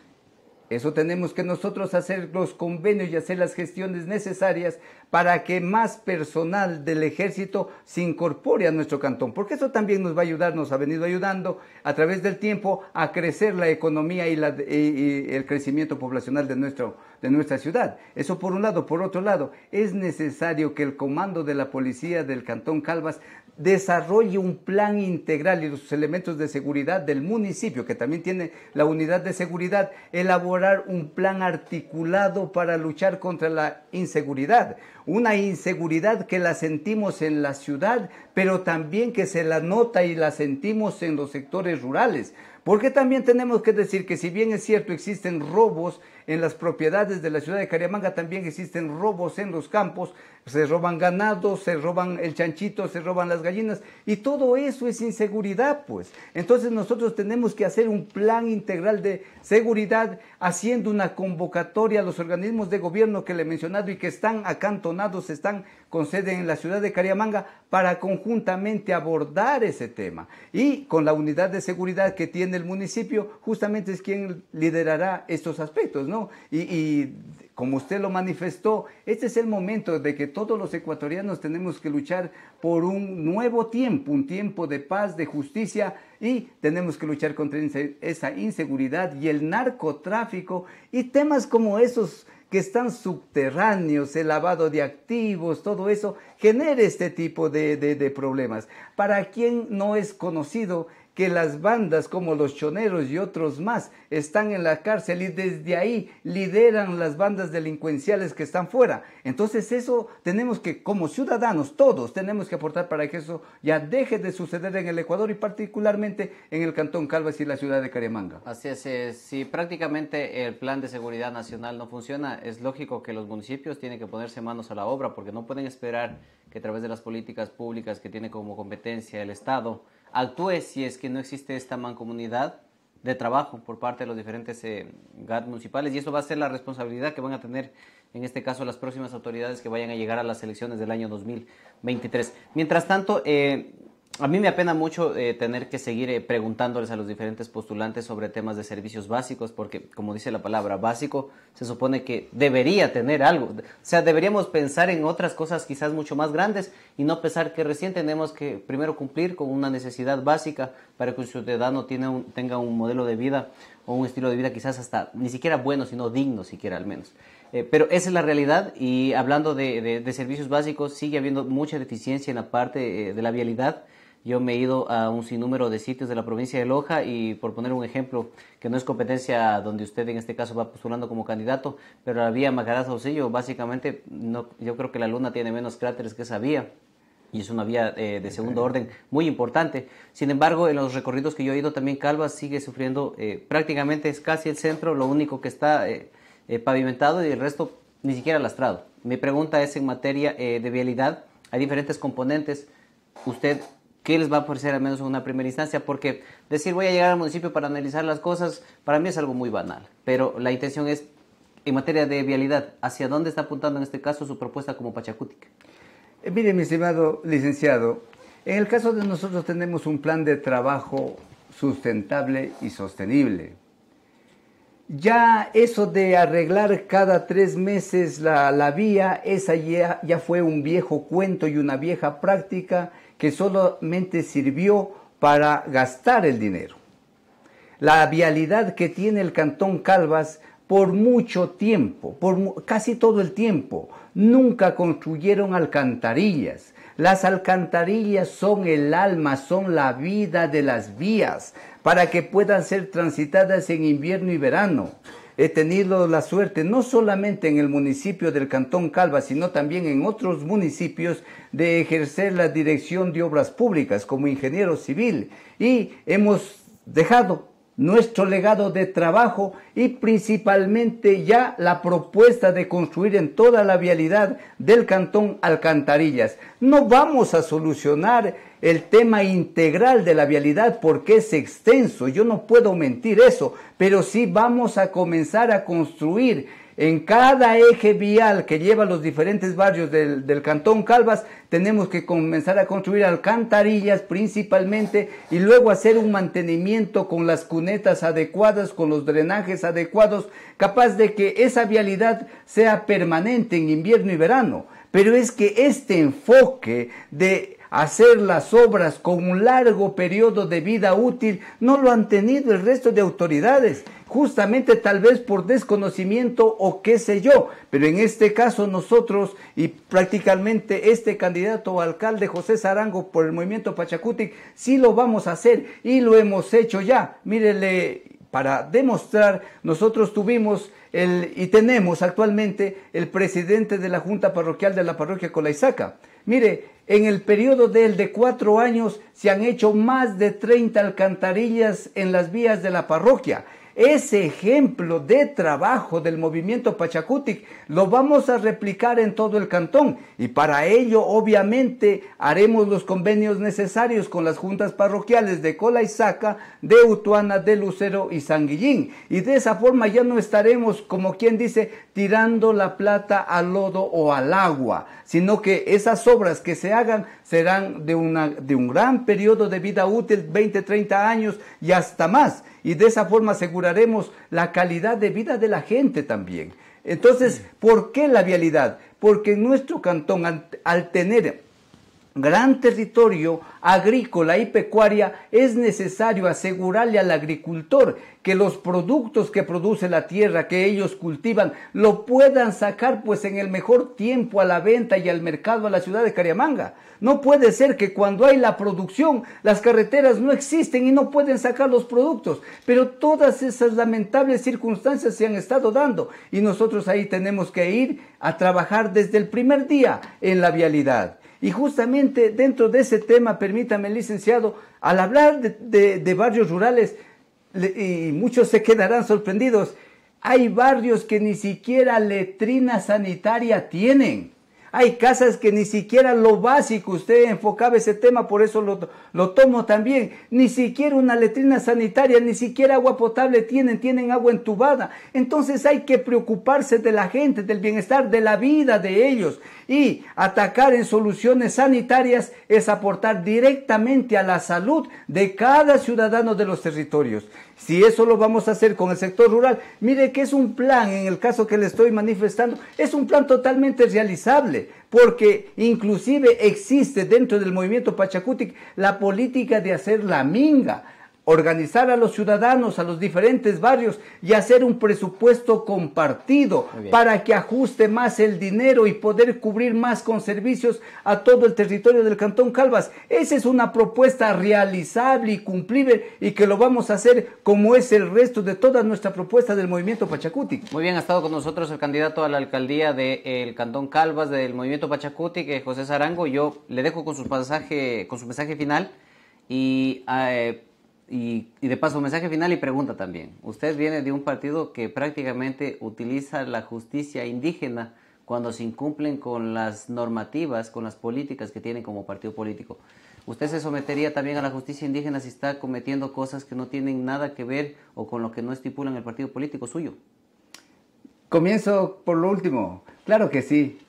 Speaker 1: Eso tenemos que nosotros hacer los convenios y hacer las gestiones necesarias para que más personal del ejército se incorpore a nuestro cantón, porque eso también nos va a ayudar, nos ha venido ayudando a través del tiempo a crecer la economía y, el crecimiento poblacional de, nuestro, de nuestra ciudad. Eso por un lado. Por otro lado, es necesario que el comando de la policía del cantón Calvas desarrolle un plan integral y los elementos de seguridad del municipio, que también tiene la unidad de seguridad, elaborar un plan articulado para luchar contra la inseguridad. Una inseguridad que la sentimos en la ciudad, pero también que se la nota y la sentimos en los sectores rurales. Porque también tenemos que decir que si bien es cierto existen robos, en las propiedades de la ciudad de Cariamanga también existen robos en los campos, se roban ganados, se roban el chanchito, se roban las gallinas y todo eso es inseguridad, pues. Entonces nosotros tenemos que hacer un plan integral de seguridad haciendo una convocatoria a los organismos de gobierno que le he mencionado y que están acantonados, están con sede en la ciudad de Cariamanga para conjuntamente abordar ese tema. Y con la unidad de seguridad que tiene el municipio, justamente es quien liderará estos aspectos, ¿no? y, como usted lo manifestó, este es el momento de que todos los ecuatorianos tenemos que luchar por un nuevo tiempo, un tiempo de paz, de justicia y tenemos que luchar contra esa inseguridad y el narcotráfico y temas como esos que están subterráneos, el lavado de activos, todo eso, genera este tipo de problemas. Para quien no es conocido, que las bandas como los choneros y otros más están en la cárcel y desde ahí lideran las bandas delincuenciales que están fuera. Entonces eso tenemos que, como ciudadanos, todos tenemos que aportar para que eso ya deje de suceder en el Ecuador y particularmente en el Cantón Calvas y la ciudad de Cariamanga.
Speaker 2: Así es, eh, si prácticamente el plan de seguridad nacional no funciona, es lógico que los municipios tienen que ponerse manos a la obra porque no pueden esperar que a través de las políticas públicas que tiene como competencia el Estado, actúe si es que no existe esta mancomunidad de trabajo por parte de los diferentes eh, GAT municipales y eso va a ser la responsabilidad que van a tener en este caso las próximas autoridades que vayan a llegar a las elecciones del año 2023. Mientras tanto, eh, a mí me apena mucho eh, tener que seguir eh, preguntándoles a los diferentes postulantes sobre temas de servicios básicos, porque como dice la palabra básico, se supone que debería tener algo. O sea, deberíamos pensar en otras cosas quizás mucho más grandes y no pensar que recién tenemos que primero cumplir con una necesidad básica para que un ciudadano tenga un modelo de vida o un estilo de vida quizás hasta ni siquiera bueno, sino digno siquiera al menos. Eh, pero esa es la realidad y hablando de, servicios básicos, sigue habiendo mucha deficiencia en la parte de la vialidad. Yo me he ido a un sinnúmero de sitios de la provincia de Loja y por poner un ejemplo, que no es competencia donde usted en este caso va postulando como candidato, pero la vía Macará Saucillo, básicamente no, yo creo que la luna tiene menos cráteres que esa vía y es una vía eh, de segundo orden muy importante. Sin embargo, en los recorridos que yo he ido también Calvas sigue sufriendo, eh, prácticamente es casi el centro, lo único que está eh, pavimentado y el resto ni siquiera lastrado. Mi pregunta es en materia de vialidad, hay diferentes componentes. Usted ¿qué les va a ofrecer al menos en una primera instancia? Porque decir voy a llegar al municipio para analizar las cosas, para mí es algo muy banal, pero la intención es, en
Speaker 1: materia de vialidad, ¿hacia dónde está apuntando en este caso su propuesta como Pachacútica? Eh, mire, mi estimado licenciado, en el caso de nosotros tenemos un plan de trabajo sustentable y sostenible. Ya eso de arreglar cada tres meses la, vía, esa ya fue un viejo cuento y una vieja práctica que solamente sirvió para gastar el dinero. La vialidad que tiene el Cantón Calvas por mucho tiempo, por casi todo el tiempo, nunca construyeron alcantarillas. Las alcantarillas son el alma, son la vida de las vías, para que puedan ser transitadas en invierno y verano he tenido la suerte no solamente en el municipio del Cantón Calva, sino también en otros municipios de ejercer la dirección de obras públicas como ingeniero civil y hemos dejado nuestro legado de trabajo y principalmente ya la propuesta de construir en toda la vialidad del cantón alcantarillas. No vamos a solucionar el tema integral de la vialidad porque es extenso, yo no puedo mentir eso, pero sí vamos a comenzar a construir en cada eje vial que lleva los diferentes barrios del, Cantón Calvas, tenemos que comenzar a construir alcantarillas principalmente y luego hacer un mantenimiento con las cunetas adecuadas, con los drenajes adecuados, capaz de que esa vialidad sea permanente en invierno y verano. Pero es que este enfoque de hacer las obras con un largo periodo de vida útil no lo han tenido el resto de autoridades justamente tal vez por desconocimiento o qué sé yo, pero en este caso nosotros y prácticamente este candidato alcalde José Zarango por el movimiento Pachacutic, sí lo vamos a hacer y lo hemos hecho ya. Mírele, para demostrar, nosotros tuvimos el, y tenemos actualmente el presidente de la Junta Parroquial de la Parroquia Colaisaca. Mire, en el periodo de, él de cuatro años se han hecho más de 30 alcantarillas en las vías de la parroquia. Ese ejemplo de trabajo del movimiento Pachacutic lo vamos a replicar en todo el cantón y para ello obviamente haremos los convenios necesarios con las juntas parroquiales de Cola y Saca, de Utuana, de Lucero y Sanguillín. Y de esa forma ya no estaremos, como quien dice, tirando la plata al lodo o al agua, sino que esas obras que se hagan serán de, una, de un gran periodo de vida útil, 20, 30 años y hasta más y de esa forma aseguraremos la calidad de vida de la gente también. Entonces, ¿por qué la vialidad? Porque nuestro cantón, al tener gran territorio agrícola y pecuaria, es necesario asegurarle al agricultor que los productos que produce la tierra que ellos cultivan lo puedan sacar pues en el mejor tiempo a la venta y al mercado a la ciudad de Cariamanga. No puede ser que cuando hay la producción las carreteras no existen y no pueden sacar los productos, pero todas esas lamentables circunstancias se han estado dando y nosotros ahí tenemos que ir a trabajar desde el primer día en la vialidad. Y justamente dentro de ese tema, permítame, licenciado, al hablar de, barrios rurales, y muchos se quedarán sorprendidos, hay barrios que ni siquiera letrina sanitaria tienen. Hay casas que ni siquiera lo básico, usted enfocaba ese tema, por eso lo, tomo también, ni siquiera una letrina sanitaria, ni siquiera agua potable tienen, tienen agua entubada. Entonces hay que preocuparse de la gente, del bienestar, de la vida de ellos. Y atacar en soluciones sanitarias es aportar directamente a la salud de cada ciudadano de los territorios. Si eso lo vamos a hacer con el sector rural, mire que es un plan, en el caso que le estoy manifestando, es un plan totalmente realizable, porque inclusive existe dentro del movimiento Pachacutic la política de hacer la minga organizar a los ciudadanos, a los diferentes barrios y hacer un presupuesto compartido para que ajuste más el dinero y poder cubrir más con servicios a todo el territorio del Cantón Calvas. Esa es una propuesta realizable y cumplible y que lo vamos a hacer como es el resto de toda nuestra propuesta del movimiento Pachacuti.
Speaker 2: Muy bien, ha estado con nosotros el candidato a la alcaldía del Cantón Calvas del movimiento Pachacuti, que es José Sarango. Yo le dejo con su pasaje, con su mensaje final y ah, eh, y, de paso, mensaje final y pregunta también. Usted viene de un partido que prácticamente utiliza la justicia indígena cuando se incumplen con las normativas, con las políticas que tiene como partido político. ¿Usted se sometería también a la justicia indígena si está cometiendo cosas que no tienen nada que ver o con lo que no estipulan el partido político suyo?
Speaker 1: Comienzo por lo último. Claro que sí.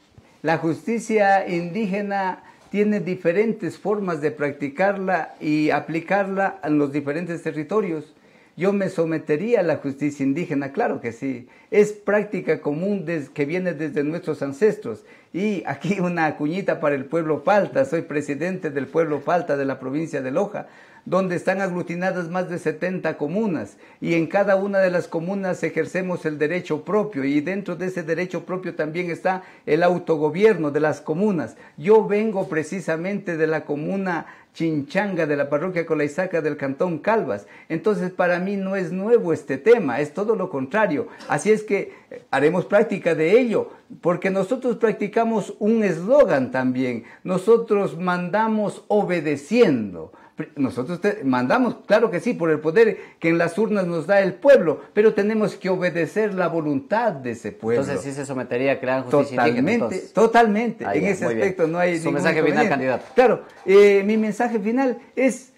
Speaker 1: La justicia indígena tiene diferentes formas de practicarla y aplicarla en los diferentes territorios. Yo me sometería a la justicia indígena, claro que sí. Es práctica común que viene desde nuestros ancestros. Y aquí una cuñita para el pueblo Falta. Soy presidente del pueblo Falta de la provincia de Loja donde están aglutinadas más de 70 comunas y en cada una de las comunas ejercemos el derecho propio y dentro de ese derecho propio también está el autogobierno de las comunas. Yo vengo precisamente de la comuna Chinchanga de la parroquia Colaisaca del cantón Calvas. Entonces, para mí no es nuevo este tema, es todo lo contrario. Así es que eh, haremos práctica de ello, porque nosotros practicamos un eslogan también. Nosotros mandamos obedeciendo. Nosotros mandamos, claro que sí, por el poder que en las urnas nos da el pueblo, pero tenemos que obedecer la voluntad de ese pueblo. Entonces sí se sometería a crear justicia. Totalmente, totalmente. en ese aspecto no hay... Su mensaje final, candidato. Claro, eh, mi mensaje final es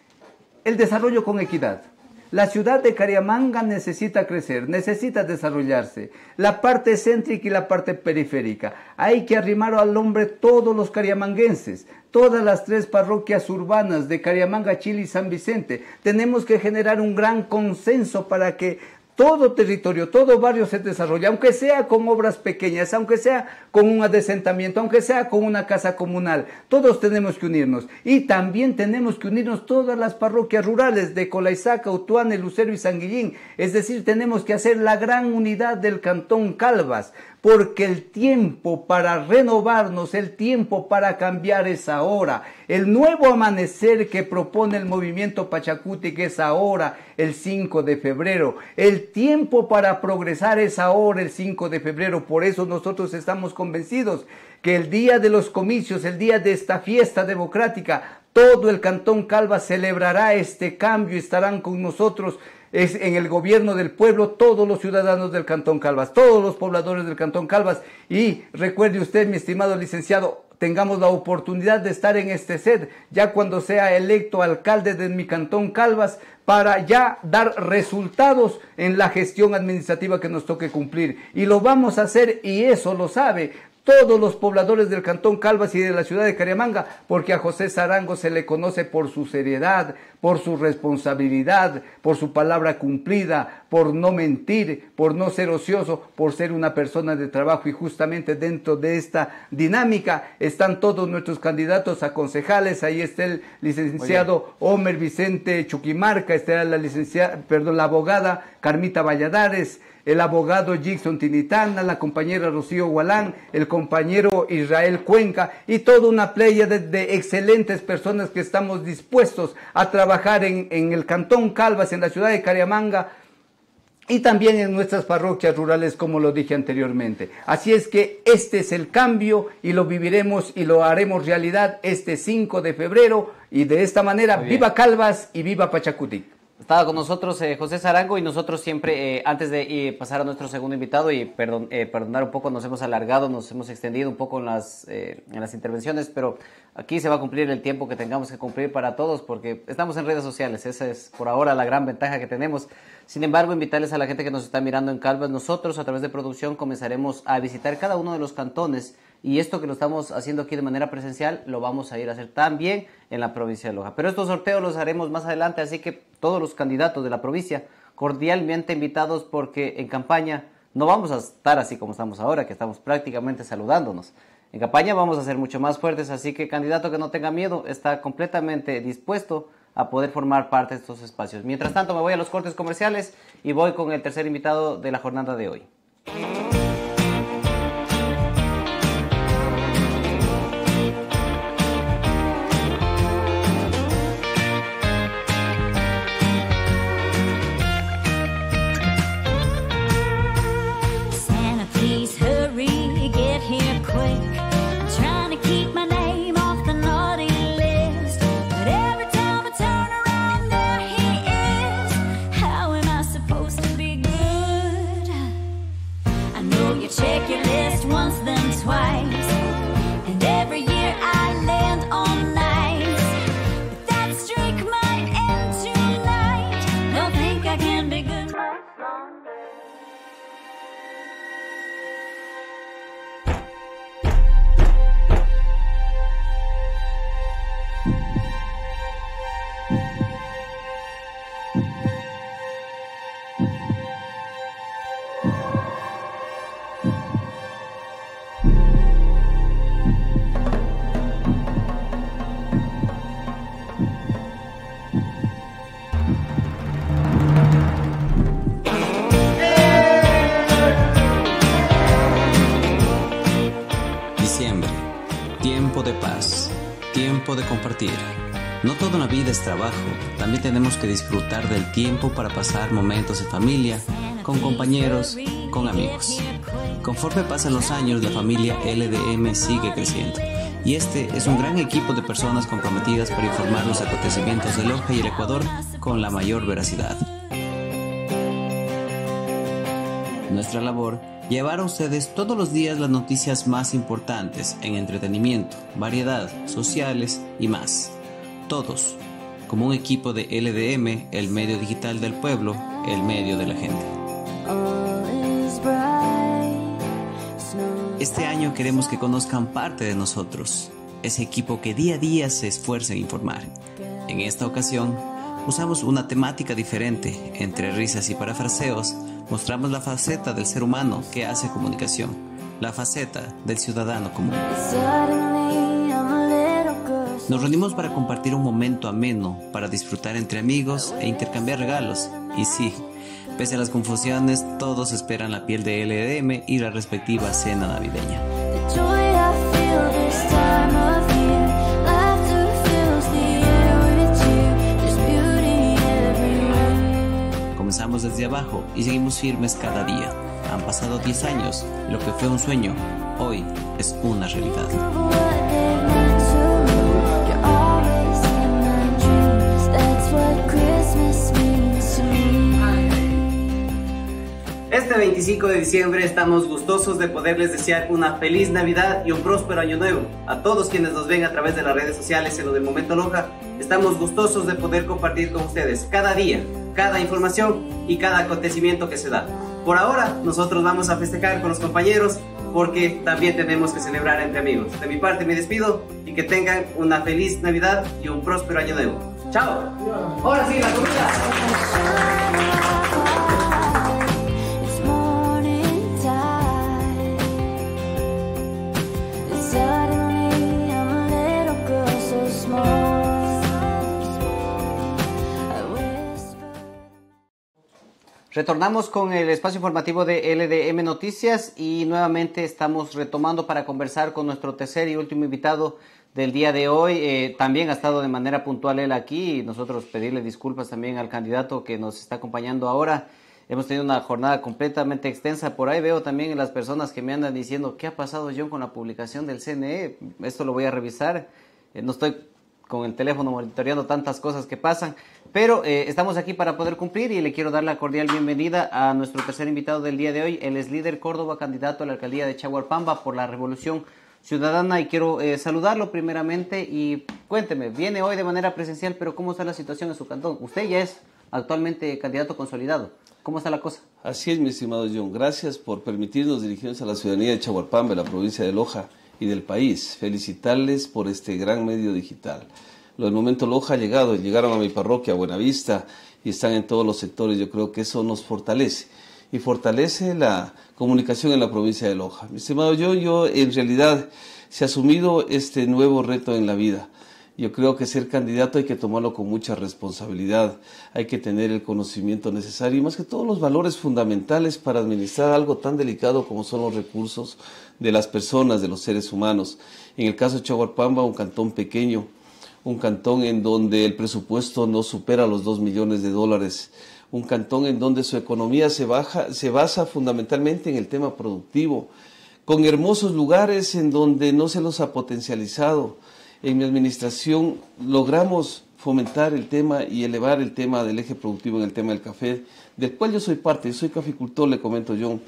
Speaker 1: el desarrollo con equidad. La ciudad de Cariamanga necesita crecer, necesita desarrollarse. La parte céntrica y la parte periférica. Hay que arrimar al hombre todos los cariamanguenses todas las tres parroquias urbanas de Cariamanga, Chile y San Vicente. Tenemos que generar un gran consenso para que todo territorio, todo barrio se desarrolle, aunque sea con obras pequeñas, aunque sea con un adesentamiento, aunque sea con una casa comunal. Todos tenemos que unirnos. Y también tenemos que unirnos todas las parroquias rurales de Colaizaca, el Lucero y Sanguillín. Es decir, tenemos que hacer la gran unidad del cantón Calvas porque el tiempo para renovarnos, el tiempo para cambiar es ahora. El nuevo amanecer que propone el movimiento Pachacuti que es ahora, el 5 de febrero. El tiempo para progresar es ahora, el 5 de febrero. Por eso nosotros estamos convencidos que el día de los comicios, el día de esta fiesta democrática, todo el Cantón Calva celebrará este cambio, y estarán con nosotros es en el gobierno del pueblo todos los ciudadanos del Cantón Calvas, todos los pobladores del Cantón Calvas. Y recuerde usted, mi estimado licenciado, tengamos la oportunidad de estar en este set, ya cuando sea electo alcalde de mi cantón Calvas, para ya dar resultados en la gestión administrativa que nos toque cumplir. Y lo vamos a hacer y eso lo sabe todos los pobladores del Cantón Calvas y de la ciudad de Cariamanga, porque a José Zarango se le conoce por su seriedad, por su responsabilidad, por su palabra cumplida, por no mentir, por no ser ocioso, por ser una persona de trabajo y justamente dentro de esta dinámica están todos nuestros candidatos a concejales, ahí está el licenciado Homer Vicente Chuquimarca, está la licenciada, perdón, la abogada Carmita Valladares, el abogado Jackson Tinitana, la compañera Rocío Gualán, el compañero Israel Cuenca y toda una playa de, excelentes personas que estamos dispuestos a trabajar en, el Cantón Calvas, en la ciudad de Cariamanga, y también en nuestras parroquias rurales, como lo dije anteriormente. Así es que este es el cambio y lo viviremos y lo haremos realidad este 5 de febrero. Y de esta manera, viva Calvas y viva Pachacutic. Estaba con nosotros
Speaker 2: eh, José Sarango y nosotros siempre, eh, antes de eh, pasar a nuestro segundo invitado y perdonar un poco, nos hemos alargado, nos hemos extendido un poco en las, intervenciones, pero aquí se va a cumplir el tiempo que tengamos que cumplir para todos porque estamos en redes sociales, esa es por ahora la gran ventaja que tenemos. Sin embargo, invitarles a la gente que nos está mirando en Calva, nosotros a través de producción comenzaremos a visitar cada uno de los cantones y esto que lo estamos haciendo aquí de manera presencial lo vamos a ir a hacer también en la provincia de Loja. Pero estos sorteos los haremos más adelante, así que todos los candidatos de la provincia cordialmente invitados porque en campaña no vamos a estar así como estamos ahora, que estamos prácticamente saludándonos. En campaña vamos a ser mucho más fuertes, así que candidato que no tenga miedo está completamente dispuesto a poder formar parte de estos espacios. Mientras tanto, me voy a los cortes comerciales y voy con el tercer invitado de la jornada de hoy. de compartir. No toda una vida es trabajo, también tenemos que disfrutar del tiempo para pasar momentos en familia, con compañeros, con amigos. Conforme pasan los años, la familia LDM sigue creciendo. Y este es un gran equipo de personas comprometidas para informar los acontecimientos del Loja y el Ecuador con la mayor veracidad. Nuestra labor llevar ustedes todos los días las noticias más importantes en entretenimiento, variedad, sociales y más. Todos, como un equipo de LDM, el medio digital del pueblo, el medio de la gente. Este año queremos que conozcan parte de nosotros, ese equipo que día a día se esfuerza en informar. En esta ocasión, usamos una temática diferente, entre risas y parafraseos, mostramos la faceta del ser humano que hace comunicación, la faceta del ciudadano común. Nos reunimos para compartir un momento ameno, para disfrutar entre amigos e intercambiar regalos. Y sí, pese a las confusiones, todos esperan la piel de LDM y la respectiva cena navideña. comenzamos desde abajo y seguimos firmes cada día. Han pasado 10 años lo que fue un sueño hoy es una realidad. Este 25 de diciembre estamos gustosos de poderles desear una feliz Navidad y un próspero año nuevo. A todos quienes nos ven a través de las redes sociales en lo del Momento Loja, estamos gustosos de poder compartir con ustedes cada día cada información y cada acontecimiento que se da. Por ahora, nosotros vamos a festejar con los compañeros porque también tenemos que celebrar entre amigos. De mi parte me despido y que tengan una feliz Navidad y un próspero año nuevo. ¡Chao! Ahora sí, la comida. Retornamos con el espacio informativo de LDM Noticias y nuevamente estamos retomando para conversar con nuestro tercer y último invitado del día de hoy. Eh, también ha estado de manera puntual él aquí y nosotros pedirle disculpas también al candidato que nos está acompañando ahora. Hemos tenido una jornada completamente extensa. Por ahí veo también en las personas que me andan diciendo qué ha pasado John con la publicación del CNE. Esto lo voy a revisar. Eh, no estoy con el teléfono monitoreando tantas cosas que pasan. Pero eh, estamos aquí para poder cumplir y le quiero dar la cordial bienvenida a nuestro tercer invitado del día de hoy. el es líder Córdoba, candidato a la alcaldía de Chahualpamba por la Revolución Ciudadana y quiero eh, saludarlo primeramente y cuénteme, viene hoy de manera presencial, pero ¿cómo está la situación en su cantón? Usted ya es actualmente candidato consolidado. ¿Cómo está la cosa?
Speaker 4: Así es, mi estimado John. Gracias por permitirnos dirigirnos a la ciudadanía de de la provincia de Loja y del país. Felicitarles por este gran medio digital lo del momento Loja ha llegado, llegaron a mi parroquia, a Buenavista, y están en todos los sectores. Yo creo que eso nos fortalece y fortalece la comunicación en la provincia de Loja. Mi estimado yo, yo en realidad se ha asumido este nuevo reto en la vida. Yo creo que ser candidato hay que tomarlo con mucha responsabilidad, hay que tener el conocimiento necesario y más que todos los valores fundamentales para administrar algo tan delicado como son los recursos de las personas, de los seres humanos. En el caso de Chaguarpamba, un cantón pequeño, un cantón en donde el presupuesto no supera los 2 millones de dólares, un cantón en donde su economía se, se basa fundamentalmente en el tema productivo, con hermosos lugares en donde no se los ha potencializado. En mi administración logramos fomentar el tema y elevar el tema del eje productivo en el tema del café, del cual yo soy parte, yo soy caficultor, le comento yo,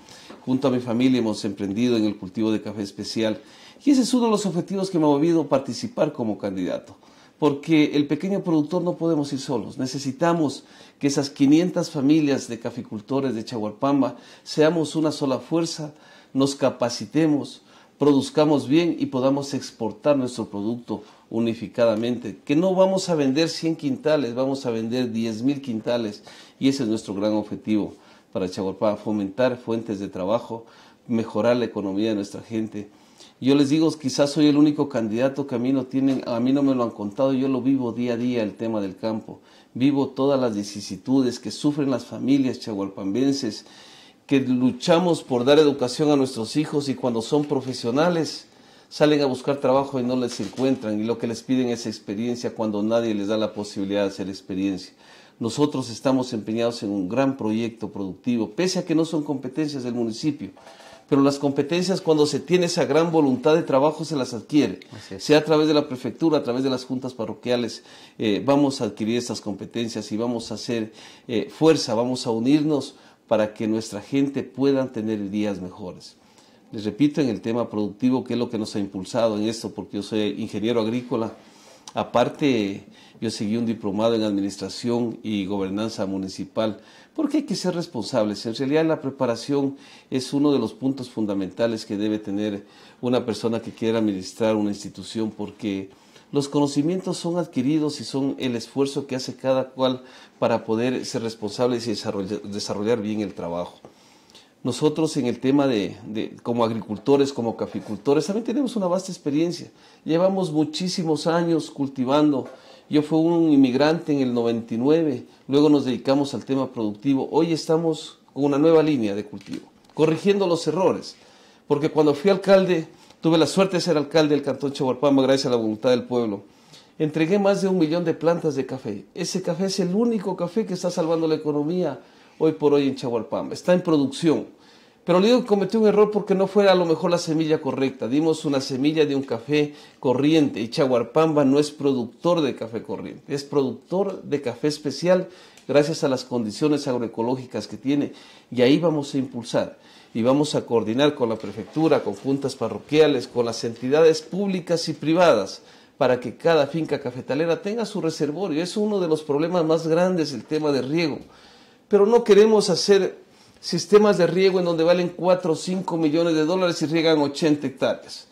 Speaker 4: junto a mi familia hemos emprendido en el cultivo de café especial. Y ese es uno de los objetivos que me ha movido participar como candidato porque el pequeño productor no podemos ir solos. Necesitamos que esas 500 familias de caficultores de Chahualpamba seamos una sola fuerza, nos capacitemos, produzcamos bien y podamos exportar nuestro producto unificadamente. Que no vamos a vender 100 quintales, vamos a vender 10 mil quintales y ese es nuestro gran objetivo para Chahuarpamba, fomentar fuentes de trabajo, mejorar la economía de nuestra gente yo les digo, quizás soy el único candidato que a mí no tienen, a mí no me lo han contado, yo lo vivo día a día el tema del campo. Vivo todas las vicisitudes que sufren las familias chagualpambenses, que luchamos por dar educación a nuestros hijos y cuando son profesionales salen a buscar trabajo y no les encuentran y lo que les piden es experiencia cuando nadie les da la posibilidad de hacer experiencia. Nosotros estamos empeñados en un gran proyecto productivo, pese a que no son competencias del municipio pero las competencias cuando se tiene esa gran voluntad de trabajo se las adquiere, sea a través de la prefectura, a través de las juntas parroquiales, eh, vamos a adquirir estas competencias y vamos a hacer eh, fuerza, vamos a unirnos para que nuestra gente pueda tener días mejores. Les repito, en el tema productivo, que es lo que nos ha impulsado en esto, porque yo soy ingeniero agrícola, Aparte, yo seguí un diplomado en administración y gobernanza municipal, porque hay que ser responsables. En realidad la preparación es uno de los puntos fundamentales que debe tener una persona que quiera administrar una institución, porque los conocimientos son adquiridos y son el esfuerzo que hace cada cual para poder ser responsables y desarrollar bien el trabajo nosotros en el tema de, como agricultores, como caficultores, también tenemos una vasta experiencia. Llevamos muchísimos años cultivando. Yo fui un inmigrante en el 99, luego nos dedicamos al tema productivo. Hoy estamos con una nueva línea de cultivo, corrigiendo los errores. Porque cuando fui alcalde, tuve la suerte de ser alcalde del Cantón Chihuahua, gracias a la voluntad del pueblo. Entregué más de un millón de plantas de café. Ese café es el único café que está salvando la economía hoy por hoy en Chahualpamba. Está en producción. Pero le digo que cometió un error porque no fue a lo mejor la semilla correcta. Dimos una semilla de un café corriente y Chaguarpamba no es productor de café corriente, es productor de café especial gracias a las condiciones agroecológicas que tiene. Y ahí vamos a impulsar y vamos a coordinar con la prefectura, con juntas parroquiales, con las entidades públicas y privadas para que cada finca cafetalera tenga su reservorio. Es uno de los problemas más grandes el tema de riego pero no queremos hacer sistemas de riego en donde valen 4 o 5 millones de dólares y riegan 80 hectáreas.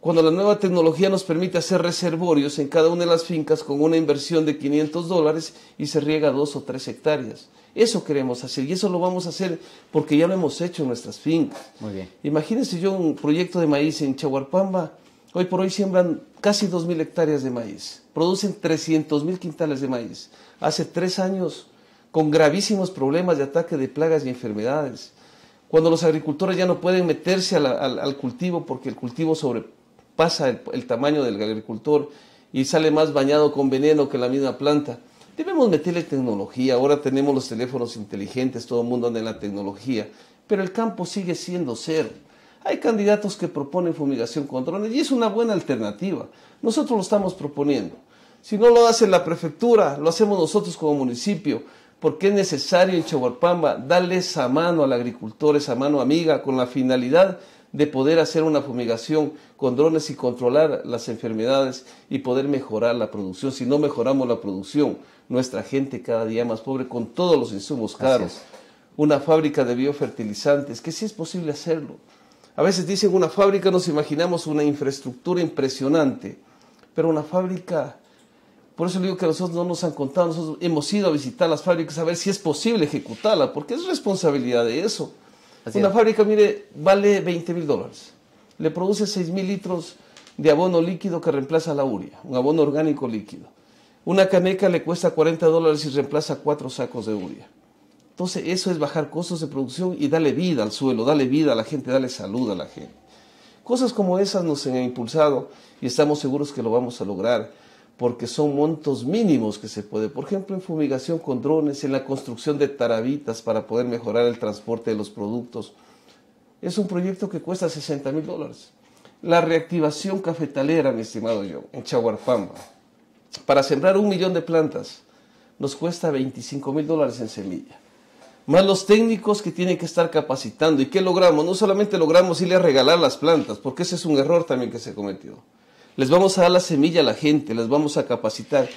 Speaker 4: Cuando la nueva tecnología nos permite hacer reservorios en cada una de las fincas con una inversión de 500 dólares y se riega 2 o 3 hectáreas. Eso queremos hacer y eso lo vamos a hacer porque ya lo hemos hecho en nuestras fincas. Imagínense yo un proyecto de maíz en Chahuarpamba. Hoy por hoy siembran casi 2.000 hectáreas de maíz. Producen 300.000 quintales de maíz. Hace tres años con gravísimos problemas de ataque de plagas y enfermedades. Cuando los agricultores ya no pueden meterse al, cultivo porque el cultivo sobrepasa el, tamaño del agricultor y sale más bañado con veneno que la misma planta. Debemos meterle tecnología, ahora tenemos los teléfonos inteligentes, todo el mundo anda en la tecnología, pero el campo sigue siendo cero. Hay candidatos que proponen fumigación con drones y es una buena alternativa. Nosotros lo estamos proponiendo. Si no lo hace la prefectura, lo hacemos nosotros como municipio porque es necesario en Chihuahua, darle esa mano al agricultor, esa mano amiga, con la finalidad de poder hacer una fumigación con drones y controlar las enfermedades y poder mejorar la producción. Si no mejoramos la producción, nuestra gente cada día más pobre con todos los insumos caros. Una fábrica de biofertilizantes, que sí es posible hacerlo. A veces dicen una fábrica, nos imaginamos una infraestructura impresionante, pero una fábrica por eso digo que nosotros no nos han contado, nosotros hemos ido a visitar las fábricas a ver si es posible ejecutarla, porque es responsabilidad de eso. Una fábrica, mire, vale 20 mil dólares. Le produce 6 mil litros de abono líquido que reemplaza la urea, un abono orgánico líquido. Una caneca le cuesta 40 dólares y reemplaza cuatro sacos de urea. Entonces, eso es bajar costos de producción y darle vida al suelo, darle vida a la gente, darle salud a la gente. Cosas como esas nos han impulsado y estamos seguros que lo vamos a lograr porque son montos mínimos que se puede, por ejemplo, en fumigación con drones, en la construcción de tarabitas para poder mejorar el transporte de los productos. Es un proyecto que cuesta 60 mil dólares. La reactivación cafetalera, mi estimado yo, en Chahuarpamba, para sembrar un millón de plantas, nos cuesta 25 mil dólares en semilla. Más los técnicos que tienen que estar capacitando. ¿Y qué logramos? No solamente logramos irle a regalar las plantas, porque ese es un error también que se cometió les vamos a dar la semilla a la gente, les vamos a capacitar.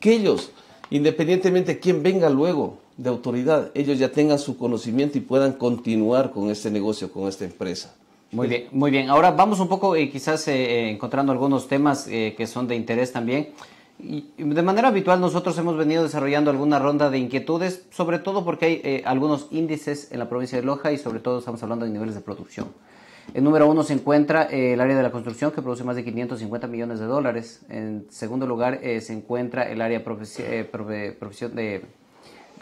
Speaker 4: Que ellos, independientemente de quién venga luego de autoridad, ellos ya tengan su conocimiento y puedan continuar con este negocio, con esta empresa. Muy bien, muy
Speaker 2: bien. Ahora vamos un poco eh, quizás eh, eh, encontrando algunos temas que son de interés también. de manera habitual nosotros hemos venido desarrollando alguna ronda de inquietudes, sobre todo porque hay algunos índices en la provincia de Loja y sobre todo estamos hablando de niveles de producción. En número uno se encuentra eh, el área de la construcción, que produce más de 550 millones de dólares. En segundo lugar eh, se encuentra el área eh, de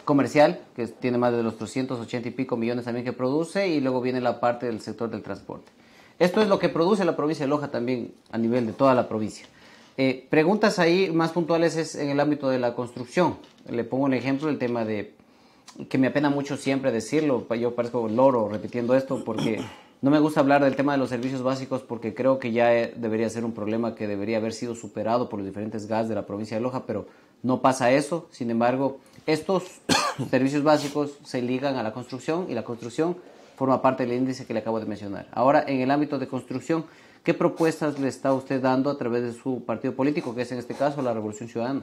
Speaker 2: comercial, que tiene más de los 380 y pico millones también que produce. Y luego viene la parte del sector del transporte. Esto es lo que produce la provincia de Loja también a nivel de toda la provincia. preguntas ahí más puntuales es en el ámbito de la construcción. Le pongo un ejemplo, el tema de que me apena mucho siempre decirlo, yo parezco loro repitiendo esto, porque no me gusta hablar del tema de los servicios básicos porque creo que ya eh, debería ser un problema que debería haber sido superado por los diferentes GAS de la provincia de Loja, pero no pasa eso. Sin embargo, estos servicios básicos se ligan a la construcción y la construcción forma parte del índice que le acabo de mencionar. Ahora, en el ámbito de construcción, ¿qué propuestas le está usted dando a través de su partido político, que es en este caso la Revolución
Speaker 4: Ciudadana?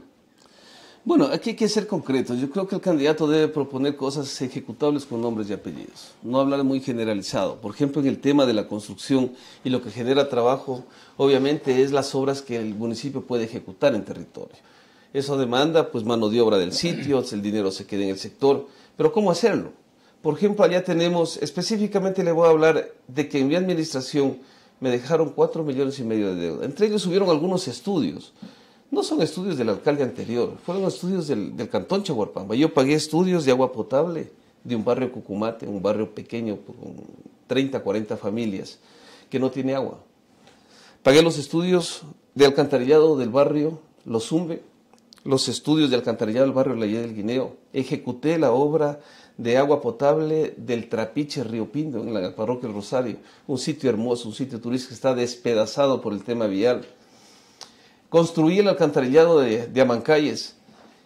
Speaker 4: Bueno, aquí hay que ser concretos. Yo creo que el candidato debe proponer cosas ejecutables con nombres y apellidos. No hablar muy generalizado. Por ejemplo, en el tema de la construcción y lo que genera trabajo, obviamente es las obras que el municipio puede ejecutar en territorio. Eso demanda pues mano de obra del sitio, el dinero se queda en el sector, pero ¿cómo hacerlo? Por ejemplo, allá tenemos, específicamente le voy a hablar de que en mi administración me dejaron cuatro millones y medio de deuda. Entre ellos hubieron algunos estudios no son estudios del alcalde anterior, fueron estudios del, del cantón Chahuarpamba. Yo pagué estudios de agua potable de un barrio Cucumate, un barrio pequeño con 30, 40 familias que no tiene agua. Pagué los estudios de alcantarillado del barrio Los Umbe, los estudios de alcantarillado del barrio La Laya del Guineo. Ejecuté la obra de agua potable del Trapiche Río Pindo en la parroquia El Rosario, un sitio hermoso, un sitio turístico que está despedazado por el tema vial. Construir el alcantarillado de, de Amancayes.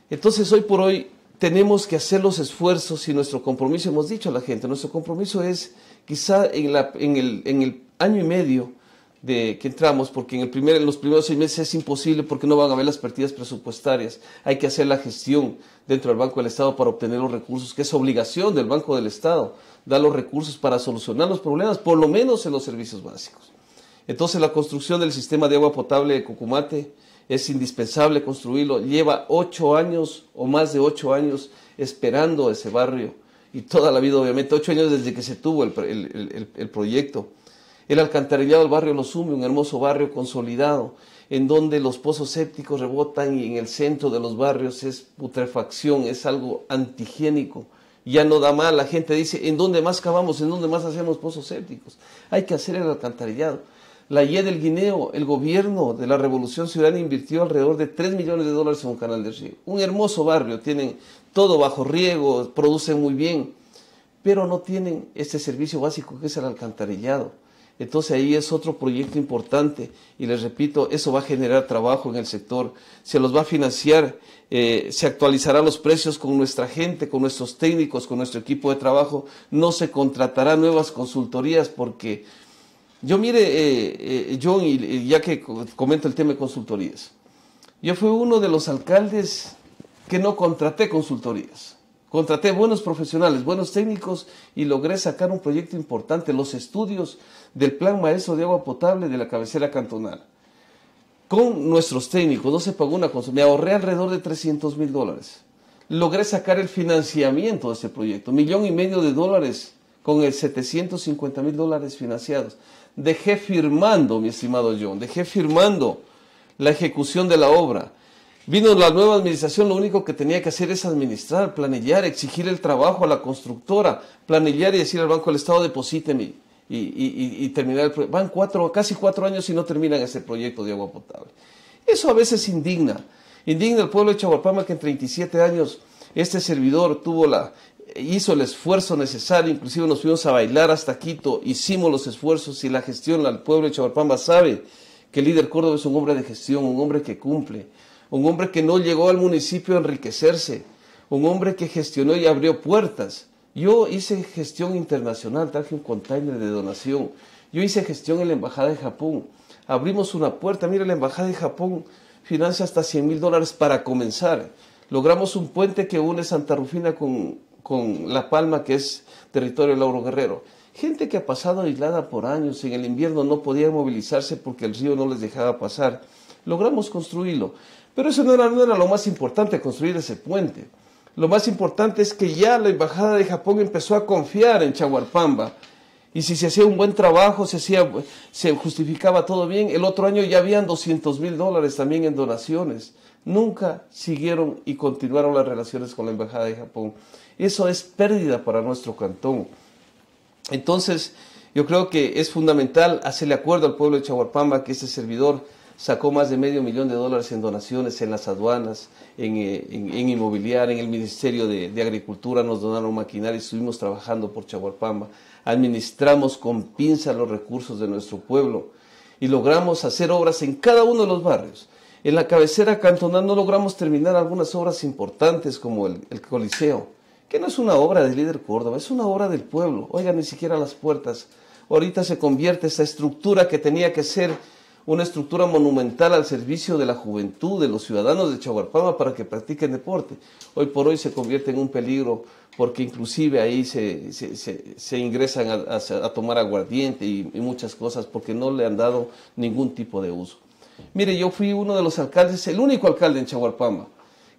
Speaker 4: Entonces hoy por hoy tenemos que hacer los esfuerzos y nuestro compromiso, hemos dicho a la gente, nuestro compromiso es quizá en, el, año y medio de que entramos, porque en, el en los primeros seis meses es imposible porque no van a haber las partidas presupuestarias, hay que hacer la gestión dentro del Banco del Estado para obtener los recursos, que es obligación del Banco del Estado, dar los recursos para solucionar los problemas, por lo menos en los servicios básicos. Entonces la construcción del sistema de agua potable de Cucumate es indispensable construirlo. Lleva ocho años o más de ocho años esperando ese barrio y toda la vida obviamente, ocho años desde que se tuvo el, el, proyecto. El alcantarillado del barrio sume un hermoso barrio consolidado, en donde los pozos sépticos rebotan y en el centro de los barrios es putrefacción, es algo antihigiénico. Ya no da mal, la gente dice, ¿en dónde más cavamos? ¿En dónde más hacemos pozos sépticos? Hay que hacer el alcantarillado. La IE del Guineo, el gobierno de la Revolución Ciudadana invirtió alrededor de 3 millones de dólares en un canal de río. Un hermoso barrio, tienen todo bajo riego, producen muy bien, pero no tienen este servicio básico que es el alcantarillado. Entonces ahí es otro proyecto importante y les repito, eso va a generar trabajo en el sector, se los va a financiar, eh, se actualizarán los precios con nuestra gente, con nuestros técnicos, con nuestro equipo de trabajo, no se contratará nuevas consultorías porque yo mire, yo eh, eh, John, y, ya que comento el tema de consultorías, yo fui uno de los alcaldes que no contraté consultorías. Contraté buenos profesionales, buenos técnicos y logré sacar un proyecto importante, los estudios del Plan Maestro de Agua Potable de la cabecera cantonal. Con nuestros técnicos, no se pagó una consulta, me ahorré alrededor de 300 mil dólares. Logré sacar el financiamiento de ese proyecto, millón y medio de dólares con el 750 mil dólares financiados dejé firmando, mi estimado John, dejé firmando la ejecución de la obra. Vino la nueva administración, lo único que tenía que hacer es administrar, planillar, exigir el trabajo a la constructora, planillar y decir al Banco del Estado, deposíteme, y, terminar el proyecto. Van cuatro, casi cuatro años y no terminan ese proyecto de agua potable. Eso a veces indigna. Indigna el pueblo de Chaguapama que en 37 años este servidor tuvo la hizo el esfuerzo necesario, inclusive nos fuimos a bailar hasta Quito, hicimos los esfuerzos y la gestión el pueblo de Chabarpamba sabe que el líder Córdoba es un hombre de gestión, un hombre que cumple, un hombre que no llegó al municipio a enriquecerse, un hombre que gestionó y abrió puertas. Yo hice gestión internacional, traje un container de donación, yo hice gestión en la Embajada de Japón, abrimos una puerta, mira la Embajada de Japón financia hasta 100 mil dólares para comenzar. Logramos un puente que une Santa Rufina con con La Palma, que es territorio de Lauro Guerrero. Gente que ha pasado aislada por años, en el invierno no podía movilizarse porque el río no les dejaba pasar. Logramos construirlo. Pero eso no era, lo más importante, construir ese puente. Lo más importante es que ya la Embajada de Japón empezó a confiar en Chaguarpamba. Y si se hacía un buen trabajo, se, se justificaba todo bien. El otro año ya habían 200 mil dólares también en donaciones. Nunca siguieron y continuaron las relaciones con la Embajada de Japón. Eso es pérdida para nuestro cantón. Entonces, yo creo que es fundamental hacerle acuerdo al pueblo de Chahuarpamba que ese servidor sacó más de medio millón de dólares en donaciones en las aduanas, en, eh, en inmobiliaria, en el Ministerio de, Agricultura, nos donaron maquinaria y estuvimos trabajando por Chahuarpamba. Administramos con pinza los recursos de nuestro pueblo y logramos hacer obras en cada uno de los barrios. En la cabecera cantonal no logramos terminar algunas obras importantes como el Coliseo que no es una obra del líder Córdoba, es una obra del pueblo. Oiga, ni siquiera las puertas. Ahorita se convierte esa estructura que tenía que ser una estructura monumental al servicio de la juventud, de los ciudadanos de Chaguarpama para que practiquen deporte. Hoy por hoy se convierte en un peligro porque inclusive ahí se, ingresan a, tomar aguardiente y, muchas cosas porque no le han dado ningún tipo de uso. Mire, yo fui uno de los alcaldes, el único alcalde en Chaguarpama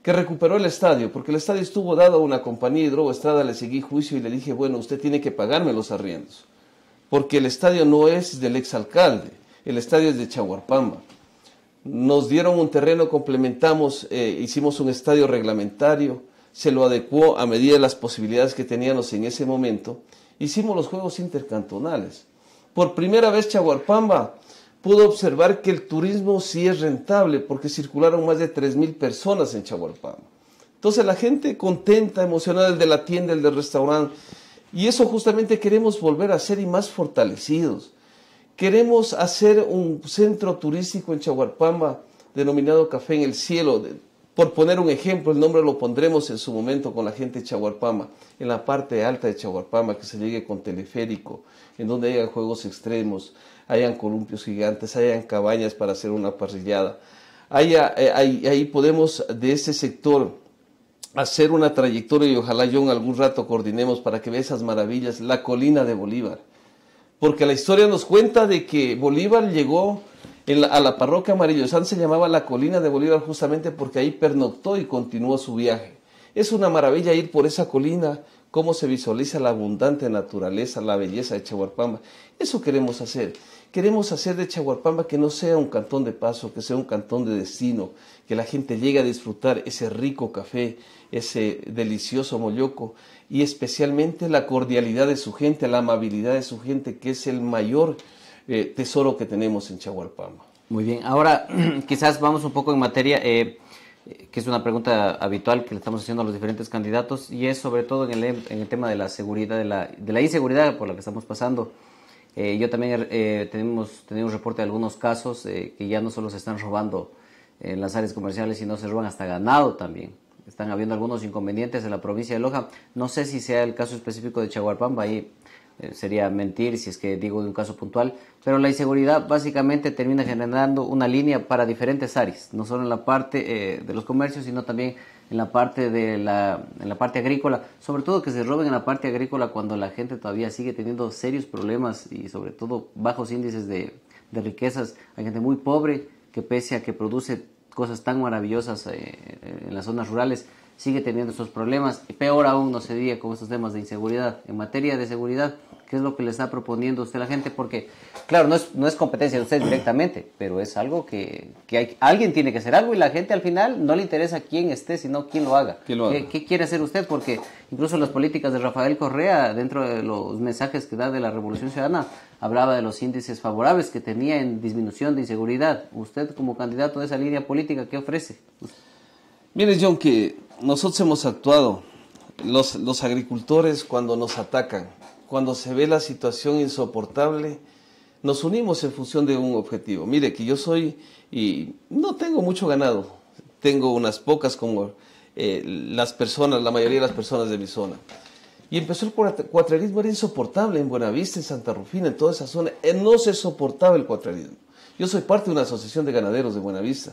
Speaker 4: que recuperó el estadio, porque el estadio estuvo dado a una compañía y Estrada le seguí juicio y le dije, bueno, usted tiene que pagarme los arriendos, porque el estadio no es del exalcalde, el estadio es de Chahuarpamba. Nos dieron un terreno, complementamos, eh, hicimos un estadio reglamentario, se lo adecuó a medida de las posibilidades que teníamos en ese momento, hicimos los juegos intercantonales. Por primera vez Chahuarpamba pudo observar que el turismo sí es rentable porque circularon más de 3.000 personas en Chahuarpama. Entonces la gente contenta, emocionada, el de la tienda, el del restaurante. Y eso justamente queremos volver a hacer y más fortalecidos. Queremos hacer un centro turístico en Chahuarpama, denominado Café en el Cielo. Por poner un ejemplo, el nombre lo pondremos en su momento con la gente de Chahuarpama, en la parte alta de Chahuarpama, que se llegue con teleférico, en donde haya juegos extremos, hayan columpios gigantes, hayan cabañas para hacer una parrillada. Ahí, eh, podemos de ese sector hacer una trayectoria y ojalá yo en algún rato coordinemos para que vea esas maravillas, la colina de Bolívar. Porque la historia nos cuenta de que Bolívar llegó a la parroquia Amarillo San, se llamaba la colina de Bolívar justamente porque ahí pernoctó y continuó su viaje. Es una maravilla ir por esa colina, cómo se visualiza la abundante naturaleza, la belleza de Chaguarpamba. Eso queremos hacer. Queremos hacer de Chahuarpamba que no sea un cantón de paso, que sea un cantón de destino, que la gente llegue a disfrutar ese rico café, ese delicioso molloco y especialmente la cordialidad de su gente, la amabilidad de su gente, que es el mayor eh, tesoro que tenemos en Chahuarpamba.
Speaker 2: Muy bien, ahora quizás vamos un poco en materia. Eh, que es una pregunta habitual que le estamos haciendo a los diferentes candidatos y es sobre todo en el, em, tema de la seguridad, de la, inseguridad por la que estamos pasando. Eh, yo también eh, tenemos, tenemos reporte de algunos casos eh, que ya no solo se están robando en las áreas comerciales, sino se roban hasta ganado también. Están habiendo algunos inconvenientes en la provincia de Loja. No sé si sea el caso específico de Chaguarpamba, ahí eh, sería mentir si es que digo de un caso puntual, pero la inseguridad básicamente termina generando una línea para diferentes áreas, no solo en la parte eh, de los comercios, sino también en la parte de la, en la parte agrícola, sobre todo que se roben en la parte agrícola cuando la gente todavía sigue teniendo serios problemas y sobre todo bajos índices de, riquezas, hay gente muy pobre que pese a que produce cosas tan maravillosas eh, en las zonas rurales, sigue teniendo esos problemas. Y peor aún, no sería con esos temas de inseguridad. En materia de seguridad, ¿qué es lo que le está proponiendo usted a la gente? Porque, claro, no es, no es competencia de usted directamente, pero es algo que, que hay, alguien tiene que hacer algo y la gente al final no le interesa quién esté, sino quién lo haga. ¿Qué, quiere hacer usted? Porque incluso las políticas de Rafael Correa, dentro de los mensajes que da de la Revolución Ciudadana, hablaba de los índices favorables que tenía en disminución de inseguridad. Usted como candidato de esa línea política, ¿qué ofrece?
Speaker 4: Mire, John, que nosotros hemos actuado, los, agricultores cuando nos atacan, cuando se ve la situación insoportable, nos unimos en función de un objetivo. Mire, que yo soy y no tengo mucho ganado, tengo unas pocas como eh, las personas, la mayoría de las personas de mi zona. Y empezó el cuatrarismo, era insoportable en Buenavista, en Santa Rufina, en toda esa zona, eh, no se soportaba el cuatrarismo. Yo soy parte de una asociación de ganaderos de Buenavista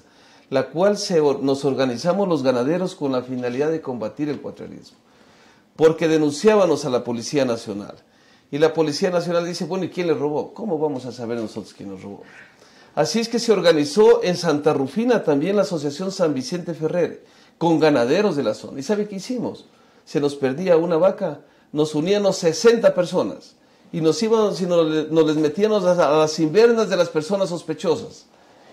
Speaker 4: la cual nos organizamos los ganaderos con la finalidad de combatir el cuatriarismo porque denunciábamos a la Policía Nacional. Y la Policía Nacional dice, bueno, ¿y quién le robó? ¿Cómo vamos a saber nosotros quién nos robó? Así es que se organizó en Santa Rufina también la Asociación San Vicente Ferrer, con ganaderos de la zona. ¿Y sabe qué hicimos? Se nos perdía una vaca, nos unían 60 personas y nos íbamos nos, les metíamos a las invernas de las personas sospechosas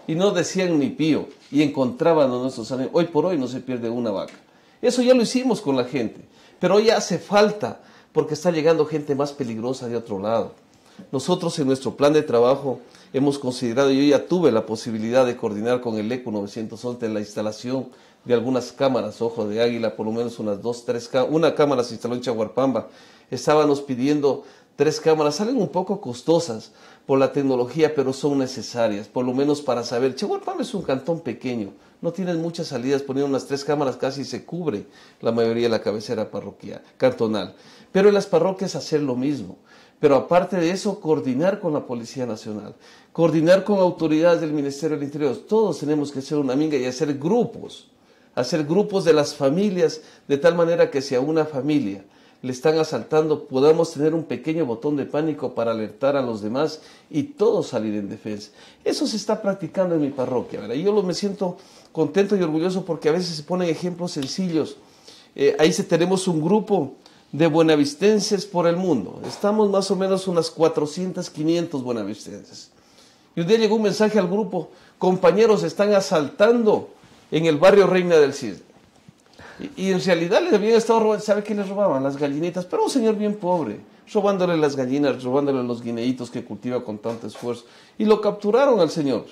Speaker 4: y no decían ni pío y encontraban a nuestros amigos. Hoy por hoy no se pierde una vaca. Eso ya lo hicimos con la gente, pero ya hace falta porque está llegando gente más peligrosa de otro lado. Nosotros en nuestro plan de trabajo hemos considerado, yo ya tuve la posibilidad de coordinar con el ECO 911 la instalación de algunas cámaras, ojo de águila, por lo menos unas dos, tres cámaras. Una cámara se instaló en Chaguarpamba. Estábamos pidiendo tres cámaras, salen un poco costosas, por la tecnología, pero son necesarias, por lo menos para saber. Chihuahua es un cantón pequeño, no tienen muchas salidas, poniendo unas tres cámaras casi se cubre la mayoría de la cabecera parroquial, cantonal. Pero en las parroquias hacer lo mismo. Pero aparte de eso, coordinar con la Policía Nacional, coordinar con autoridades del Ministerio del Interior. Todos tenemos que ser una minga y hacer grupos, hacer grupos de las familias, de tal manera que sea una familia le están asaltando, podamos tener un pequeño botón de pánico para alertar a los demás y todos salir en defensa. Eso se está practicando en mi parroquia, ¿verdad? Yo lo, me siento contento y orgulloso porque a veces se ponen ejemplos sencillos. Eh, ahí se, tenemos un grupo de buenavistenses por el mundo. Estamos más o menos unas 400, 500 buenavistenses. Y un día llegó un mensaje al grupo, compañeros, están asaltando en el barrio Reina del Cisne. Y, en realidad les habían estado robando, ¿sabe qué les robaban? Las gallinitas, pero un señor bien pobre, robándole las gallinas, robándole los guineitos que cultiva con tanto esfuerzo. Y lo capturaron al señor.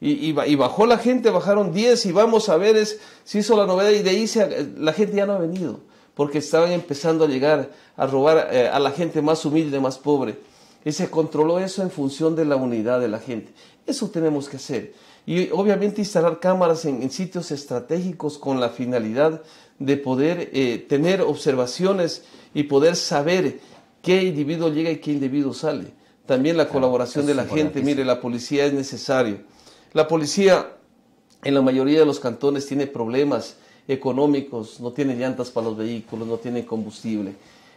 Speaker 4: Y, bajó la gente, bajaron 10 y vamos a ver si hizo la novedad y de ahí la gente ya no ha venido, porque estaban empezando a llegar a robar eh, a la gente más humilde, más pobre. Y se controló eso en función de la unidad de la gente. Eso tenemos que hacer y obviamente instalar cámaras en, sitios estratégicos con la finalidad de poder eh, tener observaciones y poder saber qué individuo llega y qué individuo sale. También la colaboración de la gente, mire, la policía es necesario. La policía en la mayoría de los cantones tiene problemas económicos, no tiene llantas para los vehículos, no tiene combustible.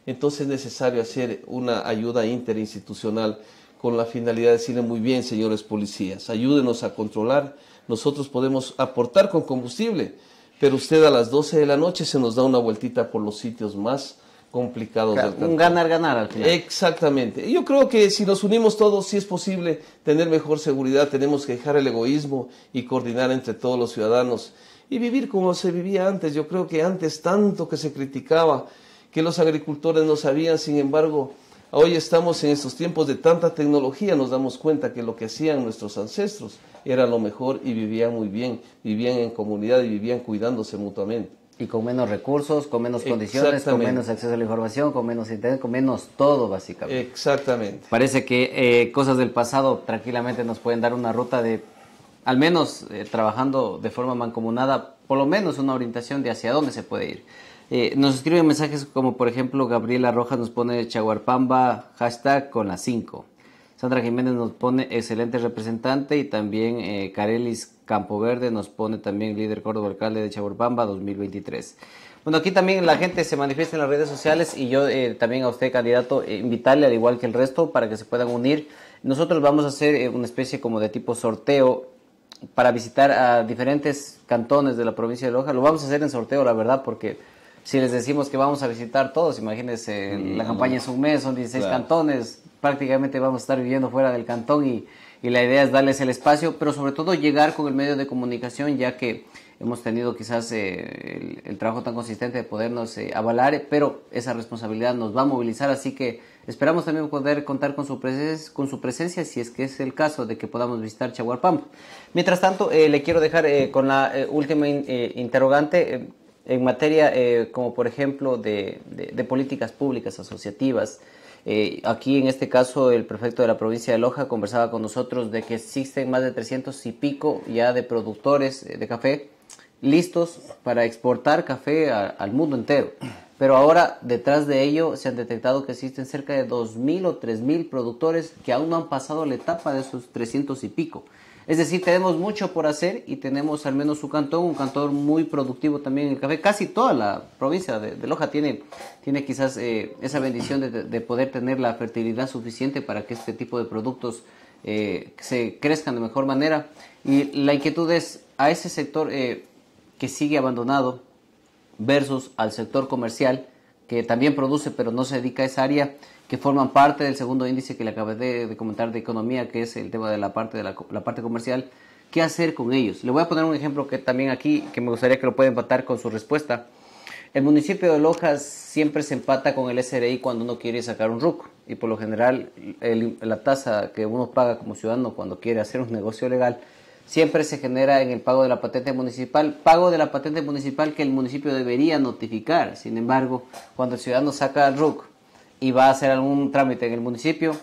Speaker 4: Entonces es necesario hacer una ayuda interinstitucional con la finalidad de decirle muy bien, señores policías, ayúdenos a controlar. Nosotros podemos aportar con combustible, pero usted a las 12 de la noche se nos da una vueltita por los sitios más complicados del Un ganar-ganar al final. Exactamente. Yo creo que si nos unimos todos, si es posible tener mejor seguridad. Tenemos que dejar el egoísmo y coordinar entre todos los ciudadanos y vivir como se vivía antes. Yo creo que antes tanto que se criticaba que los agricultores no sabían, sin embargo, Hoy estamos en estos tiempos de tanta tecnología, nos damos cuenta que lo que hacían nuestros ancestros era lo mejor y vivían muy bien, vivían en comunidad y vivían cuidándose mutuamente. Y con menos recursos, con menos condiciones, con menos acceso a
Speaker 2: la información, con menos internet, con menos todo básicamente. Exactamente. Parece que eh, cosas del pasado tranquilamente nos pueden dar una ruta de, al menos eh, trabajando de forma mancomunada, por lo menos una orientación de hacia dónde se puede ir. Eh, nos escriben mensajes como por ejemplo Gabriela Rojas nos pone Chaguarpamba hashtag con las 5. Sandra Jiménez nos pone excelente representante y también eh, Carelis Campoverde nos pone también líder Córdoba alcalde de Chaguarpamba 2023. Bueno, aquí también la gente se manifiesta en las redes sociales y yo eh, también a usted candidato eh, invitarle al igual que el resto para que se puedan unir. Nosotros vamos a hacer una especie como de tipo sorteo para visitar a diferentes cantones de la provincia de Loja. Lo vamos a hacer en sorteo, la verdad, porque si les decimos que vamos a visitar todos, imagínense, la mm, campaña es un mes, son 16 cantones, prácticamente vamos a estar viviendo fuera del cantón y, la idea es darles el espacio, pero sobre todo llegar con el medio de comunicación, ya que hemos tenido quizás eh, el, trabajo tan consistente de podernos eh, avalar, pero esa responsabilidad nos va a movilizar, así que esperamos también poder contar con su, presencia, con su presencia si es que es el caso de que podamos visitar Chahuarpampa. Mientras tanto, eh, le quiero dejar con la última interrogante en materia eh, como por ejemplo de, políticas públicas asociativas. Eh, aquí en este caso el prefecto de la provincia de Loja conversaba con nosotros de que existen más de 300 y pico ya de productores eh, de café listos para exportar café al mundo entero. Pero ahora detrás de ello se han detectado que existen cerca de mil o mil productores que aún no han pasado la etapa de esos 300 y pico. Es decir, tenemos mucho por hacer y tenemos al menos su cantón, un cantón muy productivo también en el café. Casi toda la provincia de, Loja tiene, quizás eh, esa bendición de, poder tener la fertilidad suficiente para que este tipo de productos eh, se crezcan de mejor manera. Y la inquietud es a ese sector eh, que sigue abandonado versus al sector comercial que también produce pero no se dedica a esa área que forman parte del segundo índice que le acabé de, comentar de economía, que es el tema de la parte, de la, parte comercial, ¿qué hacer con ellos? Le voy a poner un ejemplo que también aquí, que me gustaría que lo pueda empatar con su respuesta. El municipio de Lojas siempre se empata con el SRI cuando uno quiere sacar un RUC y por lo general la tasa que uno paga como ciudadano cuando quiere hacer un negocio legal siempre se genera en el pago de la patente municipal, pago de la patente municipal que el municipio debería notificar. Sin embargo, cuando el ciudadano saca el RUC, y va a hacer algún trámite en el municipio,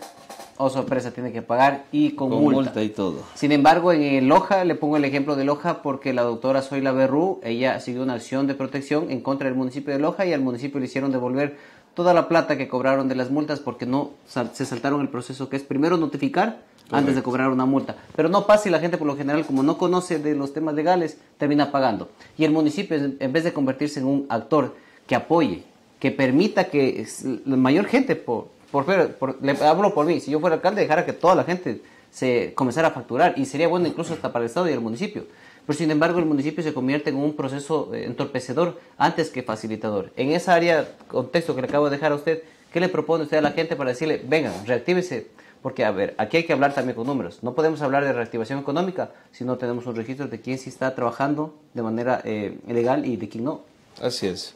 Speaker 2: o oh, sorpresa, tiene que pagar y con, con multa. y todo. Sin embargo, en Loja, le pongo el ejemplo de Loja porque la doctora Zoila Berrú, ella siguió una acción de protección en contra del municipio de Loja y al municipio le hicieron devolver toda la plata que cobraron de las multas porque no se saltaron el proceso que es primero notificar antes de cobrar una multa. Pero no pasa y la gente por lo general, como no conoce de los temas legales, termina pagando. Y el municipio, en vez de convertirse en un actor que apoye que permita que la mayor gente, por, por, le hablo por mí, si yo fuera alcalde, dejara que toda la gente se comenzara a facturar y sería bueno incluso hasta para el Estado y el municipio. Pero sin embargo, el municipio se convierte en un proceso eh, entorpecedor antes que facilitador. En esa área, contexto que le acabo de dejar a usted, ¿qué le propone usted a la gente para decirle, venga, reactívese? Porque, a ver, aquí hay que hablar también con números. No podemos hablar de reactivación económica si no tenemos un registro de quién sí está trabajando de manera eh,
Speaker 4: legal y de quién no. Así es.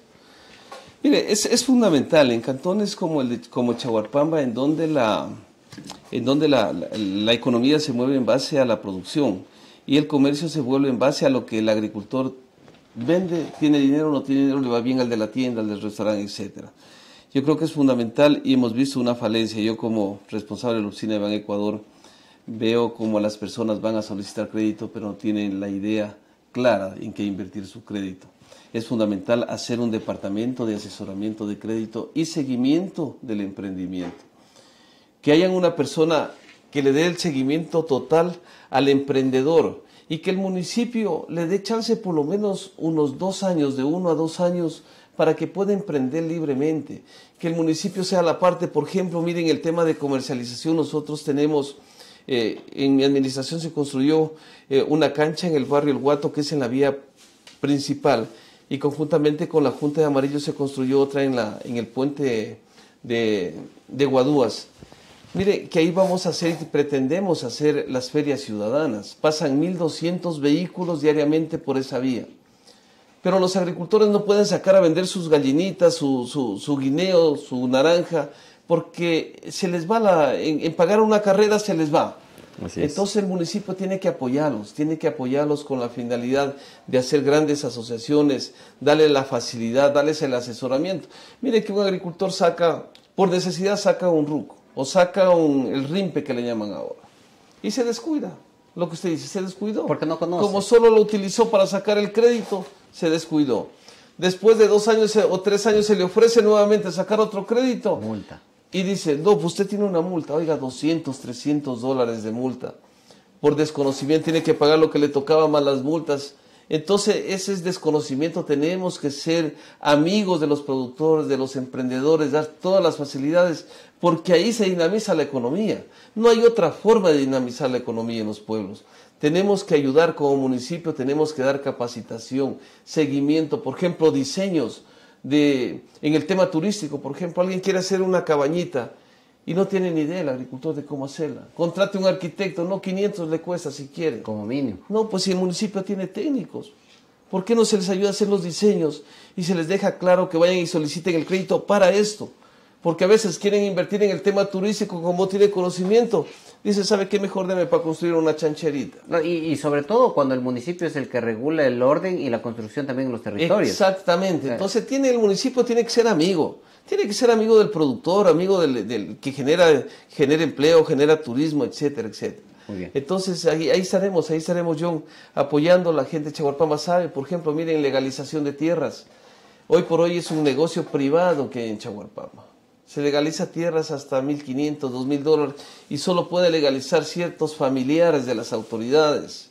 Speaker 4: Mire, es, fundamental en cantones como el como Chahuarpamba, en donde la en donde la, la, economía se mueve en base a la producción y el comercio se vuelve en base a lo que el agricultor vende, tiene dinero, no tiene dinero, le va bien al de la tienda, al del restaurante, etcétera. Yo creo que es fundamental y hemos visto una falencia. Yo como responsable de la oficina de Ban Ecuador veo como las personas van a solicitar crédito pero no tienen la idea clara en qué invertir su crédito es fundamental hacer un departamento de asesoramiento de crédito y seguimiento del emprendimiento. Que haya una persona que le dé el seguimiento total al emprendedor y que el municipio le dé chance por lo menos unos dos años, de uno a dos años, para que pueda emprender libremente. Que el municipio sea la parte, por ejemplo, miren el tema de comercialización, nosotros tenemos... Eh, en mi administración se construyó eh, una cancha en el barrio El Guato, que es en la vía principal, y conjuntamente con la Junta de Amarillo se construyó otra en, la, en el puente de, Guadúas. Mire, que ahí vamos a hacer y pretendemos hacer las ferias ciudadanas. Pasan 1.200 vehículos diariamente por esa vía. Pero los agricultores no pueden sacar a vender sus gallinitas, su, guineo, su naranja, porque se les va la, en pagar una carrera se les va. Entonces el municipio tiene que apoyarlos, tiene que apoyarlos con la finalidad de hacer grandes asociaciones, darle la facilidad, darles el asesoramiento. Mire que un agricultor saca, por necesidad saca un RUC o saca un, el rimpe que le llaman ahora y se descuida. Lo que usted dice, se descuidó. Porque no conoce. Como solo lo utilizó para sacar el crédito, se descuidó. Después de dos años eh, o tres años se le ofrece nuevamente sacar otro crédito. Multa y dice, no, pues usted tiene una multa, oiga, 200, 300 dólares de multa. Por desconocimiento tiene que pagar lo que le tocaba más las multas. Entonces, ese es desconocimiento. Tenemos que ser amigos de los productores, de los emprendedores, dar todas las facilidades, porque ahí se dinamiza la economía. No hay otra forma de dinamizar la economía en los pueblos. Tenemos que ayudar como municipio, tenemos que dar capacitación, seguimiento, por ejemplo, diseños en el tema turístico, por ejemplo, alguien quiere hacer una cabañita y no tiene ni idea el agricultor de cómo hacerla. Contrate un arquitecto, no 500 le cuesta si quiere. Como mínimo. No, pues si el municipio tiene técnicos, ¿por qué no se les ayuda a hacer los diseños y se les deja claro que vayan y soliciten el crédito para esto? porque a veces quieren invertir en el tema turístico como tiene conocimiento. Dice, ¿sabe qué mejor deme para construir una chancherita? y, sobre todo cuando el municipio es el que regula el orden y la construcción también en los territorios. Exactamente. Entonces tiene, el municipio tiene que ser amigo. Tiene que ser amigo del productor, amigo del, que genera, genera empleo, genera turismo, etcétera, etcétera. Muy bien. Entonces ahí, ahí, estaremos, ahí estaremos, John, apoyando a la gente de Chaguarpama sabe, por ejemplo, miren legalización de tierras. Hoy por hoy es un negocio privado que hay en Chaguarpama se legaliza tierras hasta 1.500, 2.000 dólares y solo puede legalizar ciertos familiares de las autoridades.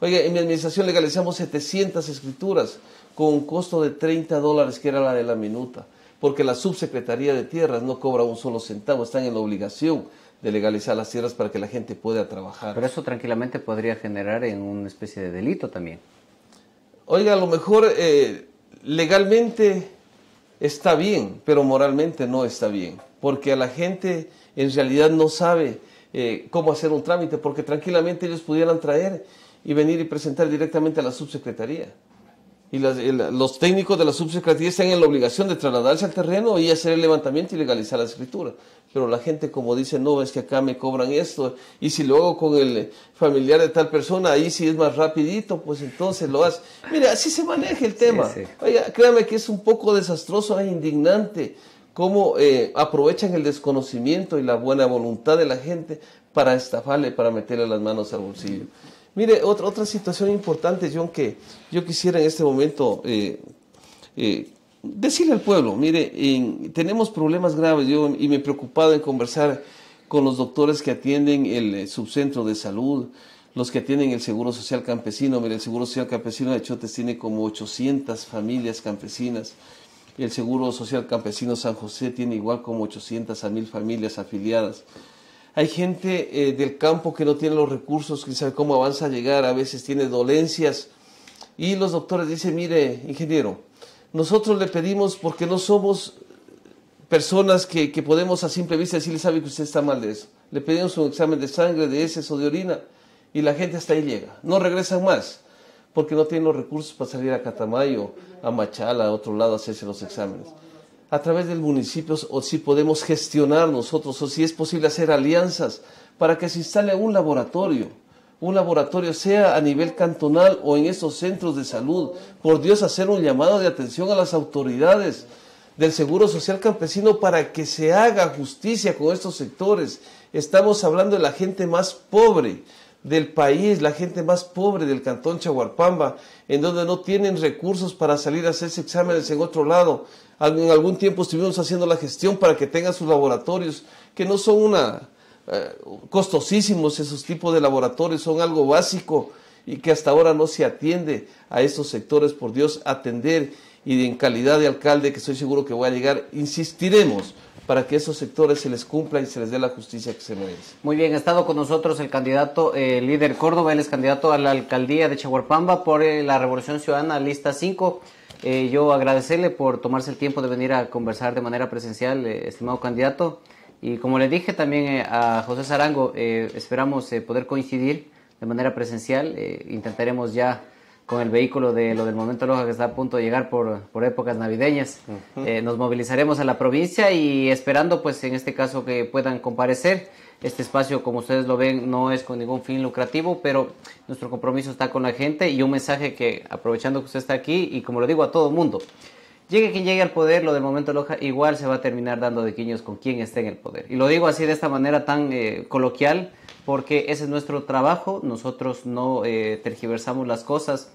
Speaker 4: Oiga, en mi administración legalizamos 700 escrituras con un costo de 30 dólares, que era la de la minuta, porque la subsecretaría de tierras no cobra un solo centavo, están en la obligación de legalizar las tierras para que la gente pueda trabajar. Pero eso tranquilamente podría generar en una especie de delito también. Oiga, a lo mejor eh, legalmente está bien, pero moralmente no está bien, porque a la gente en realidad no sabe eh, cómo hacer un trámite, porque tranquilamente ellos pudieran traer y venir y presentar directamente a la subsecretaría y los técnicos de la subsecretaría están en la obligación de trasladarse al terreno y hacer el levantamiento y legalizar la escritura. Pero la gente como dice, no, es que acá me cobran esto, y si luego con el familiar de tal persona, ahí si es más rapidito, pues entonces lo hace. Mira, así se maneja el tema. créame que es un poco desastroso e indignante cómo eh, aprovechan el desconocimiento y la buena voluntad de la gente para estafarle, para meterle las manos al bolsillo. Mire, otra, otra situación importante, John, que yo quisiera en este momento eh, eh, decirle al pueblo, mire, tenemos problemas graves, yo y me he preocupado en conversar con los doctores que atienden el eh, subcentro de salud, los que atienden el Seguro Social Campesino. Mire, el Seguro Social Campesino de Chotes tiene como 800 familias campesinas. El Seguro Social Campesino San José tiene igual como 800 a 1000 familias afiliadas. Hay gente eh, del campo que no tiene los recursos, que sabe cómo avanza a llegar, a veces tiene dolencias. Y los doctores dicen, mire, ingeniero, nosotros le pedimos porque no somos personas que, que podemos a simple vista decirle, sabe que usted está mal de eso. Le pedimos un examen de sangre, de heces o de orina y la gente hasta ahí llega. No regresan más porque no tienen los recursos para salir a Catamayo, a Machala, a otro lado a hacerse los exámenes a través del municipio o si podemos gestionar nosotros o si es posible hacer alianzas para que se instale un laboratorio, un laboratorio sea a nivel cantonal o en estos centros de salud. Por Dios, hacer un llamado de atención a las autoridades del Seguro Social Campesino para que se haga justicia con estos sectores. Estamos hablando de la gente más pobre del país, la gente más pobre del cantón Chaguarpamba, en donde no tienen recursos para salir a hacerse exámenes en otro lado en algún tiempo estuvimos haciendo la gestión para que tengan sus laboratorios, que no son una eh, costosísimos esos tipos de laboratorios, son algo básico y que hasta ahora no se atiende a estos sectores, por Dios, atender y en calidad de alcalde, que estoy seguro que voy a llegar, insistiremos para que esos sectores se les cumpla y se les dé la justicia que se merece. Muy bien, ha
Speaker 2: estado con nosotros el candidato, el líder Córdoba, él es candidato a la alcaldía de Chaguarpamba por eh, la Revolución Ciudadana, lista 5. Eh, yo agradecerle por tomarse el tiempo de venir a conversar de manera presencial, eh, estimado candidato. Y como le dije también eh, a José Sarango, esperamos poder coincidir de manera presencial. intentaremos ya con el vehículo de lo del momento Loja que está a punto de llegar por, por épocas navideñas. nos movilizaremos a la provincia y esperando pues en este caso que puedan comparecer este espacio, como ustedes lo ven, no es con ningún fin lucrativo, pero nuestro compromiso está con la gente y un mensaje que, aprovechando que usted está aquí, y como lo digo a todo mundo, llegue quien llegue al poder, lo del momento Loja igual se va a terminar dando de quiños con quien esté en el poder. Y lo digo así de esta manera tan eh, coloquial, porque ese es nuestro trabajo, nosotros no eh, tergiversamos las cosas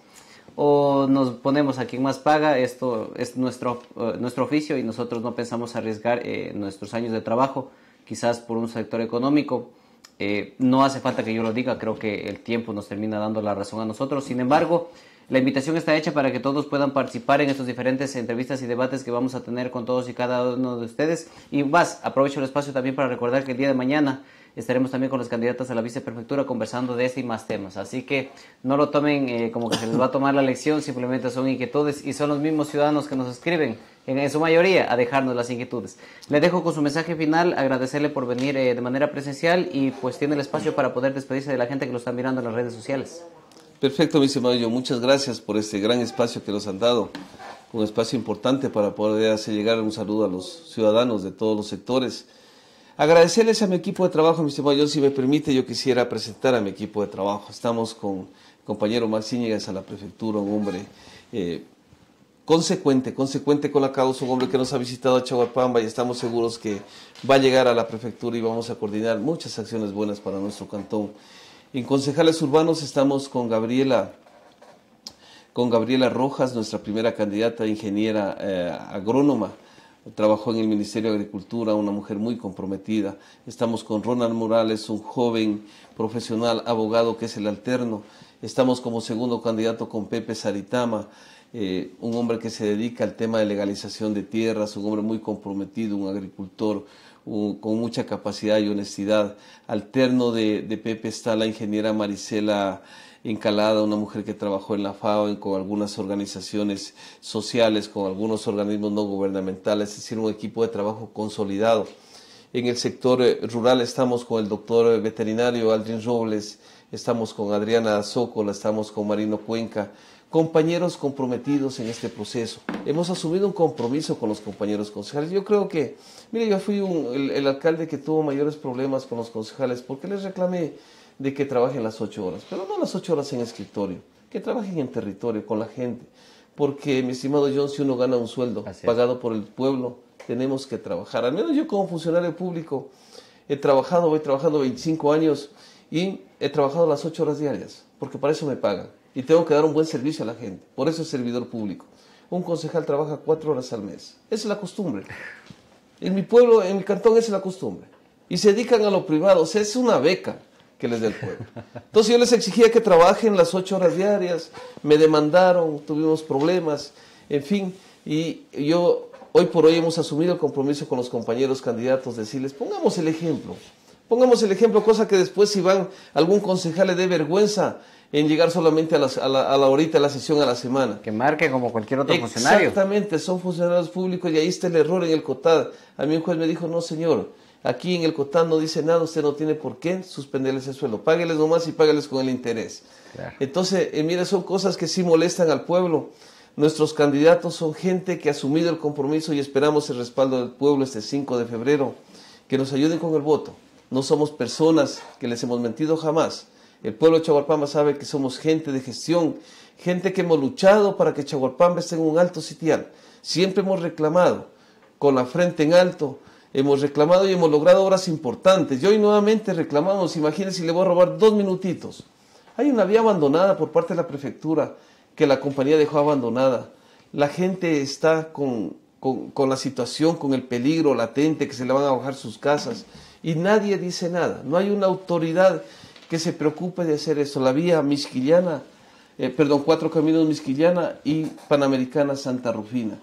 Speaker 2: o nos ponemos a quien más paga, esto es nuestro, eh, nuestro oficio y nosotros no pensamos arriesgar nuestros años de trabajo quizás por un sector económico. Eh, no hace falta que yo lo diga, creo que el tiempo nos termina dando la razón a nosotros. Sin embargo, la invitación está hecha para que todos puedan participar en estas diferentes entrevistas y debates que vamos a tener con todos y cada uno de ustedes. Y más, aprovecho el espacio también para recordar que el día de mañana estaremos también con las candidatas a la viceprefectura conversando de este y más temas. Así que no lo tomen eh, como que se les va a tomar la lección, simplemente son inquietudes y son los mismos ciudadanos que nos escriben, en, su mayoría, a dejarnos las inquietudes. Le dejo con su mensaje final, agradecerle por venir eh, de manera presencial y pues tiene el espacio para poder despedirse de la gente que lo está mirando en las redes sociales.
Speaker 4: Perfecto, mi estimado yo. Muchas gracias por este gran espacio que nos han dado. Un espacio importante para poder hacer llegar un saludo a los ciudadanos de todos los sectores Agradecerles a mi equipo de trabajo, mi estimado si me permite, yo quisiera presentar a mi equipo de trabajo. Estamos con el compañero Max a la prefectura, un hombre eh, consecuente, consecuente con la causa, un hombre que nos ha visitado a Chahuapamba y estamos seguros que va a llegar a la prefectura y vamos a coordinar muchas acciones buenas para nuestro cantón. En concejales urbanos estamos con Gabriela con Gabriela Rojas, nuestra primera candidata ingeniera eh, agrónoma trabajó en el Ministerio de Agricultura, una mujer muy comprometida. Estamos con Ronald Morales, un joven profesional, abogado que es el alterno. Estamos como segundo candidato con Pepe Saritama, eh, un hombre que se dedica al tema de legalización de tierras, un hombre muy comprometido, un agricultor con mucha capacidad y honestidad. Alterno de, de Pepe está la ingeniera Marisela encalada, una mujer que trabajó en la FAO, con algunas organizaciones sociales, con algunos organismos no gubernamentales, es decir, un equipo de trabajo consolidado. En el sector eh, rural estamos con el doctor eh, veterinario Aldrin Robles, estamos con Adriana Zócola, estamos con Marino Cuenca, compañeros comprometidos en este proceso. Hemos asumido un compromiso con los compañeros concejales. Yo creo que, mire, yo fui el, el, alcalde que tuvo mayores problemas con los concejales porque les reclamé de que trabajen las ocho horas, pero no las ocho horas en escritorio, que trabajen en territorio, con la gente. Porque, mi estimado John, si uno gana un sueldo pagado por el pueblo, tenemos que trabajar. Al menos yo como funcionario público he trabajado, voy trabajando 25 años y he trabajado las ocho horas diarias, porque para eso me pagan. Y tengo que dar un buen servicio a la gente. Por eso es servidor público. Un concejal trabaja cuatro horas al mes. Es la costumbre. En mi pueblo, en mi cantón, es la costumbre. Y se dedican a lo privado. O sea, es una beca que les dé el pueblo. Entonces yo les exigía que trabajen las ocho horas diarias, me demandaron, tuvimos problemas, en fin, y yo hoy por hoy hemos asumido el compromiso con los compañeros candidatos, decirles, pongamos el ejemplo, pongamos el ejemplo, cosa que después si van algún concejal le dé vergüenza en llegar solamente a, la, a la horita, de la sesión, a la semana. Que marque como cualquier otro funcionario. Exactamente, son funcionarios públicos y ahí está el error en el COTAD. A mí un juez me dijo, no señor, Aquí en el Cotán no dice nada, usted no tiene por qué suspenderles el suelo. Págueles nomás y págueles con el interés. Entonces, eh, mire, son cosas que sí molestan al pueblo. Nuestros candidatos son gente que ha asumido el compromiso y esperamos el respaldo del pueblo este 5 de febrero. Que nos ayuden con el voto. No somos personas que les hemos mentido jamás. El pueblo de Chaguarpamba sabe que somos gente de gestión, gente que hemos luchado para que Chaguarpamba esté en un alto sitial. Siempre hemos reclamado con la frente en alto hemos reclamado y hemos logrado obras importantes. Y hoy nuevamente reclamamos, imagínense, le voy a robar dos minutitos. Hay una vía abandonada por parte de la prefectura que la compañía dejó abandonada. La gente está con, la situación, con el peligro latente que se le van a bajar sus casas y nadie dice nada. No hay una autoridad que se preocupe de hacer eso. La vía misquillana, eh, perdón, Cuatro Caminos Misquillana y Panamericana Santa Rufina.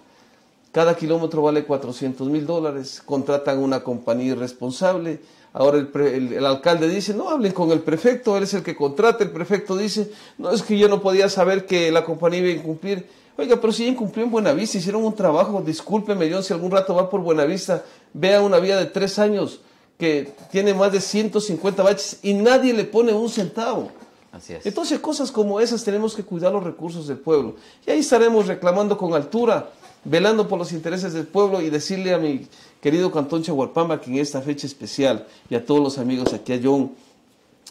Speaker 4: Cada kilómetro vale 400 mil dólares, contratan una compañía irresponsable. Ahora el, alcalde dice, no hablen con el prefecto, él es el que contrata, el prefecto dice, no es que yo no podía saber que la compañía iba a incumplir. Oiga, pero si incumplió en Buenavista, hicieron un trabajo, discúlpeme John, si algún rato va por Buenavista, vea una vía de tres años que tiene más de 150 baches y nadie le pone un centavo. Así es. Entonces cosas como esas tenemos que cuidar los recursos del pueblo. Y ahí estaremos reclamando con altura velando por los intereses del pueblo y decirle a mi querido Cantón Chahualpamba que en esta fecha especial y a todos los amigos aquí a John,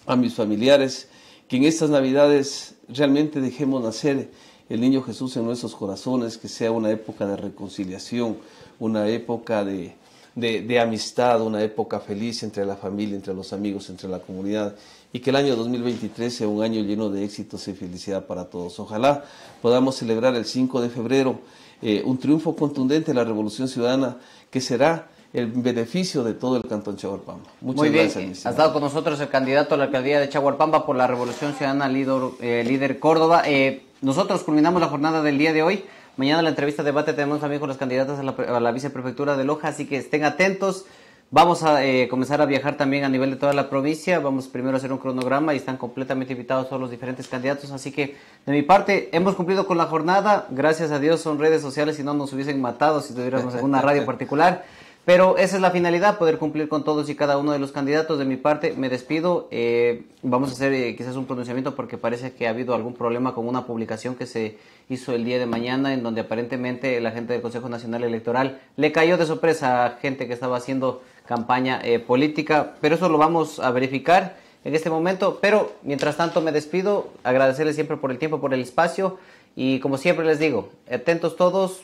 Speaker 4: a mis familiares, que en estas navidades realmente dejemos nacer el niño Jesús en nuestros corazones, que sea una época de reconciliación, una época de, de, amistad, una época feliz entre la familia, entre los amigos, entre la comunidad y que el año 2023 sea un año lleno de éxitos y felicidad para todos. Ojalá podamos celebrar el 5 de febrero eh, un triunfo contundente de la Revolución Ciudadana que será el beneficio de todo el Cantón Chaguarpamba. Muchas gracias. Has dado
Speaker 2: con nosotros el candidato a la alcaldía de Chaguarpamba por la Revolución Ciudadana, líder, eh, Córdoba. Eh, nosotros culminamos la jornada del día de hoy. Mañana la entrevista de debate tenemos también con los candidatos a la, a la viceprefectura de Loja, así que estén atentos. Vamos a eh, comenzar a viajar también a nivel de toda la provincia. Vamos primero a hacer un cronograma y están completamente invitados todos los diferentes candidatos. Así que de mi parte, hemos cumplido con la jornada. Gracias a Dios son redes sociales, y no nos hubiesen matado si tuviéramos alguna radio particular. Pero esa es la finalidad, poder cumplir con todos y cada uno de los candidatos. De mi parte, me despido. Eh, vamos a hacer eh, quizás un pronunciamiento porque parece que ha habido algún problema con una publicación que se hizo el día de mañana en donde aparentemente la gente del Consejo Nacional Electoral le cayó de sorpresa a gente que estaba haciendo campaña eh, política, pero eso lo vamos a verificar en este momento. Pero mientras tanto me despido, agradecerles siempre por el tiempo, por el espacio y como siempre les digo, atentos todos.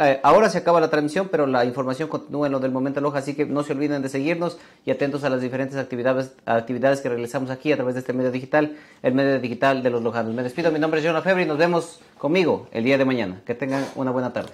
Speaker 2: Eh, ahora se acaba la transmisión, pero la información continúa en lo del momento Loja, así que no se olviden de seguirnos y atentos a las diferentes actividades, actividades que realizamos aquí a través de este medio digital, el medio digital de los lojanos. Me despido, mi nombre es Jonah Febre y nos vemos conmigo el día de mañana. Que tengan una buena tarde.